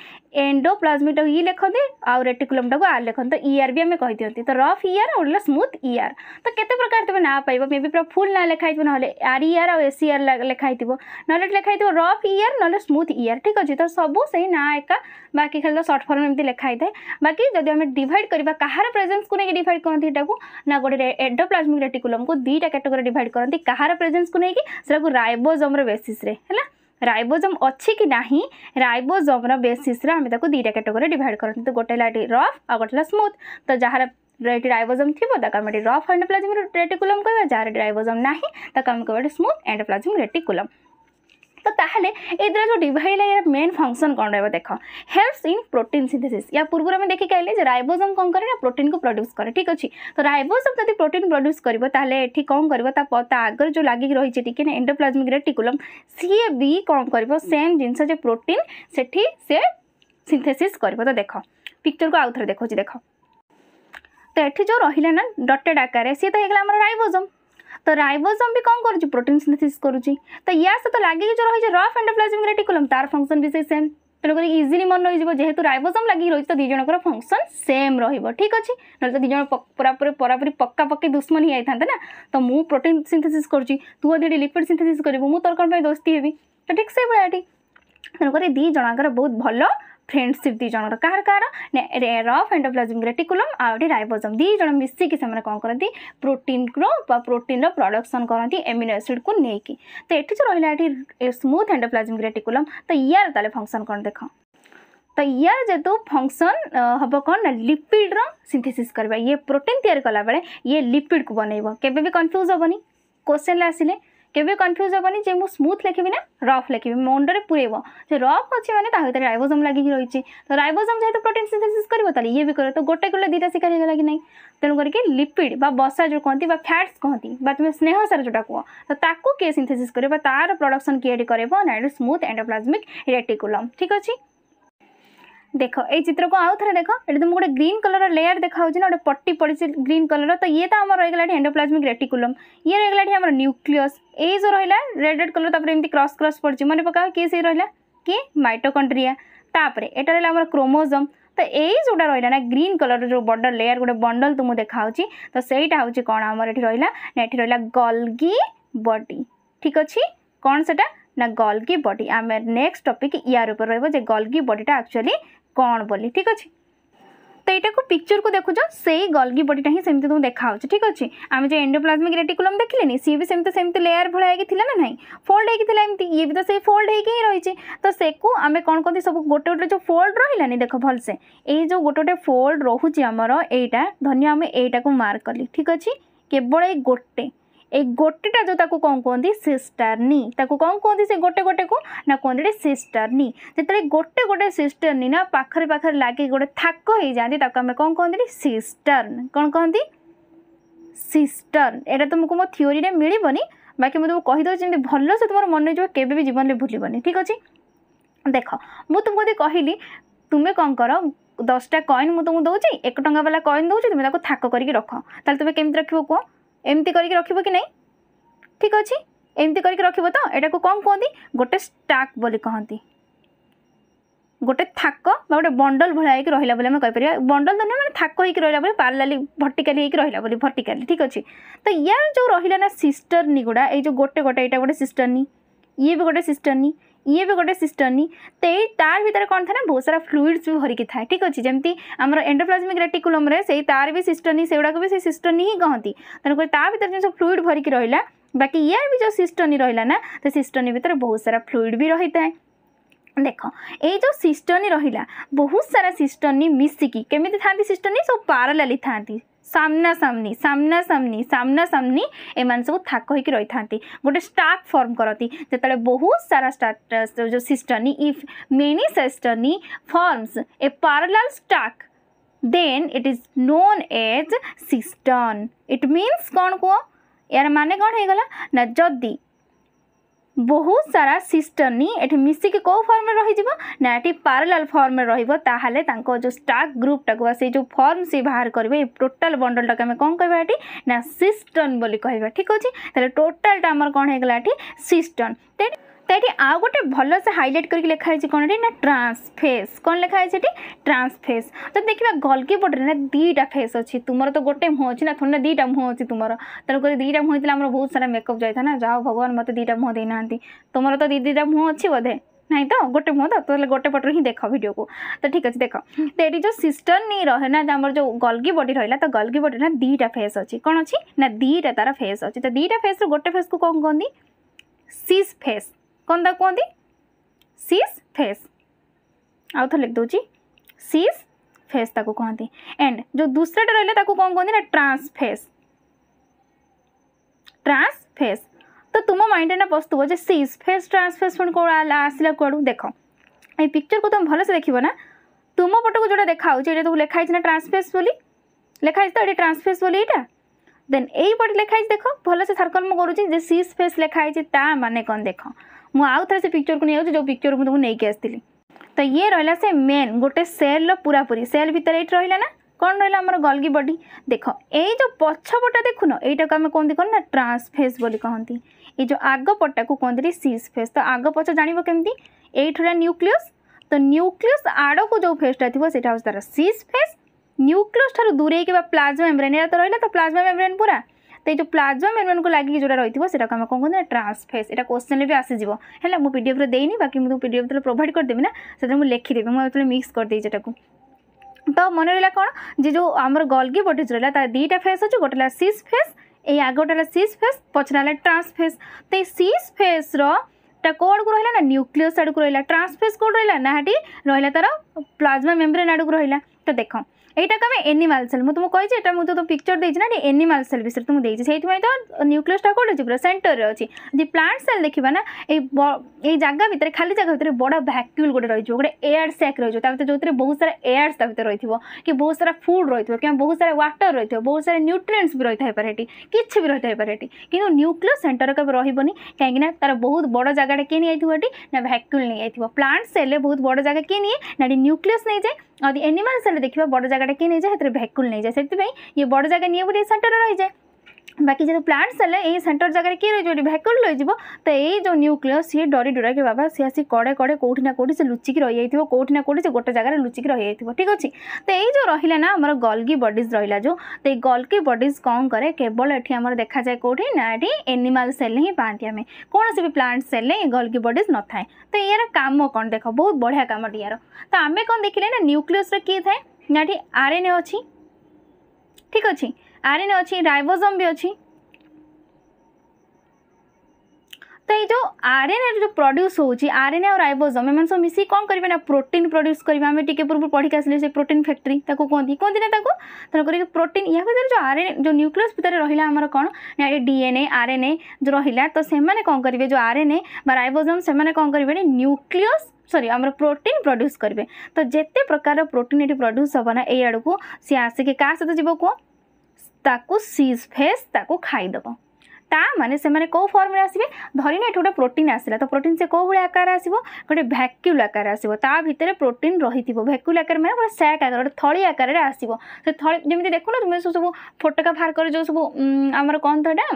एंडोप्लाज्मिक इ लिखते आउ रेटिकुलम टाक आर लिखते तो इयर भी आम कही दिखते तो रफ इयर और स्मूथ इयर तो केते प्रकार तुम ना पाइब मे बी पूरा फुल ना लेखाई ना आर इयर आउ एस इयर थी ना लेखाई रफ इयर ना स्मूथ इयर ठीक अच्छे तो सब से ना एका बाकी खाली तो सर्ट फर्म लिखाई लेखाई बाकी जब आम डिड करवा कार प्रेजेन्स को लेकिन डिड कर দুইটাকে না গোটে এন্ডোপ্লাজমিক রেটিকুলমকে দুইটা ক্যাটেগরি ডিভাইড করতে কাহার প্রেজেন্সকে নিয়ে সেটাকে রাইবোজোমর বেসিসে হ্যাঁ ରାଇବୋଜମ୍ ଅଛି କି ନାହିଁ ରାଇବୋଜମ୍ର ବେସିସ୍ରେ ଆମେ ତାକୁ ଦୁଇଟା କ୍ୟାଟେଗୋରୀ ଡିଭାଇଡ଼ କରନ୍ତି ତ ଗୋଟେ ହେଲା ଏଠି ରଫ୍ ଆଉ ଗୋଟେ ହେଲା ସ୍ମୁଥ୍ ତ ଯାହାର ଏଠି ରାଇବୋଜମ୍ ଥିବ ତାକୁ ଆମେ ଏଠି ରଫ୍ ଏଣ୍ଡୋପ୍ଲାଜିମ୍ ରେଟିକୁଲମ୍ କହିବା ଯାହାର ରାଇବୋଜମ୍ ନାହିଁ ତାକୁ ଆମେ କହିବା ଏଠି ସ୍ମୁଥ୍ ଏଣ୍ଡୋପ୍ଲାଜିମ୍ ରେଟିକୁଲମ୍ तो ताहले एदरा जो डिड लगे मेन फंक्शन कौन रहा देख हेल्प्स इन प्रोटीन सिंथेसीस या पूर्व आम देखिक जे रइबोजोम कौन कैसे प्रोटीन को प्रड्यूस कै ठीक अच्छे तो रइबोजोम जब प्रोटीन प्रड्यूस करे कौन कर आगर जो लगिक रही है एंडोप्लाज्मिक रेटिकुलम सी भी कौन कर सेम जिनस प्रोटीन से सिंथेसिस कर तो देख पिक्चर को आउ थे देखो देख तो ये जो रही डटेड आकार सी तो होगा आम તો રાઇબોઝોમ બી કોણ કરું પ્રોટીન સિન્થેસિસ કરું તો યા સહિત લાગીକି જો ରହିଛି રફ એન્ડોપ્લાઝમિક રેટિક્યુલમ તાર ફંક્શન ବି ସେଇ સેମ୍ ତେଣୁକରି ଇଜିଲି ମନେ ରହିଯିବ ଯେହେତୁ ରାଇବୋସୋମ୍ ଲାଗିକି ରହିଛି ତ ଦୁଇ ଜଣଙ୍କର ଫଙ୍କସନ୍ ସେମ୍ ରହିବ ଠିକ୍ ଅଛି ନହେଲେ ତ ଦୁଇ ଜଣ ପୁରାପୁରି ପରାପୁରି ପକ୍କା ପକ୍କି ଦୁଶ୍ମନ ହେଇଯାଇଥାନ୍ତେ ନା ତ ମୁଁ ପ୍ରୋଟିନ୍ ସିନ୍ଥେସିସ୍ କରୁଛି ତୁ ଅଧିକ ଲିକ୍ୱିଡ୍ ସିନ୍ଥେସିସ୍ କରିବୁ ମୁଁ ତୋର କ'ଣ ପାଇଁ ଦୋସ୍ତି ହେବି ତ ଠିକ୍ ସେଇଭଳିଆ ଏଠି ତେଣୁକରି ଦୁଇ ଜଣଙ୍କର ବହୁତ ଭଲ फ्रेंडसीप दु जन कफ एंडोप्लाजम रेटिकुलम आइबोजम दु जन मिसिक कौन करती प्रोटीन प्रोटीन रडक्शन करती एमिनो एसीड को लेकिन तो ये जो रहा स्मूथ एंडोप्लाजम रेटिकुलम तो इार फसन कौन देख तो यार जेतु फंक्शन हम कौन ना लिपिड रिंथेसीस करवा ये प्रोटीन तैयारी कला बेल ये लिपिड को बनइब के कन्फ्यूज हेनी क्वेश्चन आसने কেবে কনফ্ୟୁଜ୍ ହେବନି ଯେ ମୁଁ ସ୍ମୁଥ୍ ଲେଖିବି ନା ରଫ୍ ଲେଖିବି ମୁଣ୍ଡରେ ପୁରେଇବ ଯେ ରଫ୍ ଅଛି ମାନେ ତା ଭିତରେ ରାଇବୋଜମ୍ ଲାଗିକି ରହିଛି ତ ରାଇବୋଜମ୍ ଯେହେତୁ ପ୍ରୋଟିନ୍ ସିନ୍ଥେସିସ୍ କରିବ ତାହେଲେ ଇଏ ବି କରିବ ତ ଗୋଟେ କଲେ ଦୁଇଟା ଶିକାର ହେଇଗଲା କି ନାହିଁ ତେଣୁ କରିକି ଲିପିଡ୍ ବା ବସା ଯେଉଁ କହନ୍ତି ବା ଫ୍ୟାଟ୍ସ କହନ୍ତି ବା ତୁମେ ସ୍ନେହ ସାର ଯେଉଁଟା କୁହ ତ ତାକୁ କିଏ ସିନ୍ଥେସିସ୍ କରିବ ବା ତା'ର ପ୍ରଡକ୍ସନ୍ କିଏ ଏଠି କରିବ ନା ସ୍ମୁଥ୍ ଏଣ୍ଡୋପ୍ଲାଜମିକ୍ ରେଟିକୁଲମ୍ ଠିକ୍ ଅଛି দেখ এই চিত্রকে আউ থাকে দেখ এটা তুমি গোটে গ্রিন কলর লেয়ার দেখা হচ্ছে না গোটে পট্টি পড়ছে গ্রিন কলর তো ইয়ে তো আমার রয়েগলা এটি এন্ডোপ্লাজমিক রেটিকুলম ইয়ে রয়েগলা এটি আমার নিউক্লিয়স এই যে রহিলা রেড রেড কলর তারপরে এমনি ক্রস ক্রস পড়ছে মনে পকাও কি সেই রহিলা কি মাইটোকন্ড্রিয়া তাপরে এটা রহিলা আমার ক্রোমোজম তো এই যেটা রহিলা না গ্রিন কলর যে বর্ডর লেয়ার গোটে বন্ডল তুমি দেখা হচ্ছে তো সেইটা হচ্ছে কোণ আমার এটি রহিলা না এটি রহিলা গলগি বডি ঠিক আছে কোণ সেটা না গলগি বডি আমার নেক্সট টপিক ইয়ার উপর রহব যে গলগি বডিটা আকচুয়ালি କ'ଣ ବୋଲି ଠିକ୍ ଅଛି ତ ଏଇଟାକୁ ପିକ୍ଚରକୁ ଦେଖୁଛ ସେଇ ଗଲ୍ଗି ବଡ଼ିଟା ହିଁ ସେମିତି ତୁମକୁ ଦେଖାହେଉଛି ଠିକ୍ ଅଛି ଆମେ ଯେଉଁ ଏଣ୍ଡୋପ୍ଲାଜମିକ୍ ରେଟିକୁଲମ୍ ଦେଖିଲେନି ସିଏ ବି ସେମିତି ସେମିତି ଲେୟାର୍ ଭଳିଆ ହେଇକି ଥିଲା ନା ନାହିଁ ଫୋଲ୍ଡ ହେଇକି ଥିଲା ଏମିତି ଇଏ ବି ତ ସେଇ ଫୋଲ୍ଡ ହେଇକି ହିଁ ରହିଛି ତ ସେକୁ ଆମେ କ'ଣ କହନ୍ତି ସବୁ ଗୋଟେ ଗୋଟେ ଯେଉଁ ଫୋଲ୍ଡ ରହିଲାନି ଦେଖ ଭଲସେ ଏଇ ଯେଉଁ ଗୋଟେ ଗୋଟେ ଫୋଲ୍ଡ ରହୁଛି ଆମର ଏଇଟା ଧନ୍ୟ ଆମେ ଏଇଟାକୁ ମାର୍କ କଲି ଠିକ୍ ଅଛି କେବଳ ଏଇ ଗୋଟେ ଏଇ ଗୋଟେଟା ଯେଉଁ ତାକୁ କ'ଣ କୁହନ୍ତି ସିଷ୍ଟର୍ନି ତାକୁ କ'ଣ କୁହନ୍ତି ସେ ଗୋଟେ ଗୋଟେକୁ ନା କୁହନ୍ତି ଏଠି ସିଷ୍ଟର୍ନି ଯେତେବେଳେ ଗୋଟେ ଗୋଟେ ସିଷ୍ଟର୍ନି ନା ପାଖରେ ପାଖରେ ଲାଗି ଗୋଟେ ଥାକ ହେଇଯାଆନ୍ତି ତାକୁ ଆମେ କ'ଣ କୁହନ୍ତି ସିଷ୍ଟର୍ନ କ'ଣ କହନ୍ତି ସିଷ୍ଟର୍ନ ଏଇଟା ତୁମକୁ ମୋ ଥିଓରିରେ ମିଳିବନି ବାକି ମୁଁ ତୁମକୁ କହିଦେଉଛି ଯେମିତି ଭଲସେ ତୁମର ମନେ ରହିଯିବ କେବେ ବି ଜୀବନରେ ଭୁଲିବନି ଠିକ୍ ଅଛି ଦେଖ ମୁଁ ତୁମକୁ ଯଦି କହିଲି ତୁମେ କ'ଣ କର ଦଶଟା କଏନ୍ ମୁଁ ତୁମକୁ ଦେଉଛି ଏକ ଟଙ୍କା ବାଲା କଏନ୍ ଦେଉଛି ତୁମେ ତାକୁ ଥାକ କରିକି ରଖ ତାହେଲେ ତୁମେ କେମିତି ରଖିବ କୁହ ଏମିତି କରିକି ରଖିବ କି ନାହିଁ ଠିକ୍ ଅଛି ଏମିତି କରିକି ରଖିବ ତ ଏଟାକୁ କ'ଣ କୁହନ୍ତି ଗୋଟେ ଷ୍ଟାକ୍ ବୋଲି କହନ୍ତି ଗୋଟେ ଥାକ ବା ଗୋଟେ ବଣ୍ଡଲ ଭଳିଆ ହେଇକି ରହିଲା ବୋଲି ଆମେ କହିପାରିବା ବଣ୍ଡଲ ତ ନୁହେଁ ମାନେ ଥାକ ହେଇକି ରହିଲା ବୋଲି ପାରାଲାଲି ଭର୍ଟିକାଲି ହେଇକି ରହିଲା ବୋଲି ଭର୍ଟିକାଲି ଠିକ୍ ଅଛି ତ ୟାର ଯେଉଁ ରହିଲା ନା ସିଷ୍ଟର୍ନି ଗୁଡ଼ା ଏଇ ଯେଉଁ ଗୋଟେ ଗୋଟେ ଏଇଟା ଗୋଟେ ସିଷ୍ଟର୍ନି ଇଏ ବି ଗୋଟେ ସିଷ୍ଟର୍ନି ये भी गोटे सिस्टमी तो तार भितर कौन था बहुत सारा फ्लुइड्स भी भरिकी था ठीक अच्छे जमी आम एंडोप्लाजमिक रेटिकुलम से तार भी सिस्टनी से गुड़ाक भी सिस्टनी ही कहती तेनालीर जिन फ्लुइड भरिकी रहा बाकी इयर भी जो सिस्टनी रहा तो सिस्टनी भितर बहुत सारा फ्लुइड भी रही था देख जो सिस्टनी रहा बहुत सारा सिस्टनी मिसिकी केमी था सिस्टनी सब पारलाली था ସାମ୍ନାସାମ୍ନି ସାମ୍ନାସାମ୍ନି ସାମ୍ନାସାମ୍ନି ଏମାନେ ସବୁ ଥାକ ହୋଇକି ରହିଥାନ୍ତି ଗୋଟେ ଷ୍ଟାକ୍ ଫର୍ମ କରନ୍ତି ଯେତେବେଳେ ବହୁତ ସାରା ଯେଉଁ cisternae if many cisternae forms a parallel stack then it is known as cistern it means କ'ଣ କୁହ ଏହାର ମାନେ କ'ଣ ହେଇଗଲା ନା ଯଦି ବହୁତ ସାରା ସିଷ୍ଟର୍ ନି ଏଠି ମିଶିକି କେଉଁ ଫର୍ମରେ ରହିଯିବ ନା ଏଠି ପାରାଲାଲ୍ ଫର୍ମରେ ରହିବ ତାହେଲେ ତାଙ୍କ ଯେଉଁ ଷ୍ଟାକ୍ ଗ୍ରୁପ୍ଟାକୁ ବା ସେଇ ଯେଉଁ ଫର୍ମ ସେ ବାହାର କରିବେ ଏଇ ଟୋଟାଲ୍ ବଣ୍ଡଲ୍ଟାକୁ ଆମେ କ'ଣ କହିବା ଏଠି ନା ସିଷ୍ଟନ୍ ବୋଲି କହିବା ଠିକ୍ ଅଛି ତାହେଲେ ଟୋଟାଲ୍ଟା ଆମର କ'ଣ ହେଇଗଲା ଏଠି ସିଷ୍ଟନ୍ ତେଣୁ तो ये आउ गोटे भल से हाइलाइट करके लिखाई कौन है ना ट्रांसफेस कौन लिखाई ट्रांसफेस तो देखा गल्की पट रहे दीटा फेस अच्छी तुम तो गोटे मुँह अच्छी ना ना दीटा मुँह अच्छी तुम तेनालीरु दीटा मुँह होता है बहुत सारा मेकअप जाता ना जाओ भगवान मत दीटा मुँह देना तुम तो दी दुईटा मुँह अच्छी बोधे ना तो गोटे मुँह तो गोटे पटर हिं देख भिड को तो ठीक अच्छे देख तो ये जो सिस्टर नहीं रहे ना जो जो गल्की बडी रहा तो गल्की बडी ना दुईटा फेस अच्छी कौन अच्छी ना दीटा तार फेस अच्छी तो दीटा फेस रु गोटे फेस को कौन कहती सीस फेस कौन दा कहते सीज फेस आउ थ लिख दौर सीज फेस ताको कहते एंड जो दूसराटा रहा कौन कहते ना ट्रांस फेस ट्रांस फेस तो तुम माइंड ना बसुव जो सीज फेस ट्रांस फेस पुणी कौन आसला कड़ू देख ये पिक्चर को तुम भलसे देख ना तुम को जोटा देखा ये तुम लेखाई ना ट्रांसफेस बोली लेखाई तो ये ट्रांसफेस बोली यहाँ देन यही पटे लेखाई देख भलसे सर्कल मुझे करुच्ची जे सीज फेस लेखाई ता मैंने कौन देख ମୁଁ ଆଉ ଥରେ ସେ ପିକ୍ଚରକୁ ନେଇଯାଉଛି ଯେଉଁ ପିକ୍ଚରକୁ ମୁଁ ତୁମକୁ ନେଇକି ଆସିଥିଲି ତ ଇଏ ରହିଲା ସେ ମେନ୍ ଗୋଟେ ସେଲ୍ର ପୁରାପୁରି ସେଲ୍ ଭିତରେ ଏଇଠି ରହିଲା ନା କ'ଣ ରହିଲା ଆମର ଗଲ୍ଗି ବଡି ଦେଖ ଏଇ ଯେଉଁ ପଛପଟା ଦେଖୁନ ଏଇଟାକୁ ଆମେ କୁହନ୍ତି କ'ଣ ନା ଟ୍ରାନ୍ସଫେସ୍ ବୋଲି କହନ୍ତି ଏଇ ଯେଉଁ ଆଗ ପଟାକୁ କୁହନ୍ତି ସିସ୍ ଫେସ୍ ତ ଆଗ ପଛ ଜାଣିବ କେମିତି ଏଇଠି ରହିଲା ନ୍ୟୁକ୍ଲିୟସ୍ ତ ନ୍ୟୁକ୍ଲିୟସ୍ ଆଡ଼କୁ ଯେଉଁ ଫେସ୍ଟା ଥିବ ସେଇଟା ହେଉଛି ତା'ର ସିସ୍ ଫେସ୍ ନ୍ୟୁକ୍ଲିୟସ୍ ଠାରୁ ଦୂରେଇକି ବା ପ୍ଲାଜମା ମେମ୍ବ୍ରେନ୍ ଏଇଟା ତ ରହିଲା ତ ପ୍ଲାଜମା ମେମ୍ବ୍ରେନ୍ ପୁରା ତ ଏଇ ଯେଉଁ ପ୍ଲାଜମା ମେରୁନ୍କୁ ଲାଗିକି ଯେଉଁଟା ରହିଥିବ ସେଟାକୁ ଆମେ କ'ଣ କୁହନ୍ତି ଟ୍ରାନ୍ସଫେସ୍ ଏଇଟା କୋଶ୍ଚିନ୍ରେ ବି ଆସିଯିବ ହେଲା ମୁଁ ପିଡ଼ିଏଫ୍ରେ ଦେଇନି ବାକି ମୁଁ ପିଡ଼ିଏଫ୍ ଯେତେବେଳେ ପ୍ରୋଭାଇଡ଼ କରିଦେବି ନା ସେଥିରେ ମୁଁ ଲେଖିଦେବି ମୁଁ ଯେତେବେଳେ ମିକ୍ସ କରିଦେଇଛି ଏଟାକୁ ତ ମନେ ରହିଲା କ'ଣ ଯେ ଯେଉଁ ଆମର ଗଲ୍ଗି ବଟିଜ୍ ରହିଲା ତା ଦୁଇଟା ଫେସ୍ ଅଛି ଗୋଟେ ହେଲା ସିସ୍ ଫେସ୍ ଏଇ ଆଗଟା ହେଲା ସିସ୍ ଫେସ୍ ପଛଟା ହେଲା ଟ୍ରାନ୍ସଫେସ୍ ତ ଏଇ ସିସ୍ ଫେସ୍ର ଟା କୋଡ଼କୁ ରହିଲା ନା ନ୍ୟୁକ୍ଲିୟସ୍ ଆଡ଼କୁ ରହିଲା ଟ୍ରାନ୍ସଫେସ୍ କୋଡ଼ ରହିଲା ନା ହେଟି ରହିଲା ତାର ପ୍ଲାଜମା ମେମ୍ବ୍ରେନ୍ ଆଡ଼କୁ ରହିଲା ତ ଦେଖ ଏଇଟାକୁ ଆମେ ଏନିମାଲ ସେଲ୍ ମୁଁ ତୁମକୁ କହିଛି ଏଇଟା ମୁଁ ତ ପିକ୍ଚର ଦେଇଛି ନା ଏଠି ଏନିମାଲ ସେଲ୍ ବିଷୟରେ ତୁମକୁ ଦେଇଛି ସେଇଥିପାଇଁ ତ ନ୍ୟୁକ୍ଲିୟସଟା କେଉଁଠି ଅଛି ପୁରା ସେଣ୍ଟରରେ ଅଛି ଯଦି ପ୍ଲାଣ୍ଟ ସେଲ୍ ଦେଖିବା ନା ଏଇ ଏଇ ଜାଗା ଭିତରେ ଖାଲି ଜାଗା ଭିତରେ ବଡ଼ ଭ୍ୟାକ୍ୟୁଲ୍ ଗୋଟେ ରହିଯିବ ଗୋଟେ ଏୟାର ସ୍ୟାକ୍ ରହିଯିବ ତା ଭିତରେ ଯେଉଁଥିରେ ବହୁତ ସାରା ଏୟାର୍ସ ତା ଭିତରେ ରହିଥିବ କି ବହୁତ ସାରା ଫୁଡ୍ ରହିଥିବ କିମ୍ବା ବହୁତ ସାରା ୱାଟର୍ ରହିଥିବ ବହୁତ ସାରା ନ୍ୟୁଟ୍ରିଏଣ୍ଟସ୍ ବି ରହିଥାଇପାରେ ଏଠି କିଛି ବି ରହିଥାଇପାରେ ଏଠି କିନ୍ତୁ ନ୍ୟୁକ୍ଲିୟସ୍ ସେଣ୍ଟର କେବେ ରହିବନି କାହିଁକିନା ତାର ବହୁତ ବଡ଼ ଜାଗାଟା କିଏ ନେଇଯାଇଥିବ ଏଠି ନା ଭ୍ୟାକ୍ୟୁଲ୍ ନେଇଯାଇଥିବ ପ୍ଲାଣ୍ଟ ସେଲ୍ରେ ବହୁତ ବଡ଼ ଜାଗା କିଏ ନିଏ ନା ଏଠି ନ୍ୟୁକ୍ଲିୟସ୍ ନେଇଯାଏ ଯଦି ଏନିମାଲ୍ ସେଲ୍ ଦେଖିବା ବଡ଼ ଜାଗାଟା କିଏ ନେଇଯାଏ ସେଥିରେ ଭେକୁଲ୍ ନେଇଯାଏ ସେଥିପାଇଁ ଇଏ ବଡ଼ ଜାଗା ନିଏ ବୋଲି ସେଣ୍ଟର୍ ରହିଯାଏ बाकी जो प्लांट्स है ये सेंटर जगह किए रही है भैकुल रही है तो ये जो न्यूक्लियस सी डरी डरा कि बाबा सी आसी कड़े कड़े कौटिना कौटी से लुचिक रही थी कौटि ना कौटी से गोटे जगह लुचिक रही थी ठीक अच्छे तो ये जो रहा ना आम गल्की बडीज रहा जो तो ये गल्गी बडीज कौन कैर केवल ये आम देखा जाए कौटी ना ये एनिमाल सेल हिं पाती आम कौन से भी प्लांट सेल गल्गी बडिज न थाए तो यार कम कौन देख बहुत बढ़िया कम टीयर तो आम कौन देखिले ना न्यूक्लीयस किए थाए ना ये आर एन ए अच्छी ठीक अच्छे आरएनए अच्छी रोजोम भी अच्छी तो ये जो आरएनए जो प्रड्यूस होरएनए और रोजोम एम सब मिसी कौन करेंगे ना प्रोटीन प्रड्यूस करेंगे आम टे पूर्व पढ़ी आसल से प्रोटीन फैक्ट्री कहते कहते तेनाली प्रोटीन या भर जो आरएनए जो न्यूक्लियस भितर रहा आमर कौन ना डीएनए आरएनए जो रहा तो से कौन करेंगे जो आरएनए रोजोम से कौन करेंगे ना न्यूक्लियस सरी आम प्रोटीन प्रड्यूस करेंगे तो जिते प्रकार प्रोटीन ये प्रड्यूस हेना यड़ को सी आसिक क्या सहित जी कह ତାକୁ ସିଜ୍ ଫେସ୍ ତାକୁ ଖାଇଦେବ ତାମାନେ ସେମାନେ କେଉଁ ଫର୍ମରେ ଆସିବେ ଧରିନିଅ ଏଠି ଗୋଟେ ପ୍ରୋଟିନ୍ ଆସିଲା ତ ପ୍ରୋଟିନ୍ ସେ କେଉଁ ଭଳିଆ ଆକାର ଆସିବ ଗୋଟେ ଭ୍ୟାକ୍ୟୁଲ୍ ଆକାର ଆସିବ ତା ଭିତରେ ପ୍ରୋଟିନ୍ ରହିଥିବ ଭ୍ୟାକ୍ୟୁଲ୍ ଆକାର ମାନେ ଗୋଟେ ସ୍ୟାକ୍ ଆକାର ଗୋଟେ ଥଳି ଆକାରରେ ଆସିବ ସେ ଥଳି ଯେମିତି ଦେଖୁନ ତୁମେ ସବୁ ଫୋଟକା ବାହାର କରି ଯେଉଁ ସବୁ ଆମର କ'ଣ ତ ଏଇଟା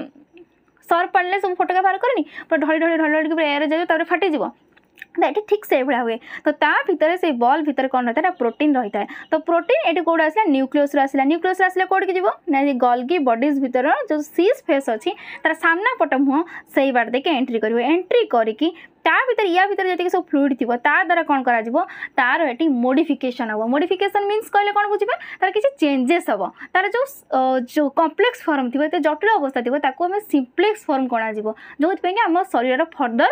ସର୍ଫ ପାଣିଲେ ସବୁ ଫୋଟକା ବାହାର କରିନି ପୁରା ଢଳି ଢଳି ଢଳି ଢଳିକି ପୁରା ଏୟାର ଯାଇଯିବ ତାପରେ ଫାଟିଯିବ ଏଠି ଠିକ୍ ସେଇଭଳିଆ ହୁଏ ତ ତା ଭିତରେ ସେଇ ବଲ୍ ଭିତରେ କ'ଣ ରହିଥାଏ ନା ପ୍ରୋଟିନ୍ ରହିଥାଏ ତ ପ୍ରୋଟିନ୍ ଏଠି କେଉଁଠୁ ଆସିଲା ନ୍ୟୁକ୍ଲିୟସ୍ରୁ ଆସିଲା ନ୍ୟୁକ୍ଲିୟସ୍ରୁ ଆସିଲେ କେଉଁଠିକି ଯିବ ନା ଗଲ୍ଗି ବଡିଜ୍ ଭିତର ଯେଉଁ ସିସ୍ ଫେସ୍ ଅଛି ତା'ର ସାମ୍ନା ପଟ ମୁହଁ ସେଇ ବାଟ ଦେଇକି ଏଣ୍ଟ୍ରି କରିବ ଏଣ୍ଟ୍ରି କରିକି ତା ଭିତରେ ୟା ଭିତରେ ଯେତିକି ସବୁ ଫ୍ଲୁଇଡ଼ ଥିବ ତା ଦ୍ୱାରା କ'ଣ କରାଯିବ ତାର ଏଠି ମୋଡ଼ିଫିକେସନ୍ ହେବ ମୋଡ଼ିଫିକେସନ୍ ମିନ୍ସ କହିଲେ କ'ଣ ବୁଝିବେ ତାର କିଛି ଚେଞ୍ଜେସ୍ ହେବ ତାର ଯେଉଁ ଯେଉଁ କମ୍ପ୍ଲେକ୍ସ ଫର୍ମ ଥିବ ଏତେ ଜଟିଳ ଅବସ୍ଥା ଥିବ ତାକୁ ଆମେ ସିମ୍ପ୍ଲେକ୍ସ ଫର୍ମ କଣାଯିବ ଯେଉଁଥିପାଇଁକି ଆମ ଶରୀରର ଫର୍ଦର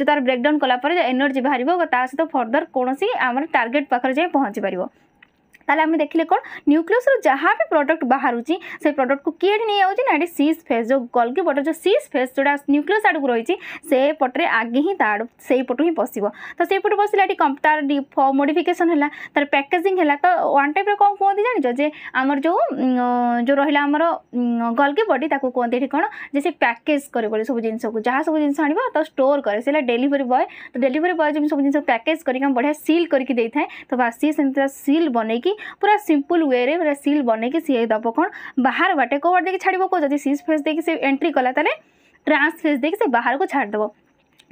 ଯେଉଁ ତାର ବ୍ରେକ୍ଡାଉନ୍ କଲା ପରେ ଏନର୍ଜି ବାହାରିବ ତା ସହିତ ଫର୍ଦର କୌଣସି ଆମର ଟାର୍ଗେଟ୍ ପାଖରେ ଯାଇ ପହଞ୍ଚିପାରିବ ताल आम देखिले कौन न्यूक्लीयस जहाँ भी प्रडक्ट बाहर से प्रडक्ट को किए नहीं जाऊँच ना ये सीज फेज जो गल्की पट जो सीज फेज जो न्यूक्लीयस आड़ रही से पटे आगे ही से पटु ही बस तो से पटु बस तार मोडिकेसन है तार पैकेजिंग है तो वन टाइप कौन कहते जान आमर जो जो रहा आमर गल्की बडी कहते कौन जैसे पैकेज कर सब जिन जहाँ सब जिन आ तो स्टोर कैर से डेलीवरी बॉय तो डेलीवरी बॉय जो सब जिन पैकेज कर बढ़िया सिल करके तो बासी से सिल बन पूरा सिंपल वे सिल बन सी दब कौन बाहर बाटे कौ देखिए छाड़ब को जदि सीज फेज देखिए एंट्री कला तेल ट्रांस फेज देखिए से बाहर को छाड़देव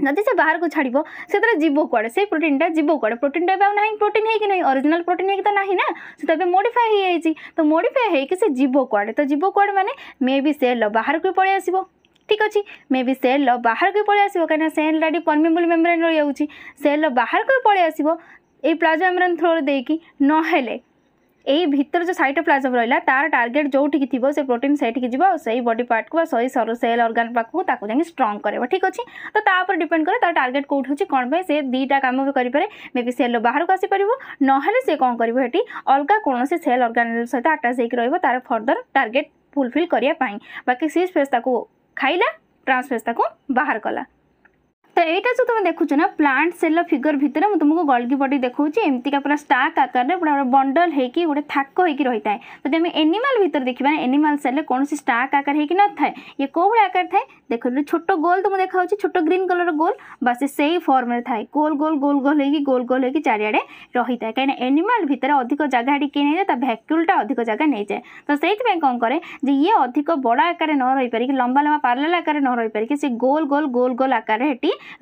जदि से बाहर को छाड़ब से जीव कड़े से प्रोटीनटा जीव कौन प्रोटीनटा भी आई प्रोटीन है कि ना अरिजिनाल प्रोटीन है कि तो ना ना से तो मोडाई हो तो मोडाई हो जीव कौड़े तो जीव कौड़े मैंने मे बी सेल बाहर को पलि आस ठीक अच्छे मे बी सेल बाहर को पलि आस कहीं सेल्टा टी पर्मेबुल मेम्रेन रही जाऊँगी सेल बाहर को पलि ये प्लाजमा मेम्रेन थ्रो देखी ना यही भितर जो सैटोप्लाजम रहा तार टारगेट जोटी थी से प्रोटीन सेट की जो से बडी पार्ट को सही सर सेल अर्गान पाक स्ट्रंग कर ठीक अच्छे तो तापर डिपेंड कर टारगेट कौट हो कौन पर दुटा कम भी करें मे बी सेल बाहर को आसपार ना सी कौन कर अलग कौन से सेल अर्गान सहित आटाच होकर रोह तार फर्दर टार्गेट फुलफिल करने बाकी सीज फेस्ट खाइला ट्रांसफेस्ट बाहर कला तो यहाँ जो तुम देखुना प्लांट सेल फिगर भितर मुझे तुमको गल्गी बडी देखा एमती पूरा स्टाक आकार में पूरा बंडल होगी गोटे थाक हो रही है तो आम एनिमाल भितर देखा एनिमाल सेल कौन से स्टाक आकार हो नए ये कौ भाई आकार था देख लो छोट गोल तुमको देखा छोट ग्रीन कलर गोल बस से ही फर्म थाए गोल गोल गोल गोल हो गोल गोल हो चारे रही था कहीं एनिमाल भितर अधिक जगह नहीं जाए तो भैक्यूलटा अधिक जगह नहीं जाए तो से कौन कैर ये अधिक बड़ आकार न रही पारे लंबा लंबा पार्लर आकार न रही पारे से गोल गोल गोल गोल आकार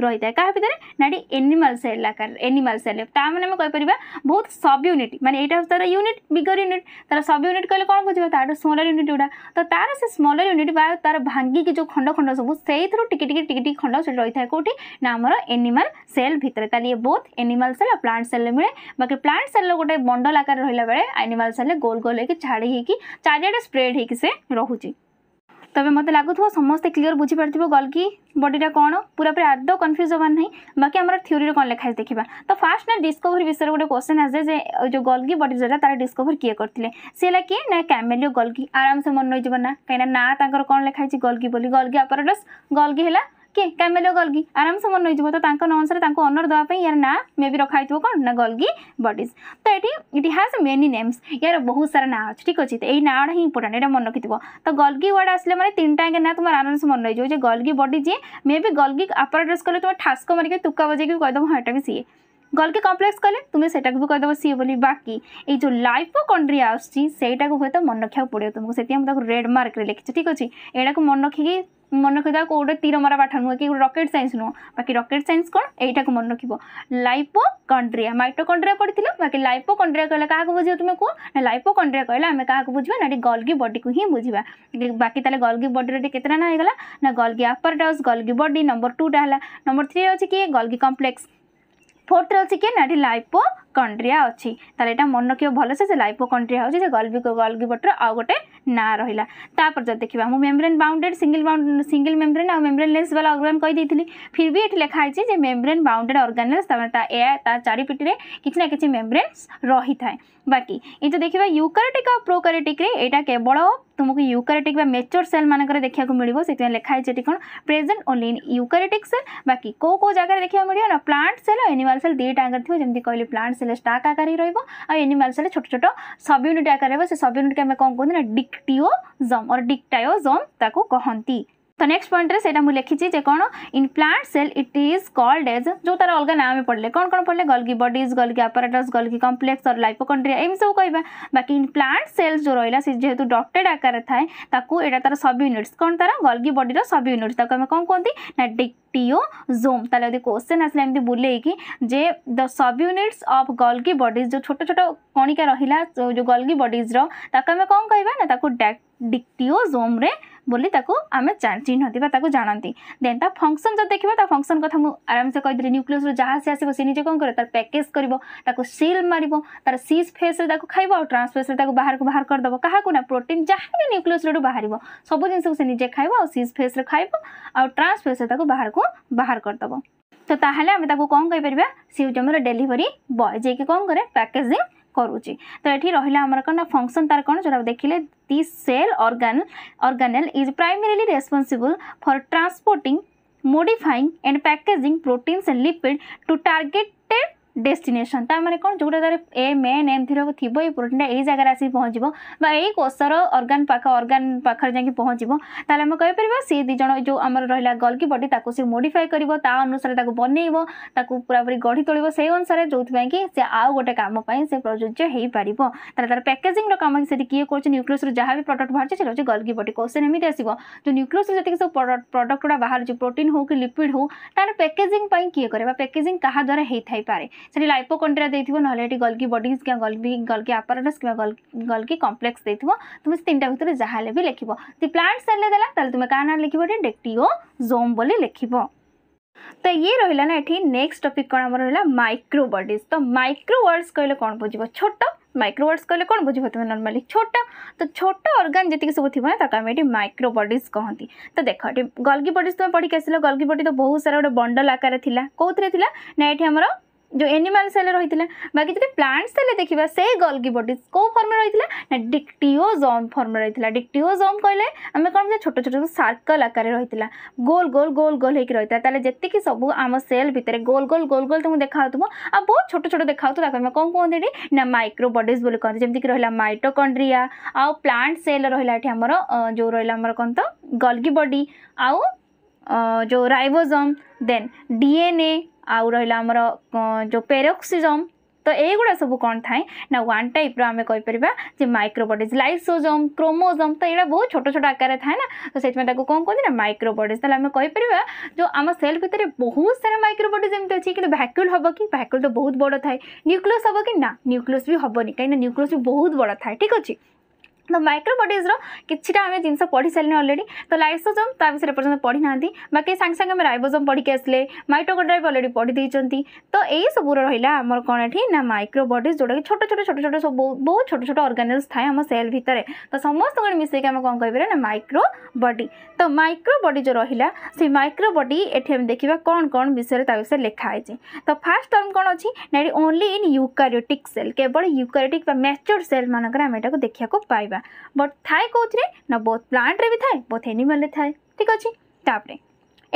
ରହିଥାଏ କାହା ଭିତରେ ନା ଏଠି ଏନିମାଲ୍ ସେଲ୍ ଆକାର ଏନିମାଲ୍ ସେଲ୍ ତାମାନେ ଆମେ କହିପାରିବା ବହୁତ ସବ୍ ୟୁନିଟ୍ ମାନେ ଏଇଟା ହେଉଛି ତା'ର ୟୁନିଟ୍ ବିଗର ୟୁନିଟ୍ ତା'ର ସବ୍ ୟୁନିଟ୍ କହିଲେ କ'ଣ ବୁଝିବା ତା'ଠୁ ସ୍ମଲର୍ ୟୁନିଟ୍ ଗୁଡ଼ା ତ ତା'ର ସେ ସ୍ମଲର୍ ୟୁନିଟ୍ ବା ତା'ର ଭାଙ୍ଗିକି ଯେଉଁ ଖଣ୍ଡ ଖଣ୍ଡ ସବୁ ସେଇଥିରୁ ଟିକେ ଟିକେ ଟିକେ ଟିକେ ଖଣ୍ଡ ସେଠି ରହିଥାଏ କେଉଁଠି ନା ଆମର ଏନିମାଲ୍ ସେଲ୍ ଭିତରେ ତାହେଲେ ଇଏ ବୋଥ୍ ଏନିମାଲ୍ ସେଲ୍ ଆଉ ପ୍ଲାଣ୍ଟ ସେଲ୍ରେ ମିଳେ ବାକି ପ୍ଲାଣ୍ଟ ସେଲ୍ର ଗୋଟେ ବଣ୍ଡଲ ଆକାର ରହିଲା ବେଳେ ଆନିମାଲ୍ ସେଲ୍ରେ ଗୋଲ ଗୋଲ ହେଇକି ଛାଡ଼ି ହେଇକି ଚାରିଆଡ଼େ ସ୍ପ୍ରେଡ୍ ହେଇକି ସେ ରହୁଛି তবে মতো লাগুথিব সমস্তে ক্লিয়ার বুঝিপারিথিব গলকি বডিটা কোণ পুরাপুরি আদৌ কনফ্ୟୁଜ୍ ହେବାର ନାହିଁ ବାକି ଆମର ଥିଓରିରେ କ'ଣ ଲେଖା ହେଇଛି ଦେଖିବା ତ ଫାର୍ଷ୍ଟ ନା ଡିସ୍କଭରି ବିଷୟରେ ଗୋଟେ କ୍ୱେଶ୍ଚନ୍ ଆସେ ଯେ ଯେଉଁ ଗଲ୍ଗି ବଡି ଯେଉଁଟା ତାର ଡିସ୍କଭର କିଏ କରିଥିଲେ ସେ ହେଲା କିଏ ନା କ୍ୟାମେଲିଓ ଗଲ୍ଗି ଆରାମସେ ମନେ ରହିଯିବ ନା କାହିଁକିନା ନା ତାଙ୍କର କ'ଣ ଲେଖା ହେଇଛି ଗଲ୍ଗି ବୋଲି ଗଲ୍ଗି ଆପରାଟସ୍ ଗଲ୍ଗି ହେଲା କିଏ କ୍ୟାମେଲୋ ଗଲଗି ଆରାମସେ ମନେ ରହିଯିବ ତ ତାଙ୍କ ଅନୁସାରେ ତାଙ୍କୁ ଅନର ଦେବା ପାଇଁ ଏହାର ନାଁ ମେ ବି ରଖାହେଇଥିବ କ'ଣ ନା ଗଲଗି ବଡିଜ୍ ତ ଏଠି ଇଟ୍ ହାଜ୍ ମେନି ନେମ୍ସ ଏହାର ବହୁତ ସାରା ନାଁ ଅଛି ଠିକ୍ ଅଛି ତ ଏଇ ନାଁଟା ହିଁ ଇମ୍ପୋର୍ଟାଣ୍ଟ ଏଇଟା ମନେ ରଖିଥିବ ତ ଗଲଗି ୱାର୍ଡ଼ ଆସିଲେ ମାନେ ତିନିଟା ଆଜ୍ଞା ନାଁ ତୁମର ଆରାମସେ ମନେ ରହିଯିବ ଯେ ଗଲ୍ଗି ବଡି ଯିଏ ମେ ବି ଗଲ୍ଗି ଆପର ଡ୍ରେସ୍ କଲେ ତୁମେ ଠାସ୍କ ମାରିକି ତୁକା ବଜେଇକି କହିଦେବ ହଁ ଏଇଟା ବି ସିଏ କମ୍ପ୍ଲେକ୍ସ କଲେ ତୁମେ ସେଇଟାକୁ ବି କହିଦେବ ସିଏ ବୋଲି ବାକି ଏଇ ଯେଉଁ ଲାଇଫ୍ লাইপোকন্ড্রিয়া ଆସୁଛି ସେଇଟାକୁ ହୁଏତ ମନେ ରଖିବାକୁ ପଡ଼ିବ ତୁମକୁ ସେଥିପାଇଁ ମୁଁ ତାକୁ ରେଡ଼୍ ମାର୍କରେ ଲେଖିଛି ଠିକ୍ ଅଛି ଏଇଟାକୁ ମନେ ରଖିକି মনে রখিদেবা কোটা তীর মরা পাঠ নুহে কি রকেট সাইন্স নুহ বাকি রকেট সাইন্স কোণ এইটাকে মনে রাখব লাইপো কন্ড্রিয়া মাইটোকন্ড্রিয়া পড়িল বাকি লাইপো কন্ড্রিয়া কহিলা কাহকু বুঝিব তুমি কুহ না লাইপো কন্ড্রিয়া কহিলা আমি কাহকু বুঝবা না গলগি বডিকু হি বুঝবা বাকি তাহলে গলগি বডির এটি কেতটা না হয়ে না Golgi apparatus Golgi body number টুটা হল নম্বর থ্রি অছি কি গলগি কমপ্লেক্স ফোর্থ অছি কি না এটি লাইপো କଣ୍ଡ୍ରିଆ ଅଛି ତାହେଲେ ଏଇଟା ମନେ ରଖିବ ଭଲସେ ସେ ଲାଇପୋକଣ୍ଡ୍ରିଆ ହେଉଛି ସେ ଗଲ୍ବି ଗଲ୍ଗି ବଟର ଆଉ ଗୋଟେ ନାଁ ରହିଲା ତାପରେ ଯଦି ଦେଖିବା ମୁଁ membrane bounded single single membrane ଆଉ ମେମ୍ବ୍ରେନ୍ ଲେସ୍ ବାଲା ଅର୍ଗାନ୍ କହିଦେଇଥିଲି ଫିର୍ ବି ଏଠି ଲେଖା ହେଇଛି ଯେ ମେମ୍ବ୍ରେନ୍ ବାଉଣ୍ଡେଡ୍ ଅର୍ଗାନେଲ୍ସ ତାମାନେ ତା ଏହା ତା ଚାରିପିଟିରେ କିଛି ନା କିଛି ମେମ୍ବ୍ରେନ୍ସ ରହିଥାଏ ବାକି ଏଇଟା ଦେଖିବା ୟୁକାରିଟିକ୍ ଆଉ ପ୍ରୋକାରିଟିକ୍ରେ ଏଇଟା କେବଳ ତୁମକୁ ୟୁକାରିଟିକ୍ ବା ମେଚୋର ସେଲ୍ ମାନଙ୍କରେ ଦେଖିବାକୁ ମିଳିବ ସେଥିପାଇଁ ଲେଖା ହେଇଛି ଏଠି କ'ଣ present only in eukaryotic cell ବାକି କେଉଁ କେଉଁ ଜାଗାରେ ଦେଖିବାକୁ ମିଳିବ ନା ପ୍ଲାଣ୍ଟ ସେଲ୍ ଆଉ ଆନିମାଲ୍ ସେଲ୍ ଦୁଇଟା ଆଗରେ ଥିବ ଯେମିତି କହିଲି ପ୍ଲାଣ୍ଟ सेल स्टाक आकार ही रोक आउ एनिमाल्स छोट छोट सब यूनिट आकार रोक सब यूनिट के आम कौन कहते डिक्टिओ जम और डिक्टायोजम ताकू कहती তো নেক্সট পয়েন্টরে সেটা মু লিখিছি যে কোণ in plant cell it is called as যে তার অলগা না আমি পড়লে কোণ কোণ পড়লে Golgi bodies Golgi apparatus Golgi complex or lipochondria এমনি সব কইবা বাকি ইন প্লান্ট সেল যে রহিলা সে যেহেতু ডটেড আকারে থাকে তাকে এটা তার সব ইউনিটস কোণ তার গলগি বডির সব ইউনিটস তাকে আমি কম কুহতি না ডিকটিওজোম তাহলে যদি কোশ্চেন আসলে এমনি বুলেইকি যে দ সব ইউনিটস অফ গলগি বডিজ যে ছোট ছোট কণিকা রহিলা যে গলগি বডিজর তাকে আমি কম কইবা না তাকে ডিকটিওজোমরে ବୋଲି ତାକୁ ଆମେ ଚିହ୍ନନ୍ତି ବା ତାକୁ ଜାଣନ୍ତି ଦେନ୍ ତା ଫଙ୍କସନ୍ ଯଦି ଦେଖିବା ତା ଫଙ୍କସନ୍ କଥା ମୁଁ ଆରାମସେ କହିଦେଲି ନ୍ୟୁକ୍ଲିୟସ୍ରୁ ଯାହା ସେ ଆସିବ ସେ ନିଜେ କ'ଣ କରିବ ତାର ପ୍ୟାକେଜ୍ କରିବ ତାକୁ ସିଲ୍ ମାରିବ ତାର ସିଜ୍ ଫେସ୍ରେ ତାକୁ ଖାଇବ ଆଉ ଟ୍ରାନ୍ସଫେସ୍ରେ ତାକୁ ବାହାରକୁ ବାହାର କରିଦେବ କାହାକୁ ନା ପ୍ରୋଟିନ୍ ଯାହା ବି ନ୍ୟୁକ୍ଲିୟସ୍ରୁ ବାହାରିବ ସବୁ ଜିନିଷକୁ ସେ ନିଜେ ଖାଇବ ଆଉ ସିଜ୍ ଫେସ୍ରେ ଖାଇବ ଆଉ ଟ୍ରାନ୍ସଫେସ୍ରେ ତାକୁ ବାହାରକୁ ବାହାର କରିଦେବ ତ ତାହେଲେ ଆମେ ତାକୁ କ'ଣ କହିପାରିବା ସେ ହେଉଛି ଆମର ଡେଲିଭରି ବୟ ଯିଏକି କ'ଣ କରେ ପ୍ୟାକେଜିଂ କରୁଛି ତ ଏଠି ରହିଲା ଆମର କ'ଣ ନା ଫଙ୍କସନ୍ ତାର କ'ଣ ଯେଉଁଟା ଦେଖିଲେ the cell organ organelle is primarily responsible for transporting modifying and packaging proteins and lipid to targeted destination তার মানে কোণ যেগুলো তার এ মেন এম থির থিব এই প্রোটিনটা এই জায়গায় আসি পৌঁছব বা এই কোষর অর্গান পাখ অর্গান পাখে যাই পৌঁছব তাহলে আমি কইপার সি দুজন যে আমার রহলা গলকি বডি তাকে সে মোডিফাই করব তা অনুসারে তাকে বনাইব তাকে পুরাপুরি গড়ি তোলব সেই অনুসারে যেপাই কি সে আউ গোটে কাম সে প্রযোজ্য হয়ে পাব তাহলে তার প্যাকেজিংর কাম সেটি কিয়ে করছে নিউক্লিয়সর যা বি প্রডক্ট বাহারছে সেটা হচ্ছে গলকি বডি কোশ্চেন এমনি আসব যে নিউক্লিয়সর যেত সব প্রডক্ট গুড়া বাহারছে প্রোটিন হোক কি লিপিড হোক তার প্যাকেজিং কিয়ে করে বা প্যাকেজিং কাহা দ্বারা হয়ে থাইপরে सेठ लाइपोकंड्रिया नाटे गल्की बडीज क्या गल्की गल्की आपारटस कि गल्की कम्प्लेक्स देव तुम्हें तीन टा भितर जहाँ भी लिख दि प्लांट सेल दे तुम्हें क्या ना लिख डेक्टिओ जोम लिख तो ये रहा ना ये नेक्स्ट टपिक कौन आम रहा माइक्रो बडीज तो माइक्रो वर्ल्ड्स कहले कौन बुझे छोट माइक्रो वर्ड्स कहले कौन बुझे तुम्हें नर्माली छोट तो छोट अर्गान जैसे सब थी आम ये माइक्रो बडीज कहती तो देख गल्की बडीज तुम्हें पढ़ी आस गल्की बडी तो बहुत सारा गोटे बंडल आकार कौन थी ना ये आम जो एनिमाल सेल रही बाकी जो प्लांट सेल देखा से गल्गी बडी कौ फर्म रही है ना डिक्टिओजोम फर्म रही है डिक्टिओजोम कहले आम कौन छोट छोट सर्कल आकार रही है गोल गोल गोल गोल होकर रही है जीक सब आम सेल भितर गोल गोल गोल गोल तुमको देखा आ बहुत छोट छोट देखा कौन कहते ना माइक्रो बडीज बोली कहते जमीक रहा माइटोकंड्रिया आ प्लांट सेल रहा आमर जो रहा आमर कौन तो गल्गी बडी आउ जो राइबोजोम देन डीएनए ଆଉ ରହିଲା ଆମର ଯେଉଁ ପେରୋକ୍ସିଜମ୍ ତ ଏଇଗୁଡ଼ା ସବୁ କ'ଣ ଥାଏ ନା ୱାନ୍ ଟାଇପ୍ର ଆମେ କହିପାରିବା ଯେ ମାଇକ୍ରୋବଡ଼ିଜ୍ ଲାଇସୋଜମ୍ କ୍ରୋମୋଜମ୍ ତ ଏଇଟା ବହୁତ ଛୋଟ ଛୋଟ ଆକାରରେ ଥାଏ ନା ତ ସେଥିପାଇଁ ତାକୁ କ'ଣ କୁହନ୍ତି ନା ମାଇକ୍ରୋବଡ଼ିଜ୍ ତାହେଲେ ଆମେ କହିପାରିବା ଯେଉଁ ଆମ ସେଲ୍ ଭିତରେ ବହୁତ ସାରା ମାଇକ୍ରୋବଡ଼ିଜ୍ ଏମିତି ଅଛି କିନ୍ତୁ ଭ୍ୟାକ୍ୟୁଲ୍ ହେବ କି ଭ୍ୟାକ୍ୟୁଲ୍ ତ ବହୁତ ବଡ଼ ଥାଏ ନ୍ୟୁକ୍ଲିୟସ୍ ହେବ କି ନା ନ୍ୟୁକ୍ଲିୟସ୍ ବି ହେବନି କାହିଁକିନା ନ୍ୟୁକ୍ଲିୟସ୍ ବି ବହୁତ ବଡ଼ ଥାଏ ଠିକ୍ ଅଛି মাইক্রোপ্রোটিউসর কিছুটা আমি জিনিস পড়ি সারিলে অলরেডি তো লাইসোজোম তা বিষয়ে এপর্যন্ত পড়ি না বাকি সাংে সাংে আমি রাইবোজোম পড়ি আসলে মাইটোকোড্রাইভ অলরেডি পড়ি দিয়েছেন তো এই সবুর রহিলা আমার কোণ এটি না মাইক্রোবডিজ যেটা কি ছোট ছোট ছোট ছোট সব বহু ছোট ছোট অর্গানিজ থাকে আমার সেল ভিতরে তো সমস্ত মিশাইকি আমি কম কইপারে না মাইক্রোবডি তো মাইক্রোবডি যে রহিলা সেই মাইক্রোবডি এটি আমি দেখিবা কোণ কোণ বিষয়ে তা বিষয়ে লেখা হয়েছে তো ফার্স্ট টর্ম কোণ অছি না এটি ওনলি ইন ইউকারিওটিক সেল কেবল ইউকারিওটিক বা ম্যাচোর সেল মানকরে আমি এটা দেখা পাইবা ବଟ୍ ଥାଏ କେଉଁଥିରେ ନା ବୋଥ୍ ପ୍ଲାଣ୍ଟରେ ବି ଥାଏ ବୋଥ୍ ଏନିମାଲରେ ଥାଏ ଠିକ୍ ଅଛି ତାପରେ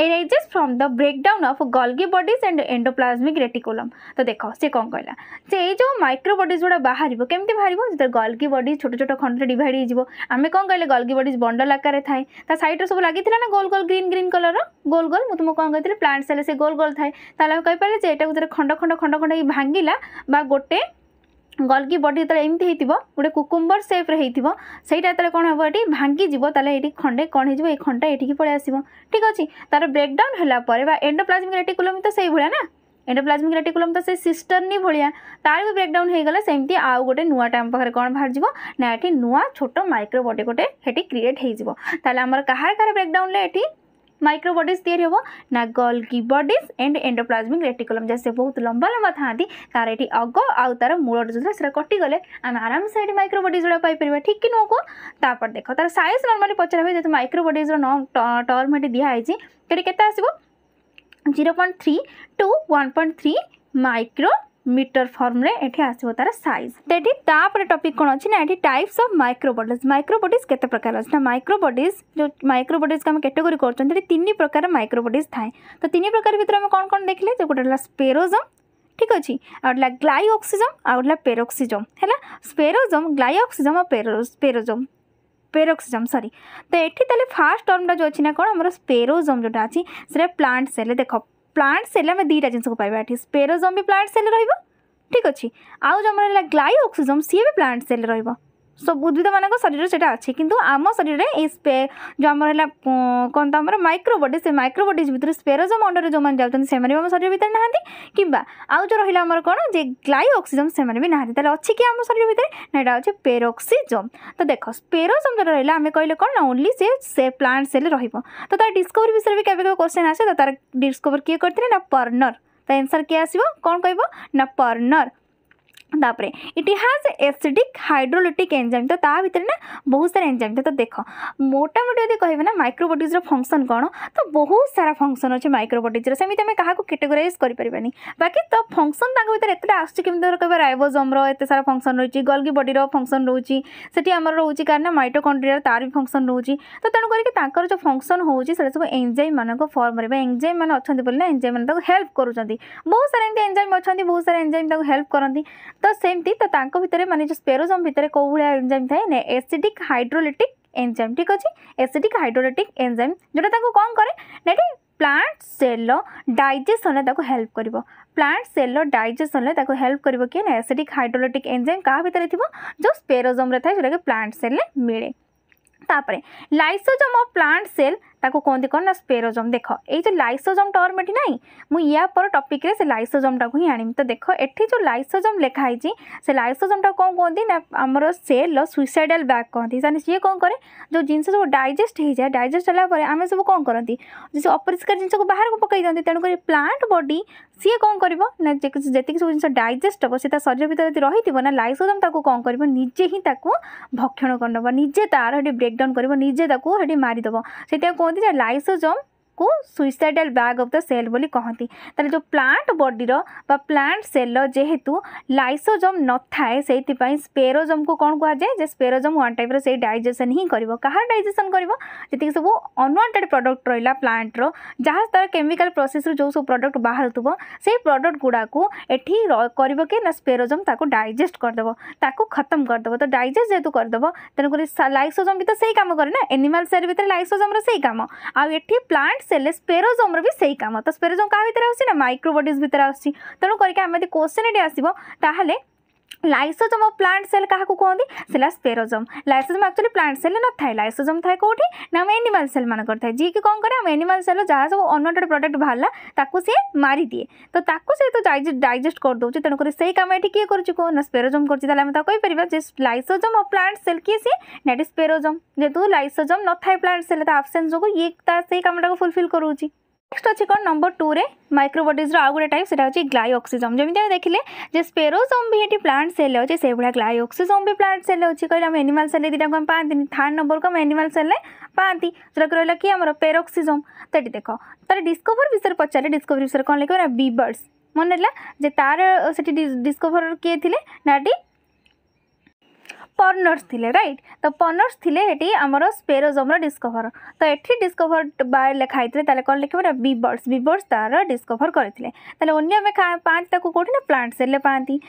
arises from the breakdown of Golgi bodies and endoplasmic reticulum ତ ଦେଖ ସେ କ'ଣ କହିଲା ଯେ ଏଇ ଯେଉଁ ମାଇକ୍ରୋ ବଡିଜ୍ ଗୁଡ଼ା ବାହାରିବ କେମିତି ବାହାରିବ ଯେତେବେଳେ ଗଲ୍ଗି ବଡିଜ୍ ଛୋଟ ଛୋଟ ଖଣ୍ଡରେ ଡିଭାଇଡ୍ ହେଇଯିବ ଆମେ କ'ଣ କହିଲେ ଗଲ୍ଗି ବଡିଜ୍ ବଣ୍ଡଲ ଆକାରରେ ଥାଏ ତା ସାଇଡ଼୍ରେ ସବୁ ଲାଗିଥିଲା ନା ଗୋଲ୍ ଗୋଲ୍ ଗ୍ରୀନ୍ ଗ୍ରୀନ୍ କଲର୍ର ଗୋଲ୍ ଗୋଲ୍ ମୁଁ ତୁମକୁ କ'ଣ କହିଥିଲି ପ୍ଲାଣ୍ଟସ୍ ହେଲେ ସେ ଗୋଲ୍ ଗୋଲ୍ ଥାଏ ତାହେଲେ ଆମେ କହିପାରିଲେ ଯେ ଏଇଟାକୁ ଯେତେବେଳେ ଖଣ୍ଡ ଖଣ୍ଡ ଖଣ୍ଡ ଖଣ୍ଡ ହେଇ ଭାଙ୍ଗିଲା ବା ଗୋଟେ গলকি বডি যেতবে এমতি হয়েছিল গোটে কুকুম্বর সেপ্রে হয়েছিল সেইটা যেত কোণ হব এটি ভাঙ্গিযোগ তাহলে এটি খণ্ডে কণ হয়ে এই খণ্ডটা এটিকি পড়ে আসব ঠিক আছে তার ব্রেকডাউন হলা পরে বা এন্ডোপ্লাজমিক রেটিকুলম তো সেইভাবে না এন্ডোপ্লাজমিক রেটিকুলম তো সেই সিস্টর্নি ভাইয়া তার ব্রেকডাউন হয়ে গেলে সেমতি আউ গোটে নূয়া টাইম পাখে কোণ বাহার যাব না এটি নূয়া ছোট মাইক্রো বডি গোটে সেটি ক্রিয়েট হয়ে যাব তাহলে আমার কাহার কাহার ব্রেকডাউনলে এটি माइक्रोबॉडीज तैयारी हे ना Golgi bodies and endoplasmic reticulum जैसे बहुत लंबा लंबा था तार ये अग आउ तार मूल जो था कटिगले आम आराम से ये माइक्रोबॉडीज गुड़ा पाइपर ठीक कि नुह कुपर देख तार सैज नर्माली पचरा हुए जो माइक्रोबॉडीज टर्म ये दिखाई तो कैसे आसो zero point three to one point three micrometre ଫର୍ମରେ ଏଠି ଆସିବ ତାର ସାଇଜ୍ ତ ଏଠି ତାପରେ ଟପିକ୍ କ'ଣ ଅଛି ନା ଏଠି ଟାଇପ୍ସ ଅଫ୍ ମାଇକ୍ରୋବଡିଜ୍ ମାଇକ୍ରୋବଡିଜ୍ କେତେ ପ୍ରକାର ଅଛି ନା ମାଇକ୍ରୋବଡିଜ୍ ଯେଉଁ ମାଇକ୍ରୋବଡିଜ୍କୁ ଆମେ କାଟେଗୋରୀ କରୁଛନ୍ତି ସେଠି ତିନି ପ୍ରକାର ମାଇକ୍ରୋବଡିଜ୍ ଥାଏ ତ ତିନି ପ୍ରକାର ଭିତରେ ଆମେ କ'ଣ କ'ଣ ଦେଖିଲେ ଯେ ଗୋଟେ ହେଲା ସ୍ପେରୋଜମ୍ ঠিক আছে আর হল গ্লাইঅক্সিজম আর হল পেরোক্সিজম হল স্পেরোজম গ্লাইঅক্সিজম আর পেরোজম পেরোক্সিজম সরি তো এটি তাহলে ফার্স্ট টর্মটা যে অনেক কোণ আমার স্পেরোজম যেটা আছে সেটা প্লান্ট সেলে দেখ ପ୍ଲାଣ୍ଟ ସେଲ୍ ଆମେ ଦୁଇଟା ଜିନିଷକୁ ପାଇବା ଏଠି ସ୍ପେରୋଜମ୍ ବି ପ୍ଲାଣ୍ଟ ସେଲ୍ ରହିବ ଠିକ୍ ଅଛି ଆଉ ଜମର ହେଲା ଗ୍ଲାଇ ଅକ୍ସିଜମ୍ ସିଏ ବି ପ୍ଲାଣ୍ଟ ସେଲ୍ ରହିବ सब उद्भिद मान शरीर से आम शरीर में स्पे जो आम कौन तो माइक्रोबडी से माइक्रोबडीज भितर स्पेरोजम अंडर जो मैंने जाते हैं आम शरीर भितर ना कि आउ जो रही कौन जे ग्लायोक्सीजम से ना अच्छे अच्छी आम शरीर भितर ना यहाँ अच्छे पेरोक्सीजम तो देख स्पेरोजम जो रहा आम कहे कौन ना only say, plant cell row तो तार डिस्कवरी विषय भी कभी क्वेश्चन आसे तो तार डिस्कवर किए करते ना पर्नर तो एनसर किए आस कौन कह पर्नर तापर इट हाज एसीडिक हाइड्रोलिटिक एंजाइम तो ता भितर ना बहुत सारा एंजाइम तो देख मोटामोटी जो कहे ना माइक्रोबोटिक्स फंक्शन कौन तो बहुत सारा फंक्शन अच्छे माइक्रोबोटिक्स सेमती आम क्या कैटेगोरइज करें बाकी तो फंक्शन भितर एत आसमें कह रोजोम एत सारा फंक्शन रही गल्गी बडी फंक्शन रोचे से रोचे कहना माइट्रोकंड्रिया तार भी फंक्शन रोचे तो तेणु करके जो फंक्शन होता सब एंजाइम मानक फर्म एंजाइम मैंने अच्छा बोलने एंजाइम मैंने हेल्प करते बहुत सारा एंजाइम अच्छा बहुत सारा एंजाइम हेल्प करती ତ ସେମିତି ତ ତାଙ୍କ ଭିତରେ ମାନେ ଯେଉଁ ସ୍ପେରୋଜମ୍ ଭିତରେ କେଉଁ ଭଳିଆ ଏନ୍ଜାଇମ୍ ଥାଏ ନା ଏସିଡ଼ିକ୍ ହାଇଡ୍ରୋଲିଟିକ୍ ଏନ୍ଜାଇମ୍ ଠିକ୍ ଅଛି ଏସିଡ଼ିକ୍ ହାଇଡ୍ରୋଲିଟିକ୍ ଏନ୍ଜାଇମ୍ ଯେଉଁଟା ତାଙ୍କୁ କ'ଣ କରେ ନା ଏଠି ପ୍ଲାଣ୍ଟ ସେଲ୍ର ଡାଇଜେସନ୍ରେ ତାକୁ ହେଲ୍ପ କରିବ ପ୍ଲାଣ୍ଟ ସେଲ୍ର ଡାଇଜେସନ୍ରେ ତାକୁ ହେଲ୍ପ କରିବ କିଏ ନା ଏସିଡ଼ିକ୍ ହାଇଡ୍ରୋଲିଟିକ୍ ଏନ୍ଜାଇମ୍ କାହା ଭିତରେ ଥିବ ଯେଉଁ ସ୍ପେରୋଜମ୍ରେ ଥାଏ ଯେଉଁଟାକି ପ୍ଲାଣ୍ଟ ସେଲ୍ରେ ମିଳେ ତାପରେ ଲାଇସୋଜମ୍ ଅଫ୍ ପ୍ଲାଣ୍ଟ ସେଲ୍ ତାକୁ କୁହନ୍ତି କ'ଣ ନା ସ୍ପେରୋଜମ୍ ଦେଖ ଏଇ ଯେଉଁ ଲାଇସୋଜମ୍ ଟର୍ମ ଏଠି ନାହିଁ ମୁଁ ୟା ପର ଟପିକ୍ରେ ସେ ଲାଇସୋଜମ୍ଟାକୁ ହିଁ ଆଣିବି ତ ଦେଖ ଏଠି ଯେଉଁ ଲାଇସୋଜମ୍ ଲେଖା ହେଇଛି ସେ ଲାଇସୋଜମ୍ଟାକୁ କ'ଣ କୁହନ୍ତି ନା ଆମର ସେଲ୍ର ସୁଇସାଇଡାଲ୍ ବ୍ୟାଗ୍ କହନ୍ତି ତାହେଲେ ସିଏ କ'ଣ କରେ ଯେଉଁ ଜିନିଷ ସବୁ ଡାଇଜେଷ୍ଟ ହେଇଯାଏ ଡାଇଜେଷ୍ଟ ହେଲା ପରେ ଆମେ ସବୁ କ'ଣ କରନ୍ତି ଯେଉଁ ଅପରିଷ୍କାର ଜିନିଷକୁ ବାହାରକୁ ପକାଇ ଦିଅନ୍ତି ତେଣୁକରି ପ୍ଲାଣ୍ଟ ବଡି ସିଏ କ'ଣ କରିବ ନା ଯେତିକି ସବୁ ଜିନିଷ ଡାଇଜେଷ୍ଟ ହେବ ସେ ତା ଶରୀର ଭିତରେ ଯଦି ରହିଥିବ ନା ଲାଇସୋଜମ୍ ତାକୁ କ'ଣ କରିବ ନିଜେ ହିଁ ତାକୁ ଭକ୍ଷଣ କରିନେବ ନିଜେ ତା'ର ସେଠି ବ୍ରେକ୍ଡାଉନ୍ କରିବ ନିଜେ ତାକୁ ସେଠି ମାରିଦେବ ସେଥିପାଇଁ আমাদের লাইসোজম को suicidal bag of the cell बोली कहती तेरे जो प्लांट बॉडी बडीर प्लांट सेल जेहेतु लाइसोजम न थाए से स्पेरोजम को कौन कहा जाए स्पेरोजम वन टाइप से डाइजेसन ही कर डाइजेसन कर जितकी सब अनवांटेड प्रडक्ट रहा प्लांट्र जहाँ तरह केमिकाल प्रोसेस जो सब प्रडक्ट बाहर थोड़ा से प्रडक्ट गुड़ाक ना स्पेरोजम ताको डाइजेस्ट करदेव ताको खत्म करदेव तो डाइजेस्ट जेहतु करदेव तेनाली लाइसोजम भी तो सही कम ना एनिमाल सेल भितर लाइसोजम्र से कम आठ प्लांट সেলে স্পেরোজোমর বি সেই কাম তো স্পেরোজোম কাহা ভিতরে আসছে না মাইক্রোবডিজ ভিতরে আসছে তেমন করি আমি যদি কোশ্চেন এটি আসব তাহলে ଲାଇସୋଜମ୍ ଅଫ୍ ପ୍ଲାଣ୍ଟ ସେଲ୍ କାହାକୁ କୁହନ୍ତି ସେଟା ସ୍ପେରୋଜମ୍ ଲାଇସୋଜମ୍ ଆକ୍ଚୁଆଲି ପ୍ଲାଣ୍ଟ ସେଲ୍ରେ ନଥାଏ ଲାଇସୋଜମ୍ ଥାଏ କେଉଁଠି ନା ଆମ ଏନିମାଲ୍ ସେଲ୍ ମାନଙ୍କର ଥାଏ ଯିଏକି କ'ଣ କରେ ଆମ ଏନିମାଲ୍ ସେଲ୍ର ଯାହା ସବୁ ଅନୱାଣ୍ଟେଡ୍ ପ୍ରଡକ୍ଟ ବାହାରିଲା ତାକୁ ସିଏ ମାରିଦିଏ ତ ତାକୁ ସେ ତ ଡାଇଜେଷ୍ଟ କରିଦେଉଛି ତେଣୁକରି ସେଇ କାମ ଏଠି କିଏ କରୁଛି କୁହ ନା ସ୍ପେରୋଜମ୍ କରୁଛି ତାହେଲେ ଆମେ ତାକୁ କହିପାରିବା ଯେ ଲାଇସୋଜମ୍ ଅଫ୍ ପ୍ଲାଣ୍ଟ ସେଲ୍ କିଏ ସିଏ ନା ଏଠି ସ୍ପେରୋଜମ୍ ଯେହେତୁ ଲାଇସୋଜମ୍ ନଥାଏ ପ୍ଲାଣ୍ଟ ସେଲ୍ ତା ଆବସେନ୍ସ ଯୋଗୁଁ ଇଏ ତା ସେଇ କାମଟାକୁ ଫୁଲଫିଲ୍ କରୁଛି नेक्स्ट अच्छे कौन नंबर टू में माइक्रोबडीज आउ गोटे टाइप से ग्लायक्सीजम जमीन आम देखे स्पेरोजम भी ये प्लांट सेल अच्छे से भाया ग्लायक्सीजम भी प्लांट सेल अच्छे कहे आम एनिमाल सेल दीटा को पाती थार्ड नंबर को एनिमाल सेल पाती जोटा कि रहा कि आम पेरोक्सीजम तो ये देख तर डिस्कभर विषय पचारे डिस्कभरी विषय कौन लगे बीबर्ड्स मन रहा जे तार से किए थे नाटी पर्नर्स थे रईट तो पर्नर्स थे ये आम स्पेरोजम्र डिस्कभर तो ये डिस्कभर बाय लिखाई थे तेल कौन लिखे बीबर्स बीबर्स तार डिस्कभर करते अन्य पाते कौटी ना प्लांट सेल पाती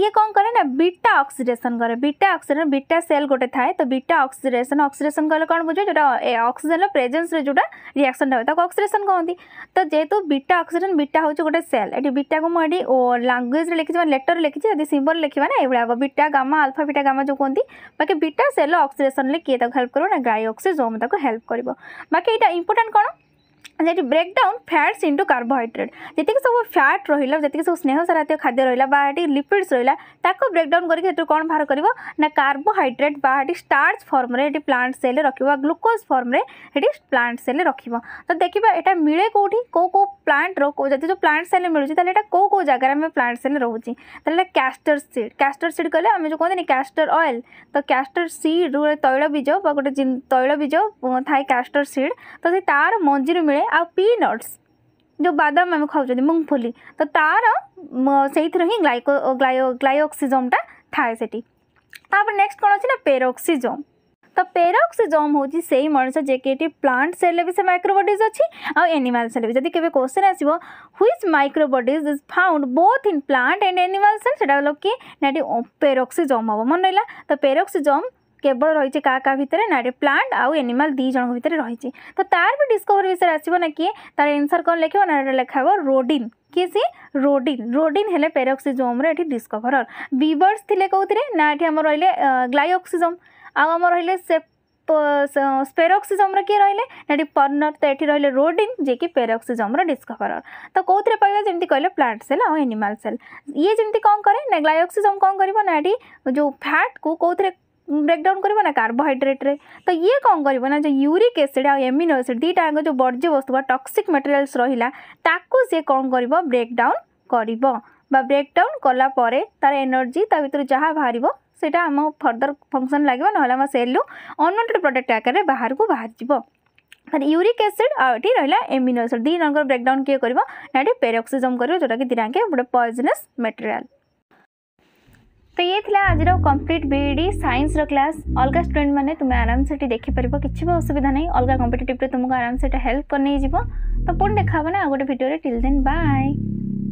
ये कौन कैर ना बीटा अक्सीडेसन कैर बीटा अक्सीडेसन बीटा सेल गोटे थाए तो बीटा अक्सीडेसन अक्सीडेसन कह कौन बुझे जो अक्सीजेन प्रेजेन्स जो रिएक्शन है अक्सीडेसन कहती तो जेहतु बीटा अक्सीडेन बिटा हूँ गोटे सेल ये बीटा को मुझे लांगुएज लिखी लेटर लिखी सिंबल लिखा ना ये beta gamma alpha beta gamma जो ତାକୁ କୁହନ୍ତି ବାକି ବିଟା ସେଲ ଅକ୍ସିଡେସନରେ କିଏ ତାକୁ ହେଲ୍ପ କରିବ ନା ଗାଇ ଅକ୍ସିଜୋମ୍ ତାକୁ ହେଲ୍ପ କରିବ ବାକି ଏଇଟା ଇମ୍ପୋର୍ଟାଣ୍ଟ କ'ଣ get break down fats into carbohydrate जैसे सब फैट रहा जितक सब स्नेह सारा खाद्य रहा लिपिड्स रहा ब्रेकडाउन करके कौन बाहर कर ना कार्बोहैड्रेट बाहर स्टार्च फर्म्रे प्लांट सेल रख ग्लुकोज फर्म्रे प्लांट सेल रख तो देखिए यहाँ मिले कौटी कौ कौ प्लांट रोदी जो प्लांट सेल मिलूँ तो कौ कौ जगार प्लांट सेल रोचे तो कैस्टर सीड कैस्टर सीड कले आम जो कहते कैस्टर अएल तो कैस्टर सीड्रे तैलबीज गोटे बीज थाए कैस्टर सीड तो तार मंजी मिले थाए आ पीनट्स जो बादाम आम खाऊ मूंगफली तो तार से ही ग्लायो ग्लायोक्सीजमटा थाए से नेक्स्ट कौन अच्छे ना पेरोक्सीजम तो पेरोक्सीजम हूँ से ही मनुष्य जेके प्लांट सेल भी से माइक्रोबडीज अच्छी आउ एनिमल सेल भी जब कभी क्वेश्चन आसो which microbodies is found both in plant and animal cell से कि पेरोक्सीजम हम मन रहा तो पेरोक्सीजम केवल रही है क्या भितर ना प्लांट आउ एनिमल दीज भितर रही तो तार भी डिस्कवरी विषय आसो ना किए तार एनसर कौन लिखे ना लिखा रोडिन किए सी रोडिन रोडिन है पेरोक्सीजोम रि डिस्कभर बीवर्स थे कौन ना ये आम रे ग्लायक्सीजम आम रे स्पेरोक्सीजम किए रे पर्नर तो ये रे रोडिन जी कि पेरोक्सीजम डिस्कभर तो कौरे पाइबा जमी कह प्लांट सेल आउ एनिमल सेल ये जमी कौन कैसे ना ग्लायक्सीजम कौन कर जो फैट को कौन ब्रेकडाउन करना कार्बोहड्रेट्रे तो ये कौन करना जो यूरिक एसीड आमिनो एसीड दुटा जो बर्ज्य वस्तु टक्सिक मेटेरियल्स रहा सी कौन कर ब्रेकडाउन कर ब्रेकडाउन कलापर तार एनर्जी तर जहाँ बाहर से फर्दर फंक्शन लगे ना सेल्रु अनवेड प्रडक्ट प्रोडक्ट आकर बाहर को बाहर जब यूरिक एसीड आठ रहा एमिनो एसीड दुई जन ब्रेकडाउन किए कर पेरोक्सीजम कर जोटा कि दिनाके गोटे पॉइजनस मेटेरियाल तो ये थिला आज complete B E science class अलग स्टूडेंट मैंने तुम्हें आराम से देखिपर कि असुविधा नहीं अलग कंपिटेटिव तुमको आराम से हेल्प कर नहीं जीव तो पुणी देखा ना आ गए भिडियो टिल देन बाय